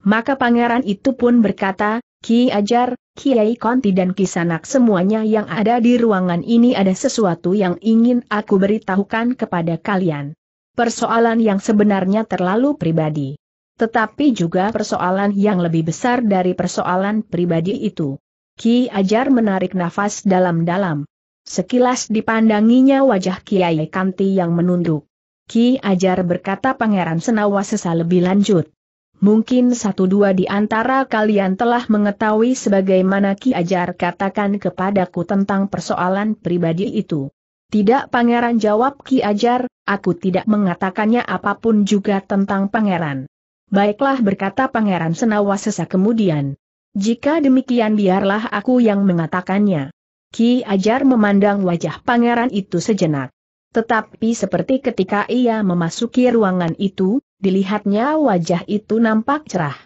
[SPEAKER 1] maka pangeran itu pun berkata, Ki Ajar, Kiai Konti dan Ki Sanak semuanya yang ada di ruangan ini ada sesuatu yang ingin aku beritahukan kepada kalian. Persoalan yang sebenarnya terlalu pribadi. Tetapi juga persoalan yang lebih besar dari persoalan pribadi itu. Ki Ajar menarik nafas dalam-dalam. Sekilas dipandanginya wajah Kiai Kanti yang menunduk. Ki Ajar berkata Pangeran Senawa sesa lebih lanjut. Mungkin satu dua di antara kalian telah mengetahui sebagaimana Ki Ajar katakan kepadaku tentang persoalan pribadi itu. Tidak pangeran jawab Ki Ajar, aku tidak mengatakannya apapun juga tentang pangeran. Baiklah berkata pangeran Senawa sesa kemudian. Jika demikian biarlah aku yang mengatakannya. Ki Ajar memandang wajah pangeran itu sejenak. Tetapi seperti ketika ia memasuki ruangan itu, dilihatnya wajah itu nampak cerah.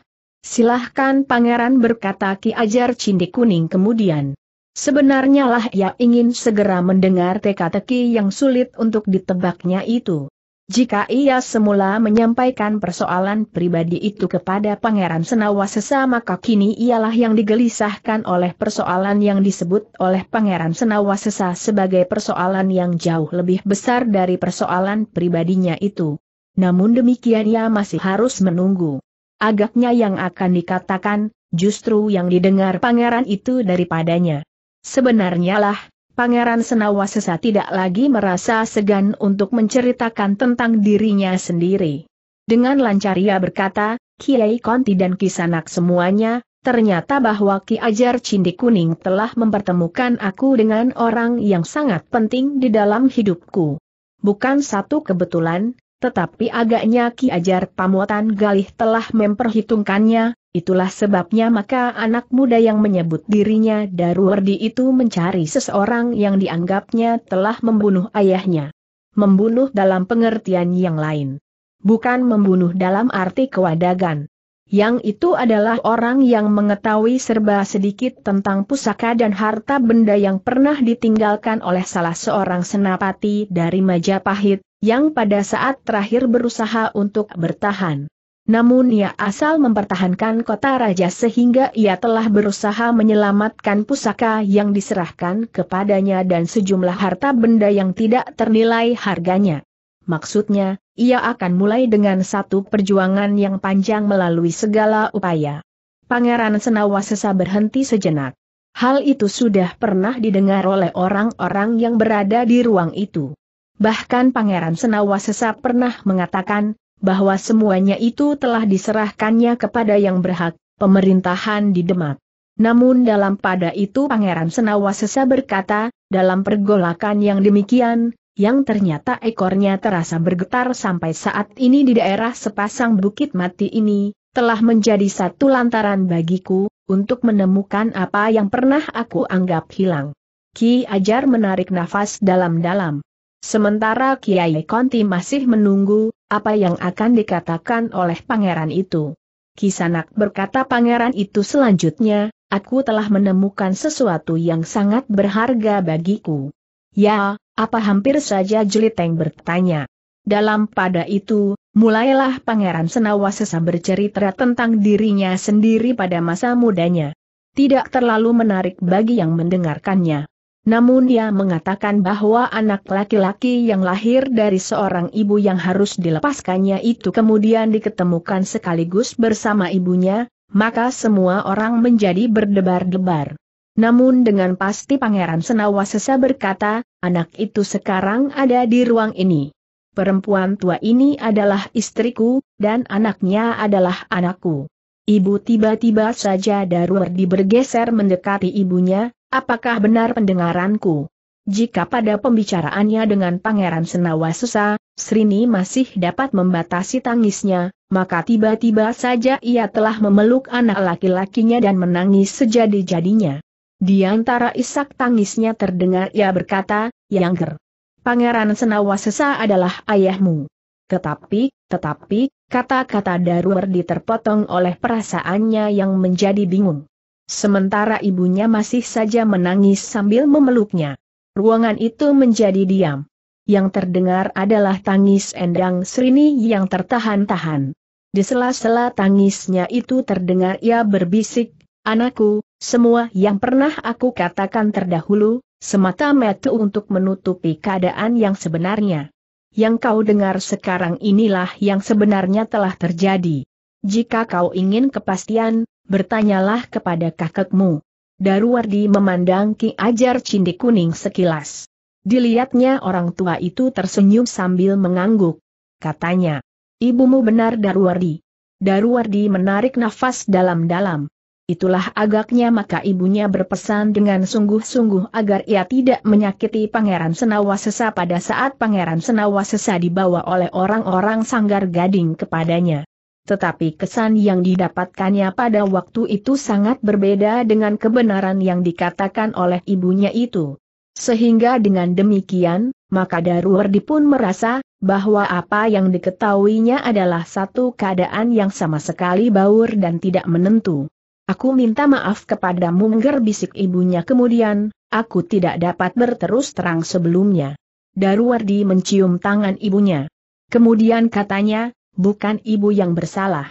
[SPEAKER 1] Silahkan pangeran berkata Ki Ajar cindik Kuning kemudian. Sebenarnya lah ia ingin segera mendengar teka-teki yang sulit untuk ditebaknya itu. Jika ia semula menyampaikan persoalan pribadi itu kepada Pangeran Senawa maka kini ialah yang digelisahkan oleh persoalan yang disebut oleh Pangeran Senawa sebagai persoalan yang jauh lebih besar dari persoalan pribadinya itu. Namun demikian ia masih harus menunggu. Agaknya yang akan dikatakan, justru yang didengar Pangeran itu daripadanya. Sebenarnya lah, Pangeran Senawasesa tidak lagi merasa segan untuk menceritakan tentang dirinya sendiri. Dengan lancar ia berkata, Kiai Konti dan Kisanak semuanya, ternyata bahwa Ki Ajar Cindi Kuning telah mempertemukan aku dengan orang yang sangat penting di dalam hidupku. Bukan satu kebetulan, tetapi agaknya Ki Ajar Pamuatan Galih telah memperhitungkannya, Itulah sebabnya maka anak muda yang menyebut dirinya Daruwardi itu mencari seseorang yang dianggapnya telah membunuh ayahnya. Membunuh dalam pengertian yang lain. Bukan membunuh dalam arti kewadagan. Yang itu adalah orang yang mengetahui serba sedikit tentang pusaka dan harta benda yang pernah ditinggalkan oleh salah seorang senapati dari Majapahit, yang pada saat terakhir berusaha untuk bertahan. Namun ia asal mempertahankan kota raja sehingga ia telah berusaha menyelamatkan pusaka yang diserahkan kepadanya dan sejumlah harta benda yang tidak ternilai harganya. Maksudnya, ia akan mulai dengan satu perjuangan yang panjang melalui segala upaya. Pangeran Senawa sesa berhenti sejenak. Hal itu sudah pernah didengar oleh orang-orang yang berada di ruang itu. Bahkan Pangeran Senawa sesa pernah mengatakan, bahwa semuanya itu telah diserahkannya kepada yang berhak, pemerintahan di Demak. Namun dalam pada itu Pangeran Senawasesa berkata, dalam pergolakan yang demikian, yang ternyata ekornya terasa bergetar sampai saat ini di daerah sepasang bukit mati ini, telah menjadi satu lantaran bagiku, untuk menemukan apa yang pernah aku anggap hilang. Ki Ajar menarik nafas dalam-dalam. Sementara Kiai Konti masih menunggu, apa yang akan dikatakan oleh pangeran itu? Kisanak berkata pangeran itu selanjutnya, aku telah menemukan sesuatu yang sangat berharga bagiku. Ya, apa hampir saja Jeliteng bertanya. Dalam pada itu, mulailah pangeran Senawasesa bercerita tentang dirinya sendiri pada masa mudanya. Tidak terlalu menarik bagi yang mendengarkannya. Namun ia mengatakan bahwa anak laki-laki yang lahir dari seorang ibu yang harus dilepaskannya itu kemudian diketemukan sekaligus bersama ibunya, maka semua orang menjadi berdebar-debar. Namun dengan pasti Pangeran Senawasesa berkata, anak itu sekarang ada di ruang ini. Perempuan tua ini adalah istriku, dan anaknya adalah anakku. Ibu tiba-tiba saja Darwardi bergeser mendekati ibunya, Apakah benar pendengaranku? Jika pada pembicaraannya dengan Pangeran Senawa Susa, Srini masih dapat membatasi tangisnya, maka tiba-tiba saja ia telah memeluk anak laki-lakinya dan menangis sejadi-jadinya. Di antara isak tangisnya terdengar ia berkata, Yangger, Pangeran Senawa Sesa adalah ayahmu. Tetapi, tetapi, kata-kata Darwardi terpotong oleh perasaannya yang menjadi bingung. Sementara ibunya masih saja menangis sambil memeluknya. Ruangan itu menjadi diam. Yang terdengar adalah tangis Endang Srini yang tertahan-tahan. Di sela-sela tangisnya itu terdengar ia berbisik, Anakku, semua yang pernah aku katakan terdahulu, semata-mata untuk menutupi keadaan yang sebenarnya. Yang kau dengar sekarang inilah yang sebenarnya telah terjadi. Jika kau ingin kepastian, bertanyalah kepada kakekmu. Darwardi memandang Ki Ajar Cindi Kuning sekilas. Dilihatnya orang tua itu tersenyum sambil mengangguk. Katanya, ibumu benar Darwardi. Darwardi menarik nafas dalam-dalam. Itulah agaknya maka ibunya berpesan dengan sungguh-sungguh agar ia tidak menyakiti Pangeran Senawasesa pada saat Pangeran Senawasesa dibawa oleh orang-orang sanggar gading kepadanya tetapi kesan yang didapatkannya pada waktu itu sangat berbeda dengan kebenaran yang dikatakan oleh ibunya itu. Sehingga dengan demikian, maka Darwardi pun merasa, bahwa apa yang diketahuinya adalah satu keadaan yang sama sekali baur dan tidak menentu. Aku minta maaf kepada Mungger bisik ibunya kemudian, aku tidak dapat berterus terang sebelumnya. Darwardi mencium tangan ibunya. Kemudian katanya, bukan ibu yang bersalah.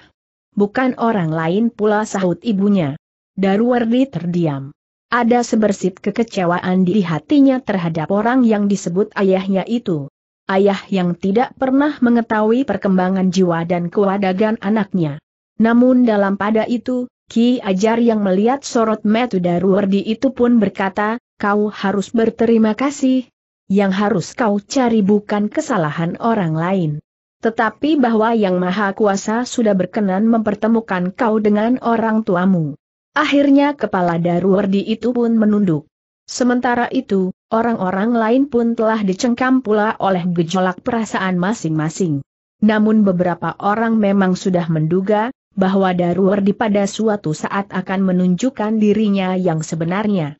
[SPEAKER 1] Bukan orang lain pula sahut ibunya. Darwardi terdiam. Ada sebersit kekecewaan di hatinya terhadap orang yang disebut ayahnya itu. Ayah yang tidak pernah mengetahui perkembangan jiwa dan kewadagan anaknya. Namun dalam pada itu, Ki Ajar yang melihat sorot metu Darwardi itu pun berkata, kau harus berterima kasih. Yang harus kau cari bukan kesalahan orang lain. Tetapi bahwa Yang Maha Kuasa sudah berkenan mempertemukan kau dengan orang tuamu. Akhirnya kepala Daruwardi itu pun menunduk. Sementara itu, orang-orang lain pun telah dicengkam pula oleh gejolak perasaan masing-masing. Namun beberapa orang memang sudah menduga, bahwa Daruwardi pada suatu saat akan menunjukkan dirinya yang sebenarnya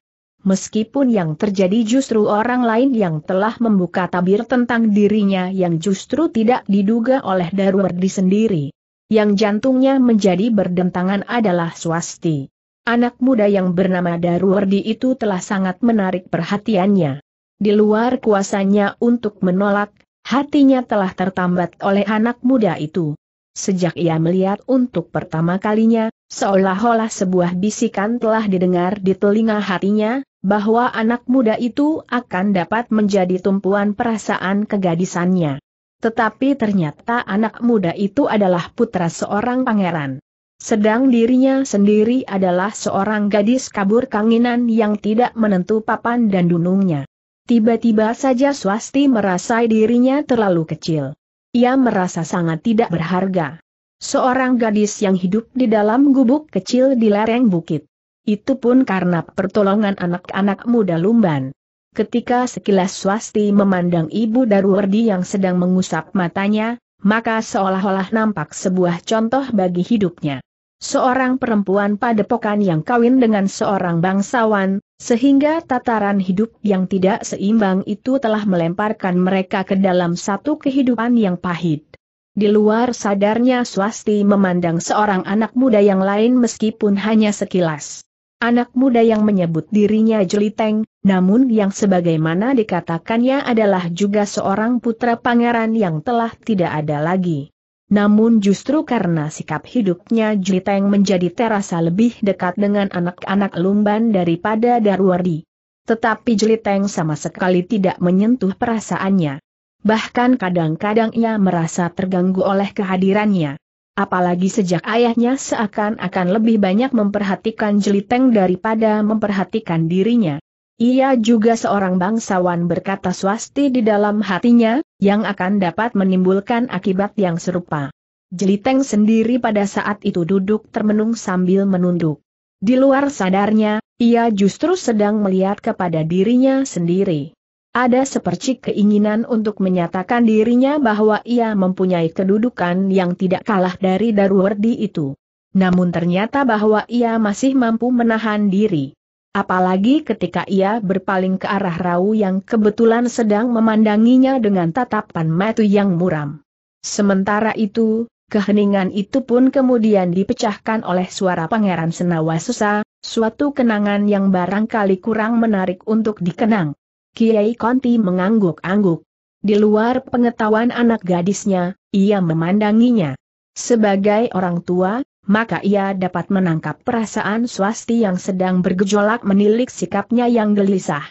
[SPEAKER 1] meskipun yang terjadi justru orang lain yang telah membuka tabir tentang dirinya yang justru tidak diduga oleh Darwardi sendiri. Yang jantungnya menjadi berdentangan adalah Swasti. Anak muda yang bernama Darwardi itu telah sangat menarik perhatiannya. Di luar kuasanya untuk menolak, hatinya telah tertambat oleh anak muda itu. Sejak ia melihat untuk pertama kalinya, seolah-olah sebuah bisikan telah didengar di telinga hatinya, bahwa anak muda itu akan dapat menjadi tumpuan perasaan kegadisannya. Tetapi ternyata anak muda itu adalah putra seorang pangeran. Sedang dirinya sendiri adalah seorang gadis kabur kanginan yang tidak menentu papan dan dunungnya. Tiba-tiba saja Swasti merasa dirinya terlalu kecil. Ia merasa sangat tidak berharga. Seorang gadis yang hidup di dalam gubuk kecil di lereng bukit. Itu pun karena pertolongan anak-anak muda Lumban. Ketika sekilas swasti memandang Ibu Darwardi yang sedang mengusap matanya, maka seolah-olah nampak sebuah contoh bagi hidupnya. Seorang perempuan padepokan yang kawin dengan seorang bangsawan, sehingga tataran hidup yang tidak seimbang itu telah melemparkan mereka ke dalam satu kehidupan yang pahit. Di luar sadarnya swasti memandang seorang anak muda yang lain meskipun hanya sekilas anak muda yang menyebut dirinya Jeliteng, namun yang sebagaimana dikatakannya adalah juga seorang putra pangeran yang telah tidak ada lagi. Namun justru karena sikap hidupnya Jeliteng menjadi terasa lebih dekat dengan anak-anak Lumban daripada Darwardi. Tetapi Jeliteng sama sekali tidak menyentuh perasaannya. Bahkan kadang-kadang ia merasa terganggu oleh kehadirannya. Apalagi sejak ayahnya seakan-akan lebih banyak memperhatikan Jeliteng daripada memperhatikan dirinya. Ia juga seorang bangsawan berkata swasti di dalam hatinya, yang akan dapat menimbulkan akibat yang serupa. Jeliteng sendiri pada saat itu duduk termenung sambil menunduk. Di luar sadarnya, ia justru sedang melihat kepada dirinya sendiri. Ada sepercik keinginan untuk menyatakan dirinya bahwa ia mempunyai kedudukan yang tidak kalah dari Daruwardi itu. Namun ternyata bahwa ia masih mampu menahan diri. Apalagi ketika ia berpaling ke arah Rau yang kebetulan sedang memandanginya dengan tatapan mata yang muram. Sementara itu, keheningan itu pun kemudian dipecahkan oleh suara Pangeran Senawa Susa, suatu kenangan yang barangkali kurang menarik untuk dikenang. Kiai Konti mengangguk-angguk. Di luar pengetahuan anak gadisnya, ia memandanginya. Sebagai orang tua, maka ia dapat menangkap perasaan swasti yang sedang bergejolak menilik sikapnya yang gelisah.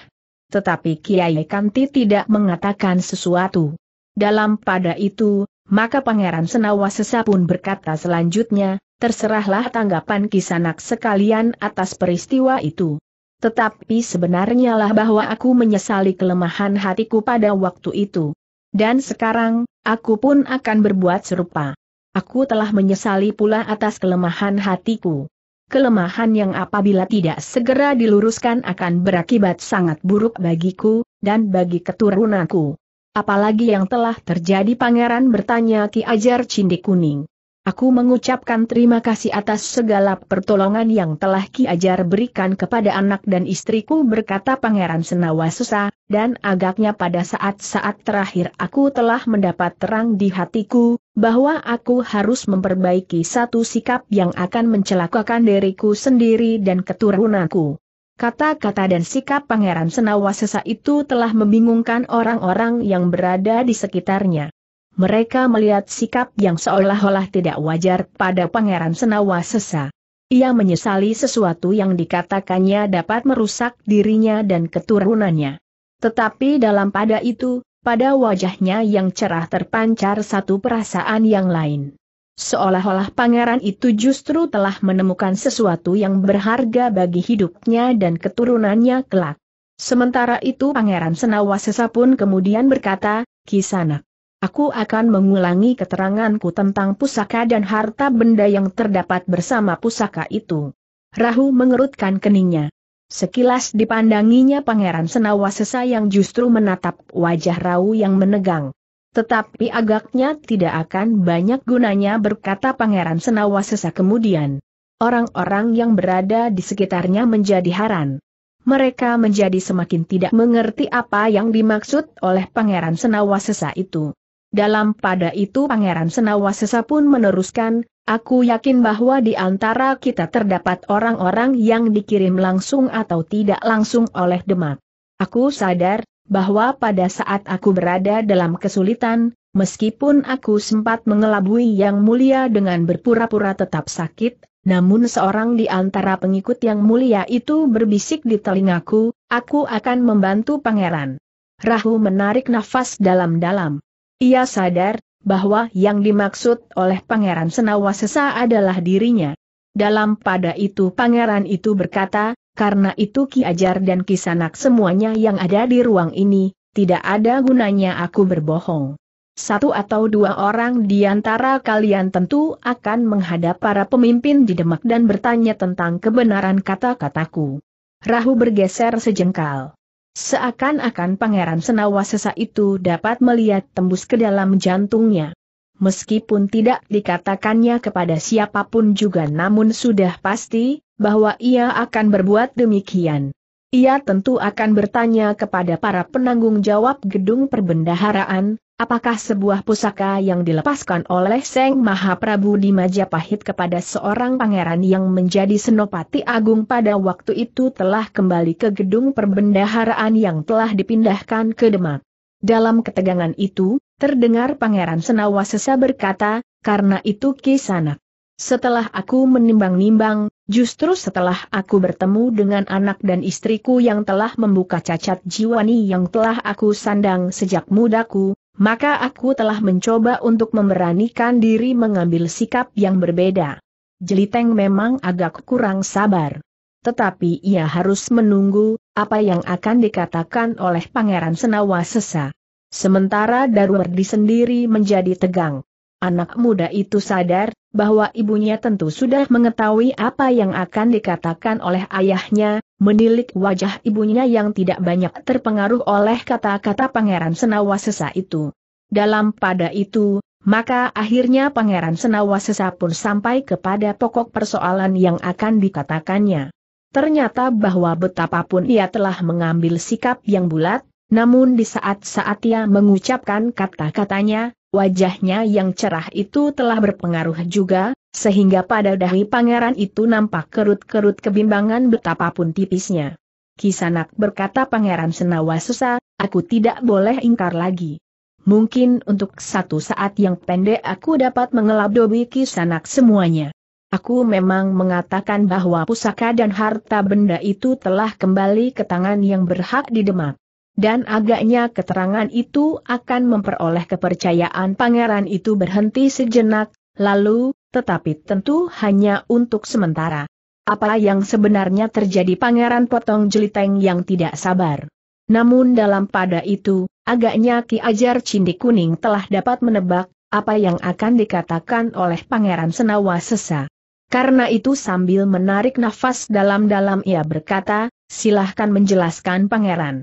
[SPEAKER 1] Tetapi Kiai Kanti tidak mengatakan sesuatu. Dalam pada itu, maka Pangeran Senawa Sesa pun berkata selanjutnya, terserahlah tanggapan kisanak sekalian atas peristiwa itu. Tetapi sebenarnya lah bahwa aku menyesali kelemahan hatiku pada waktu itu. Dan sekarang, aku pun akan berbuat serupa. Aku telah menyesali pula atas kelemahan hatiku. Kelemahan yang apabila tidak segera diluruskan akan berakibat sangat buruk bagiku, dan bagi keturunanku. Apalagi yang telah terjadi pangeran bertanya Ki Ajar Cindi Kuning. Aku mengucapkan terima kasih atas segala pertolongan yang telah Ki Ajar berikan kepada anak dan istriku berkata Pangeran Senawa Susa, dan agaknya pada saat-saat terakhir aku telah mendapat terang di hatiku, bahwa aku harus memperbaiki satu sikap yang akan mencelakakan diriku sendiri dan keturunanku. Kata-kata dan sikap Pangeran Senawa Susa itu telah membingungkan orang-orang yang berada di sekitarnya mereka melihat sikap yang seolah-olah tidak wajar pada Pangeran Senawa Sesa. Ia menyesali sesuatu yang dikatakannya dapat merusak dirinya dan keturunannya. Tetapi dalam pada itu, pada wajahnya yang cerah terpancar satu perasaan yang lain. Seolah-olah pangeran itu justru telah menemukan sesuatu yang berharga bagi hidupnya dan keturunannya kelak. Sementara itu pangeran Senawasesa pun kemudian berkata, Kisanak, Aku akan mengulangi keteranganku tentang pusaka dan harta benda yang terdapat bersama pusaka itu. Rahu mengerutkan keningnya. Sekilas dipandanginya Pangeran Senawa yang justru menatap wajah Rahu yang menegang. Tetapi agaknya tidak akan banyak gunanya berkata Pangeran Senawa kemudian. Orang-orang yang berada di sekitarnya menjadi haran. Mereka menjadi semakin tidak mengerti apa yang dimaksud oleh Pangeran Senawa itu. Dalam pada itu Pangeran Senawasesa pun meneruskan, aku yakin bahwa di antara kita terdapat orang-orang yang dikirim langsung atau tidak langsung oleh Demak. Aku sadar, bahwa pada saat aku berada dalam kesulitan, meskipun aku sempat mengelabui yang mulia dengan berpura-pura tetap sakit, namun seorang di antara pengikut yang mulia itu berbisik di telingaku, aku akan membantu pangeran. Rahu menarik nafas dalam-dalam. Ia sadar bahwa yang dimaksud oleh Pangeran Senawasesa adalah dirinya. Dalam pada itu pangeran itu berkata, karena itu Ki Ajar dan Ki Sanak semuanya yang ada di ruang ini, tidak ada gunanya aku berbohong. Satu atau dua orang di antara kalian tentu akan menghadap para pemimpin di Demak dan bertanya tentang kebenaran kata-kataku. Rahu bergeser sejengkal. Seakan-akan Pangeran Senawa sesa itu dapat melihat tembus ke dalam jantungnya. Meskipun tidak dikatakannya kepada siapapun juga namun sudah pasti, bahwa ia akan berbuat demikian. Ia tentu akan bertanya kepada para penanggung jawab gedung perbendaharaan, Apakah sebuah pusaka yang dilepaskan oleh Seng Maha Prabu di Majapahit kepada seorang pangeran yang menjadi senopati agung pada waktu itu telah kembali ke gedung perbendaharaan yang telah dipindahkan ke Demak? Dalam ketegangan itu, terdengar pangeran Senawasesa berkata, karena itu kisanak. Setelah aku menimbang-nimbang, justru setelah aku bertemu dengan anak dan istriku yang telah membuka cacat jiwani yang telah aku sandang sejak mudaku, maka aku telah mencoba untuk memberanikan diri mengambil sikap yang berbeda. Jeliteng memang agak kurang sabar. Tetapi ia harus menunggu, apa yang akan dikatakan oleh Pangeran Senawa Sesa. Sementara Darwardi sendiri menjadi tegang. Anak muda itu sadar bahwa ibunya tentu sudah mengetahui apa yang akan dikatakan oleh ayahnya, menilik wajah ibunya yang tidak banyak terpengaruh oleh kata-kata Pangeran Senawasesa itu. Dalam pada itu, maka akhirnya Pangeran Senawasesa pun sampai kepada pokok persoalan yang akan dikatakannya. Ternyata bahwa betapapun ia telah mengambil sikap yang bulat, namun di saat-saat ia mengucapkan kata-katanya, wajahnya yang cerah itu telah berpengaruh juga, sehingga pada dahi pangeran itu nampak kerut-kerut kebimbangan betapapun tipisnya. Kisanak berkata Pangeran Senawa susah, aku tidak boleh ingkar lagi. Mungkin untuk satu saat yang pendek aku dapat mengelabdobi kisanak semuanya. Aku memang mengatakan bahwa pusaka dan harta benda itu telah kembali ke tangan yang berhak di demak dan agaknya keterangan itu akan memperoleh kepercayaan pangeran itu berhenti sejenak, lalu, tetapi tentu hanya untuk sementara. Apa yang sebenarnya terjadi pangeran potong jeliteng yang tidak sabar. Namun dalam pada itu, agaknya Ki Ajar Cindi Kuning telah dapat menebak apa yang akan dikatakan oleh Pangeran Senawa Sesa. Karena itu sambil menarik nafas dalam-dalam ia berkata, silahkan menjelaskan Pangeran.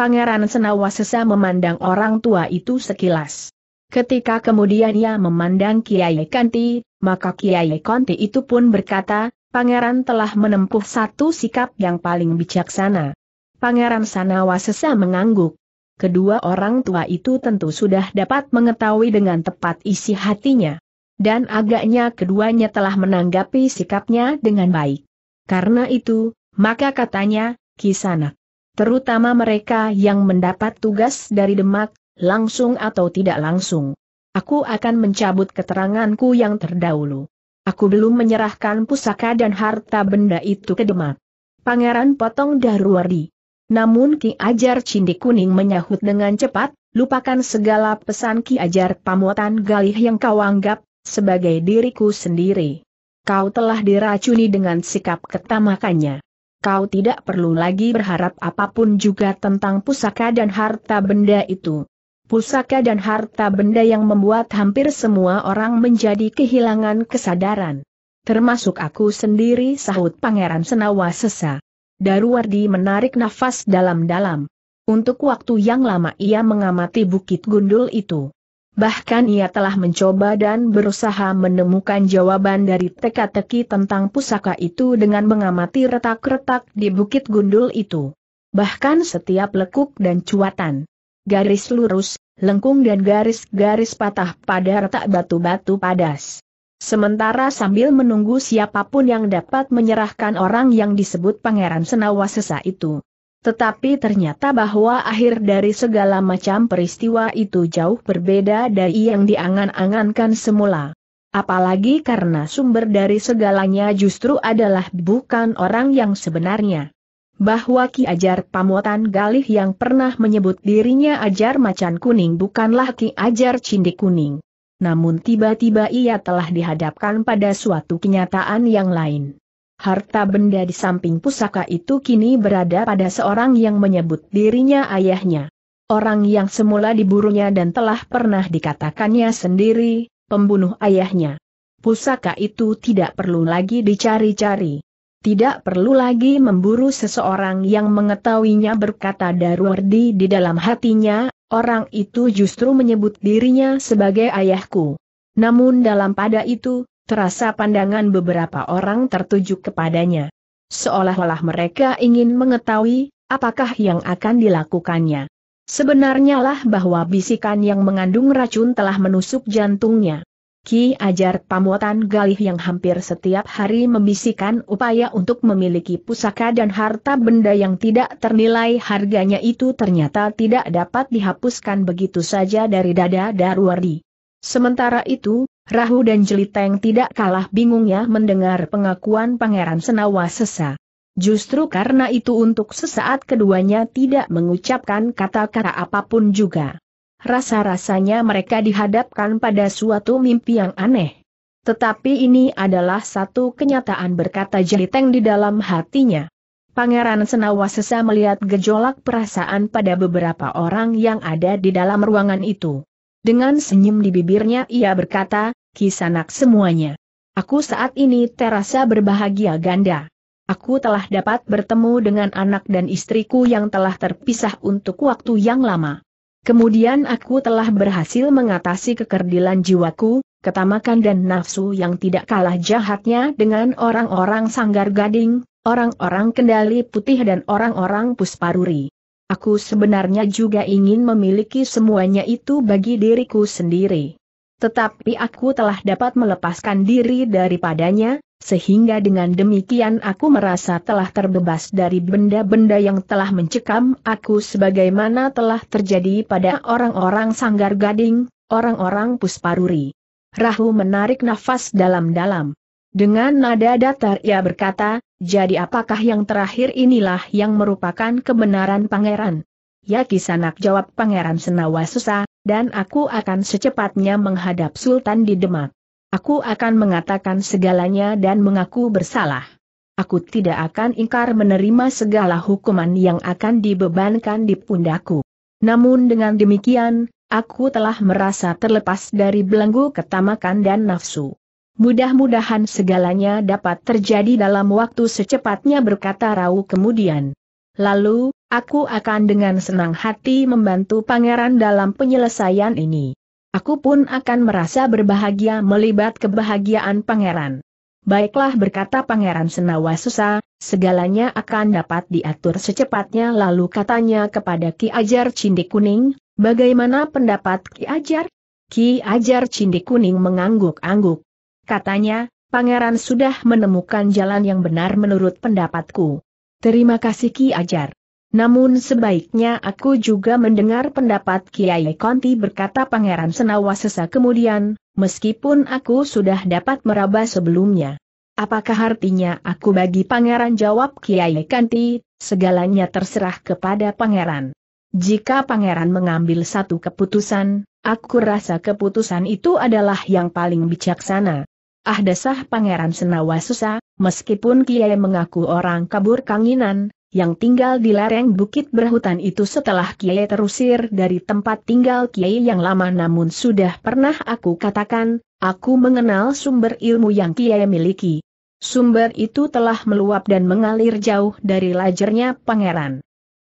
[SPEAKER 1] Pangeran Senawasesa memandang orang tua itu sekilas. Ketika kemudian ia memandang Kiai Kanti, maka Kiai Kanti itu pun berkata, Pangeran telah menempuh satu sikap yang paling bijaksana. Pangeran Sanawasesa mengangguk. Kedua orang tua itu tentu sudah dapat mengetahui dengan tepat isi hatinya. Dan agaknya keduanya telah menanggapi sikapnya dengan baik. Karena itu, maka katanya, Kisanak terutama mereka yang mendapat tugas dari Demak, langsung atau tidak langsung. Aku akan mencabut keteranganku yang terdahulu. Aku belum menyerahkan pusaka dan harta benda itu ke Demak. Pangeran potong Darwari. Namun Ki Ajar Cindi Kuning menyahut dengan cepat, lupakan segala pesan Ki Ajar Pamuatan Galih yang kau anggap sebagai diriku sendiri. Kau telah diracuni dengan sikap ketamakannya kau tidak perlu lagi berharap apapun juga tentang pusaka dan harta benda itu. Pusaka dan harta benda yang membuat hampir semua orang menjadi kehilangan kesadaran. Termasuk aku sendiri sahut Pangeran Senawa sesa. Daruwardi menarik nafas dalam-dalam. Untuk waktu yang lama ia mengamati bukit gundul itu. Bahkan ia telah mencoba dan berusaha menemukan jawaban dari teka-teki tentang pusaka itu dengan mengamati retak-retak di bukit gundul itu. Bahkan setiap lekuk dan cuatan, garis lurus, lengkung dan garis-garis patah pada retak batu-batu padas. Sementara sambil menunggu siapapun yang dapat menyerahkan orang yang disebut Pangeran Senawasesa itu, tetapi ternyata bahwa akhir dari segala macam peristiwa itu jauh berbeda dari yang diangan-angankan semula. Apalagi karena sumber dari segalanya justru adalah bukan orang yang sebenarnya. Bahwa Ki Ajar Pamuatan Galih yang pernah menyebut dirinya Ajar Macan Kuning bukanlah Ki Ajar Cindi Kuning. Namun tiba-tiba ia telah dihadapkan pada suatu kenyataan yang lain. Harta benda di samping pusaka itu kini berada pada seorang yang menyebut dirinya ayahnya. Orang yang semula diburunya dan telah pernah dikatakannya sendiri, pembunuh ayahnya. Pusaka itu tidak perlu lagi dicari-cari. Tidak perlu lagi memburu seseorang yang mengetahuinya berkata Darwardi di dalam hatinya, orang itu justru menyebut dirinya sebagai ayahku. Namun dalam pada itu, terasa pandangan beberapa orang tertuju kepadanya. Seolah-olah mereka ingin mengetahui, apakah yang akan dilakukannya. Sebenarnya lah bahwa bisikan yang mengandung racun telah menusuk jantungnya. Ki Ajar Pamuatan Galih yang hampir setiap hari membisikkan upaya untuk memiliki pusaka dan harta benda yang tidak ternilai harganya itu ternyata tidak dapat dihapuskan begitu saja dari dada Darwardi. Sementara itu, Rahu dan Jeliteng tidak kalah bingungnya mendengar pengakuan Pangeran Senawa Sesa. Justru karena itu untuk sesaat keduanya tidak mengucapkan kata-kata apapun juga. Rasa-rasanya mereka dihadapkan pada suatu mimpi yang aneh. Tetapi ini adalah satu kenyataan berkata Jeliteng di dalam hatinya. Pangeran Senawa Sesa melihat gejolak perasaan pada beberapa orang yang ada di dalam ruangan itu. Dengan senyum di bibirnya ia berkata, kisanak semuanya. Aku saat ini terasa berbahagia ganda. Aku telah dapat bertemu dengan anak dan istriku yang telah terpisah untuk waktu yang lama. Kemudian aku telah berhasil mengatasi kekerdilan jiwaku, ketamakan dan nafsu yang tidak kalah jahatnya dengan orang-orang sanggar gading, orang-orang kendali putih dan orang-orang pusparuri. Aku sebenarnya juga ingin memiliki semuanya itu bagi diriku sendiri. Tetapi aku telah dapat melepaskan diri daripadanya, sehingga dengan demikian aku merasa telah terbebas dari benda-benda yang telah mencekam aku sebagaimana telah terjadi pada orang-orang sanggar gading, orang-orang pusparuri. Rahu menarik nafas dalam-dalam. Dengan nada datar ia berkata, jadi apakah yang terakhir inilah yang merupakan kebenaran pangeran? Ya kisanak jawab pangeran Senawa susah, dan aku akan secepatnya menghadap Sultan di Demak. Aku akan mengatakan segalanya dan mengaku bersalah. Aku tidak akan ingkar menerima segala hukuman yang akan dibebankan di pundaku. Namun dengan demikian, aku telah merasa terlepas dari belenggu ketamakan dan nafsu. Mudah-mudahan segalanya dapat terjadi dalam waktu secepatnya berkata Rau kemudian. Lalu, aku akan dengan senang hati membantu pangeran dalam penyelesaian ini. Aku pun akan merasa berbahagia melibat kebahagiaan pangeran. Baiklah berkata Pangeran Senawa susah, segalanya akan dapat diatur secepatnya lalu katanya kepada Ki Ajar Cindi Kuning, bagaimana pendapat Ki Ajar? Ki Ajar Cindi Kuning mengangguk-angguk. Katanya, Pangeran sudah menemukan jalan yang benar menurut pendapatku. Terima kasih Ki Ajar. Namun sebaiknya aku juga mendengar pendapat Kiai Konti berkata Pangeran Senawasesa kemudian, meskipun aku sudah dapat meraba sebelumnya. Apakah artinya aku bagi pangeran jawab Kiai Kanti, segalanya terserah kepada pangeran. Jika pangeran mengambil satu keputusan, aku rasa keputusan itu adalah yang paling bijaksana. Ah dasah Pangeran Senawa susah, meskipun Kiai mengaku orang kabur kanginan, yang tinggal di lereng bukit berhutan itu setelah Kiai terusir dari tempat tinggal Kiai yang lama namun sudah pernah aku katakan, aku mengenal sumber ilmu yang Kiai miliki. Sumber itu telah meluap dan mengalir jauh dari lajernya pangeran.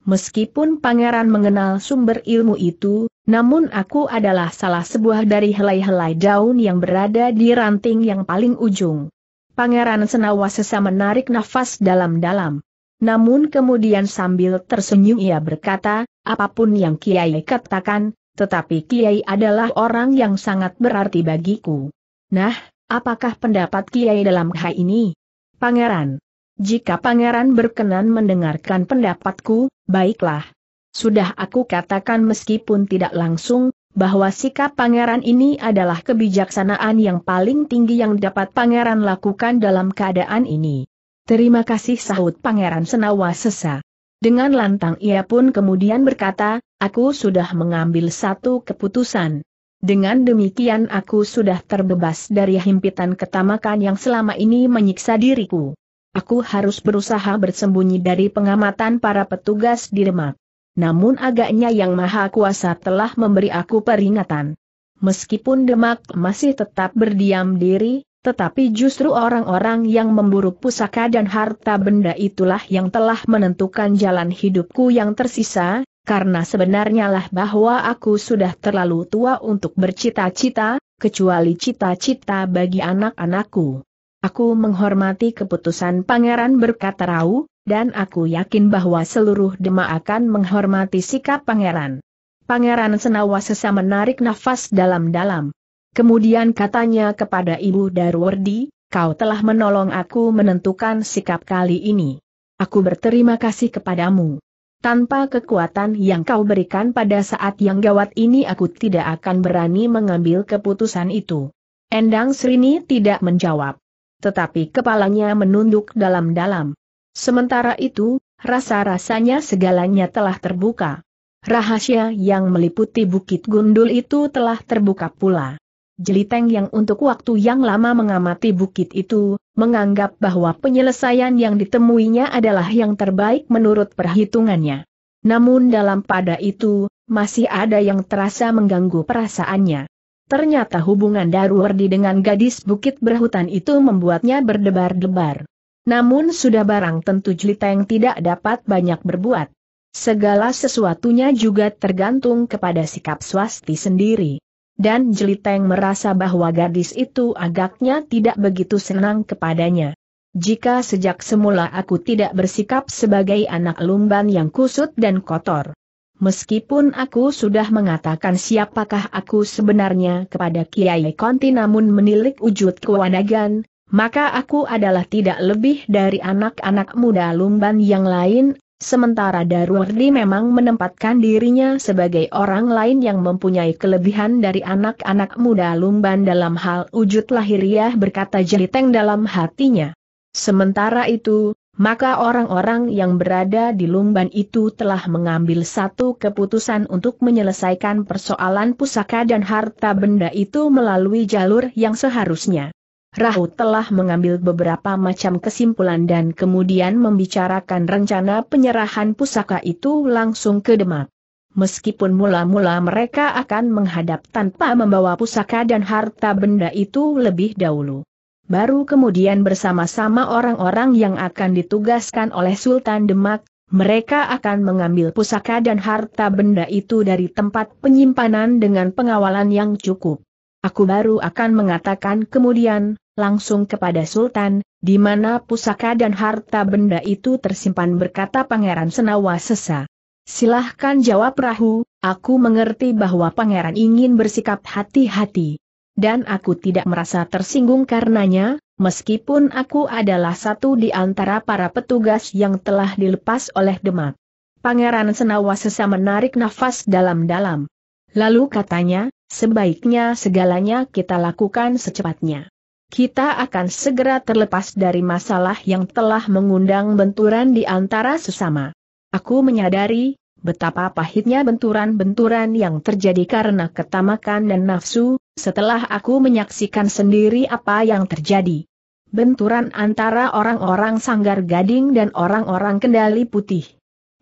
[SPEAKER 1] Meskipun pangeran mengenal sumber ilmu itu, namun aku adalah salah sebuah dari helai-helai daun yang berada di ranting yang paling ujung. Pangeran Senawa sesa menarik nafas dalam-dalam. Namun kemudian sambil tersenyum ia berkata, apapun yang Kiai katakan, tetapi Kiai adalah orang yang sangat berarti bagiku. Nah, apakah pendapat Kiai dalam hal ini? Pangeran. Jika pangeran berkenan mendengarkan pendapatku, baiklah. Sudah aku katakan meskipun tidak langsung, bahwa sikap pangeran ini adalah kebijaksanaan yang paling tinggi yang dapat pangeran lakukan dalam keadaan ini. Terima kasih sahut pangeran Senawa sesa. Dengan lantang ia pun kemudian berkata, aku sudah mengambil satu keputusan. Dengan demikian aku sudah terbebas dari himpitan ketamakan yang selama ini menyiksa diriku. Aku harus berusaha bersembunyi dari pengamatan para petugas di Demak. Namun agaknya yang maha kuasa telah memberi aku peringatan. Meskipun Demak masih tetap berdiam diri, tetapi justru orang-orang yang memburu pusaka dan harta benda itulah yang telah menentukan jalan hidupku yang tersisa, karena sebenarnya lah bahwa aku sudah terlalu tua untuk bercita-cita, kecuali cita-cita bagi anak-anakku. Aku menghormati keputusan pangeran berkata Rau, dan aku yakin bahwa seluruh demak akan menghormati sikap pangeran. Pangeran Senawa sesa menarik nafas dalam-dalam. Kemudian katanya kepada Ibu Darwardi, kau telah menolong aku menentukan sikap kali ini. Aku berterima kasih kepadamu. Tanpa kekuatan yang kau berikan pada saat yang gawat ini aku tidak akan berani mengambil keputusan itu. Endang Srini tidak menjawab tetapi kepalanya menunduk dalam-dalam. Sementara itu, rasa-rasanya segalanya telah terbuka. Rahasia yang meliputi Bukit Gundul itu telah terbuka pula. Jeliteng yang untuk waktu yang lama mengamati bukit itu, menganggap bahwa penyelesaian yang ditemuinya adalah yang terbaik menurut perhitungannya. Namun dalam pada itu, masih ada yang terasa mengganggu perasaannya. Ternyata hubungan Darwardi dengan gadis bukit berhutan itu membuatnya berdebar-debar. Namun sudah barang tentu Jliteng tidak dapat banyak berbuat. Segala sesuatunya juga tergantung kepada sikap swasti sendiri. Dan Jliteng merasa bahwa gadis itu agaknya tidak begitu senang kepadanya. Jika sejak semula aku tidak bersikap sebagai anak lumban yang kusut dan kotor, Meskipun aku sudah mengatakan siapakah aku sebenarnya kepada Kiai Konti namun menilik wujud kewanagan, maka aku adalah tidak lebih dari anak-anak muda lumban yang lain, sementara Darwardi memang menempatkan dirinya sebagai orang lain yang mempunyai kelebihan dari anak-anak muda lumban dalam hal wujud lahiriah berkata jeliteng dalam hatinya. Sementara itu, maka orang-orang yang berada di Lumban itu telah mengambil satu keputusan untuk menyelesaikan persoalan pusaka dan harta benda itu melalui jalur yang seharusnya. Rahu telah mengambil beberapa macam kesimpulan dan kemudian membicarakan rencana penyerahan pusaka itu langsung ke Demak. Meskipun mula-mula mereka akan menghadap tanpa membawa pusaka dan harta benda itu lebih dahulu. Baru kemudian bersama-sama orang-orang yang akan ditugaskan oleh Sultan Demak, mereka akan mengambil pusaka dan harta benda itu dari tempat penyimpanan dengan pengawalan yang cukup. Aku baru akan mengatakan kemudian, langsung kepada Sultan, di mana pusaka dan harta benda itu tersimpan berkata Pangeran Senawa Sesa. Silahkan jawab Rahu, aku mengerti bahwa Pangeran ingin bersikap hati-hati dan aku tidak merasa tersinggung karenanya, meskipun aku adalah satu di antara para petugas yang telah dilepas oleh Demak. Pangeran Senawa sesa menarik nafas dalam-dalam. Lalu katanya, sebaiknya segalanya kita lakukan secepatnya. Kita akan segera terlepas dari masalah yang telah mengundang benturan di antara sesama. Aku menyadari, Betapa pahitnya benturan-benturan yang terjadi karena ketamakan dan nafsu, setelah aku menyaksikan sendiri apa yang terjadi. Benturan antara orang-orang sanggar gading dan orang-orang kendali putih.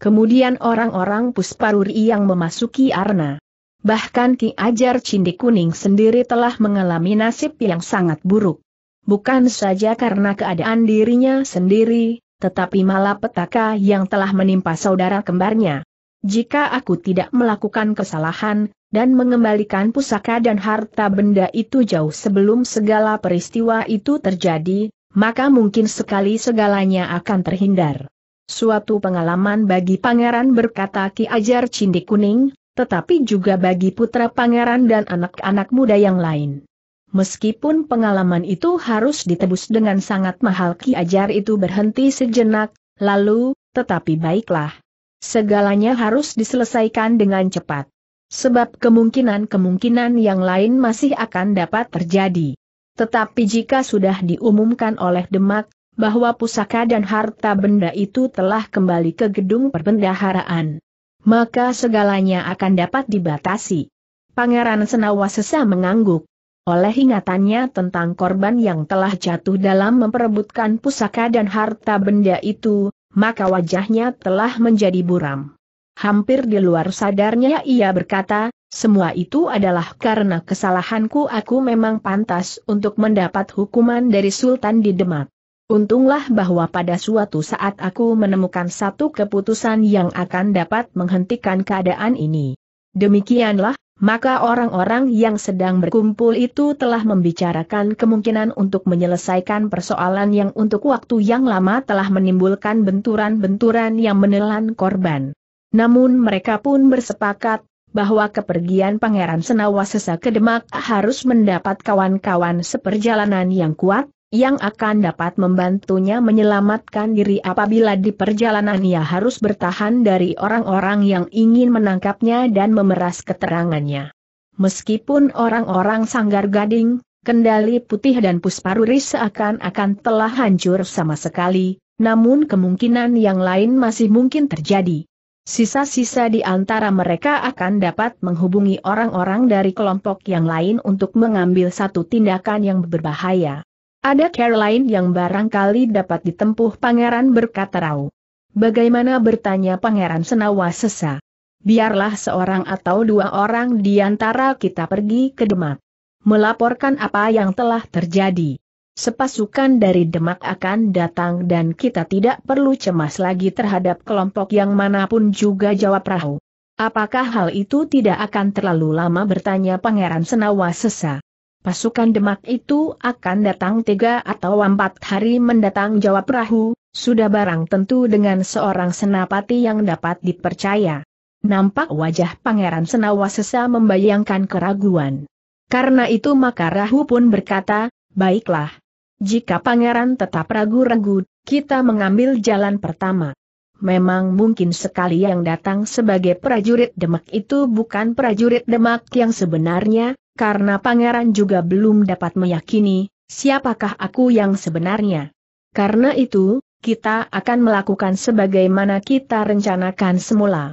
[SPEAKER 1] Kemudian orang-orang pusparuri yang memasuki arna. Bahkan Ki Ajar Cindi Kuning sendiri telah mengalami nasib yang sangat buruk. Bukan saja karena keadaan dirinya sendiri, tetapi malah petaka yang telah menimpa saudara kembarnya. Jika aku tidak melakukan kesalahan, dan mengembalikan pusaka dan harta benda itu jauh sebelum segala peristiwa itu terjadi, maka mungkin sekali segalanya akan terhindar. Suatu pengalaman bagi pangeran berkata Ki Ajar Cindi Kuning, tetapi juga bagi putra pangeran dan anak-anak muda yang lain. Meskipun pengalaman itu harus ditebus dengan sangat mahal Ki Ajar itu berhenti sejenak, lalu, tetapi baiklah segalanya harus diselesaikan dengan cepat. Sebab kemungkinan-kemungkinan yang lain masih akan dapat terjadi. Tetapi jika sudah diumumkan oleh Demak, bahwa pusaka dan harta benda itu telah kembali ke gedung perbendaharaan, maka segalanya akan dapat dibatasi. Pangeran Senawa sesa mengangguk. Oleh ingatannya tentang korban yang telah jatuh dalam memperebutkan pusaka dan harta benda itu, maka wajahnya telah menjadi buram. Hampir di luar sadarnya ia berkata, semua itu adalah karena kesalahanku aku memang pantas untuk mendapat hukuman dari Sultan di Demak. Untunglah bahwa pada suatu saat aku menemukan satu keputusan yang akan dapat menghentikan keadaan ini. Demikianlah, maka orang-orang yang sedang berkumpul itu telah membicarakan kemungkinan untuk menyelesaikan persoalan yang untuk waktu yang lama telah menimbulkan benturan-benturan yang menelan korban. Namun mereka pun bersepakat, bahwa kepergian Pangeran Senawa Sesa ke Demak harus mendapat kawan-kawan seperjalanan yang kuat, yang akan dapat membantunya menyelamatkan diri apabila di perjalanan ia harus bertahan dari orang-orang yang ingin menangkapnya dan memeras keterangannya. Meskipun orang-orang sanggar gading, kendali putih dan pusparuri seakan-akan telah hancur sama sekali, namun kemungkinan yang lain masih mungkin terjadi. Sisa-sisa di antara mereka akan dapat menghubungi orang-orang dari kelompok yang lain untuk mengambil satu tindakan yang berbahaya. Ada cara lain yang barangkali dapat ditempuh pangeran berkata Rau. Bagaimana bertanya pangeran Senawa sesa? Biarlah seorang atau dua orang di antara kita pergi ke Demak. Melaporkan apa yang telah terjadi. Sepasukan dari Demak akan datang dan kita tidak perlu cemas lagi terhadap kelompok yang manapun juga jawab Rahu. Apakah hal itu tidak akan terlalu lama bertanya Pangeran Senawa sesa? Pasukan Demak itu akan datang tiga atau empat hari mendatang jawab Rahu, sudah barang tentu dengan seorang senapati yang dapat dipercaya. Nampak wajah Pangeran Senawa sesa membayangkan keraguan. Karena itu maka Rahu pun berkata, baiklah. Jika Pangeran tetap ragu-ragu, kita mengambil jalan pertama. Memang mungkin sekali yang datang sebagai prajurit Demak itu bukan prajurit Demak yang sebenarnya, karena pangeran juga belum dapat meyakini siapakah aku yang sebenarnya. Karena itu, kita akan melakukan sebagaimana kita rencanakan semula.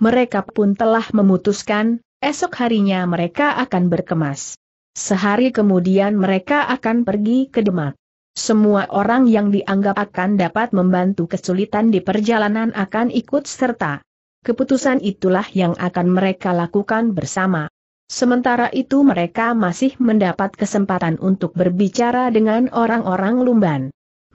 [SPEAKER 1] Mereka pun telah memutuskan, esok harinya mereka akan berkemas. Sehari kemudian mereka akan pergi ke Demak. Semua orang yang dianggap akan dapat membantu kesulitan di perjalanan akan ikut serta. Keputusan itulah yang akan mereka lakukan bersama. Sementara itu mereka masih mendapat kesempatan untuk berbicara dengan orang-orang Lumban.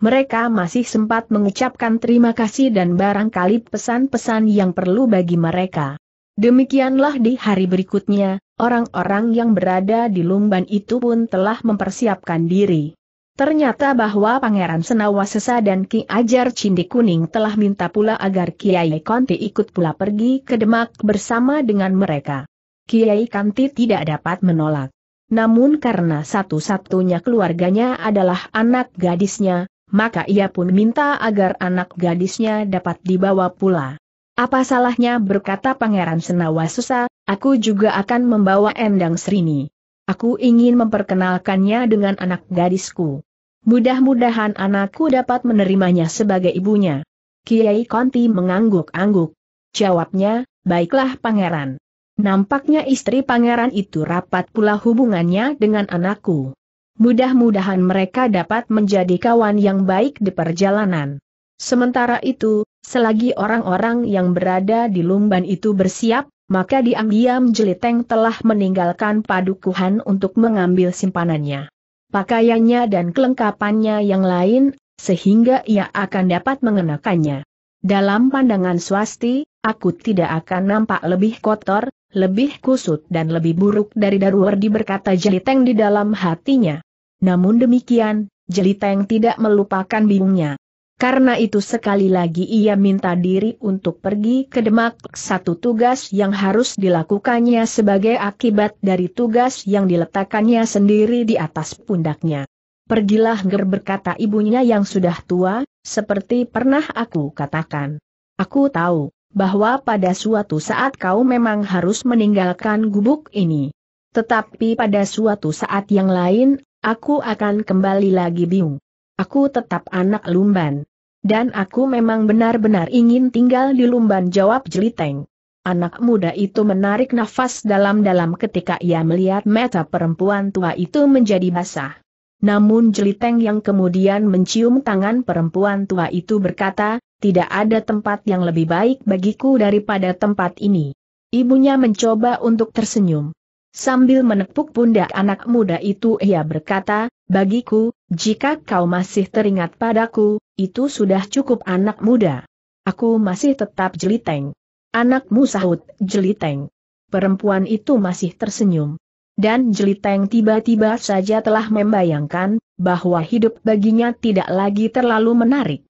[SPEAKER 1] Mereka masih sempat mengucapkan terima kasih dan barangkali pesan-pesan yang perlu bagi mereka. Demikianlah di hari berikutnya, orang-orang yang berada di Lumban itu pun telah mempersiapkan diri. Ternyata bahwa Pangeran Senawa Sesa dan Ki Ajar Cindi Kuning telah minta pula agar Kiai Konti ikut pula pergi ke Demak bersama dengan mereka. Kiai Kanti tidak dapat menolak. Namun karena satu-satunya keluarganya adalah anak gadisnya, maka ia pun minta agar anak gadisnya dapat dibawa pula. Apa salahnya berkata Pangeran Senawa Susa, aku juga akan membawa Endang Srini. Aku ingin memperkenalkannya dengan anak gadisku. Mudah-mudahan anakku dapat menerimanya sebagai ibunya. Kiai Konti mengangguk-angguk. Jawabnya, baiklah pangeran. Nampaknya istri pangeran itu rapat pula hubungannya dengan anakku. Mudah-mudahan mereka dapat menjadi kawan yang baik di perjalanan. Sementara itu, selagi orang-orang yang berada di lumban itu bersiap, maka diam-diam Jeliteng telah meninggalkan padukuhan untuk mengambil simpanannya. Pakaiannya dan kelengkapannya yang lain, sehingga ia akan dapat mengenakannya. Dalam pandangan swasti, aku tidak akan nampak lebih kotor, lebih kusut dan lebih buruk dari di berkata Jeliteng di dalam hatinya. Namun demikian, Jeliteng tidak melupakan bingungnya. Karena itu sekali lagi ia minta diri untuk pergi ke Demak, satu tugas yang harus dilakukannya sebagai akibat dari tugas yang diletakkannya sendiri di atas pundaknya. Pergilah Ger berkata ibunya yang sudah tua, seperti pernah aku katakan. Aku tahu, bahwa pada suatu saat kau memang harus meninggalkan gubuk ini. Tetapi pada suatu saat yang lain, aku akan kembali lagi biung. Aku tetap anak Lumban. Dan aku memang benar-benar ingin tinggal di Lumban jawab Jeliteng. Anak muda itu menarik nafas dalam-dalam ketika ia melihat mata perempuan tua itu menjadi basah. Namun Jeliteng yang kemudian mencium tangan perempuan tua itu berkata, tidak ada tempat yang lebih baik bagiku daripada tempat ini. Ibunya mencoba untuk tersenyum. Sambil menepuk pundak anak muda itu ia berkata, bagiku, jika kau masih teringat padaku, itu sudah cukup anak muda. Aku masih tetap jeliteng. Anakmu sahut, jeliteng. Perempuan itu masih tersenyum. Dan Jeliteng tiba-tiba saja telah membayangkan, bahwa hidup baginya tidak lagi terlalu menarik.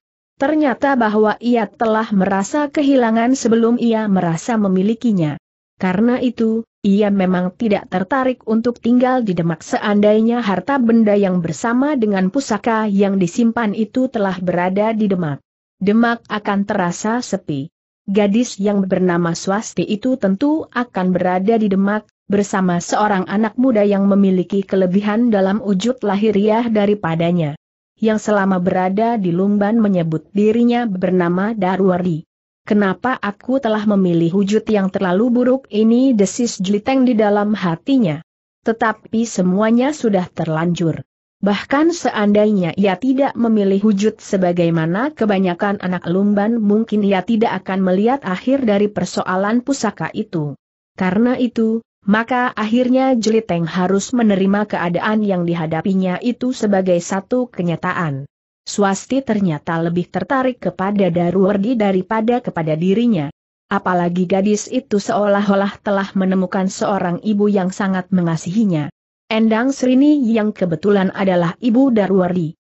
[SPEAKER 1] Ternyata bahwa ia telah merasa kehilangan sebelum ia merasa memilikinya. Karena itu, ia memang tidak tertarik untuk tinggal di Demak seandainya harta benda yang bersama dengan pusaka yang disimpan itu telah berada di Demak. Demak akan terasa sepi. Gadis yang bernama Swasti itu tentu akan berada di Demak, bersama seorang anak muda yang memiliki kelebihan dalam wujud lahiriah daripadanya yang selama berada di Lumban menyebut dirinya bernama Darwari. Kenapa aku telah memilih wujud yang terlalu buruk ini desis jeliteng di dalam hatinya. Tetapi semuanya sudah terlanjur. Bahkan seandainya ia tidak memilih wujud sebagaimana kebanyakan anak lumban mungkin ia tidak akan melihat akhir dari persoalan pusaka itu. Karena itu, maka akhirnya Jeliteng harus menerima keadaan yang dihadapinya itu sebagai satu kenyataan. Swasti ternyata lebih tertarik kepada Daruwardi daripada kepada dirinya. Apalagi gadis itu seolah-olah telah menemukan seorang ibu yang sangat mengasihinya. Endang Srini yang kebetulan adalah ibu Darwardi.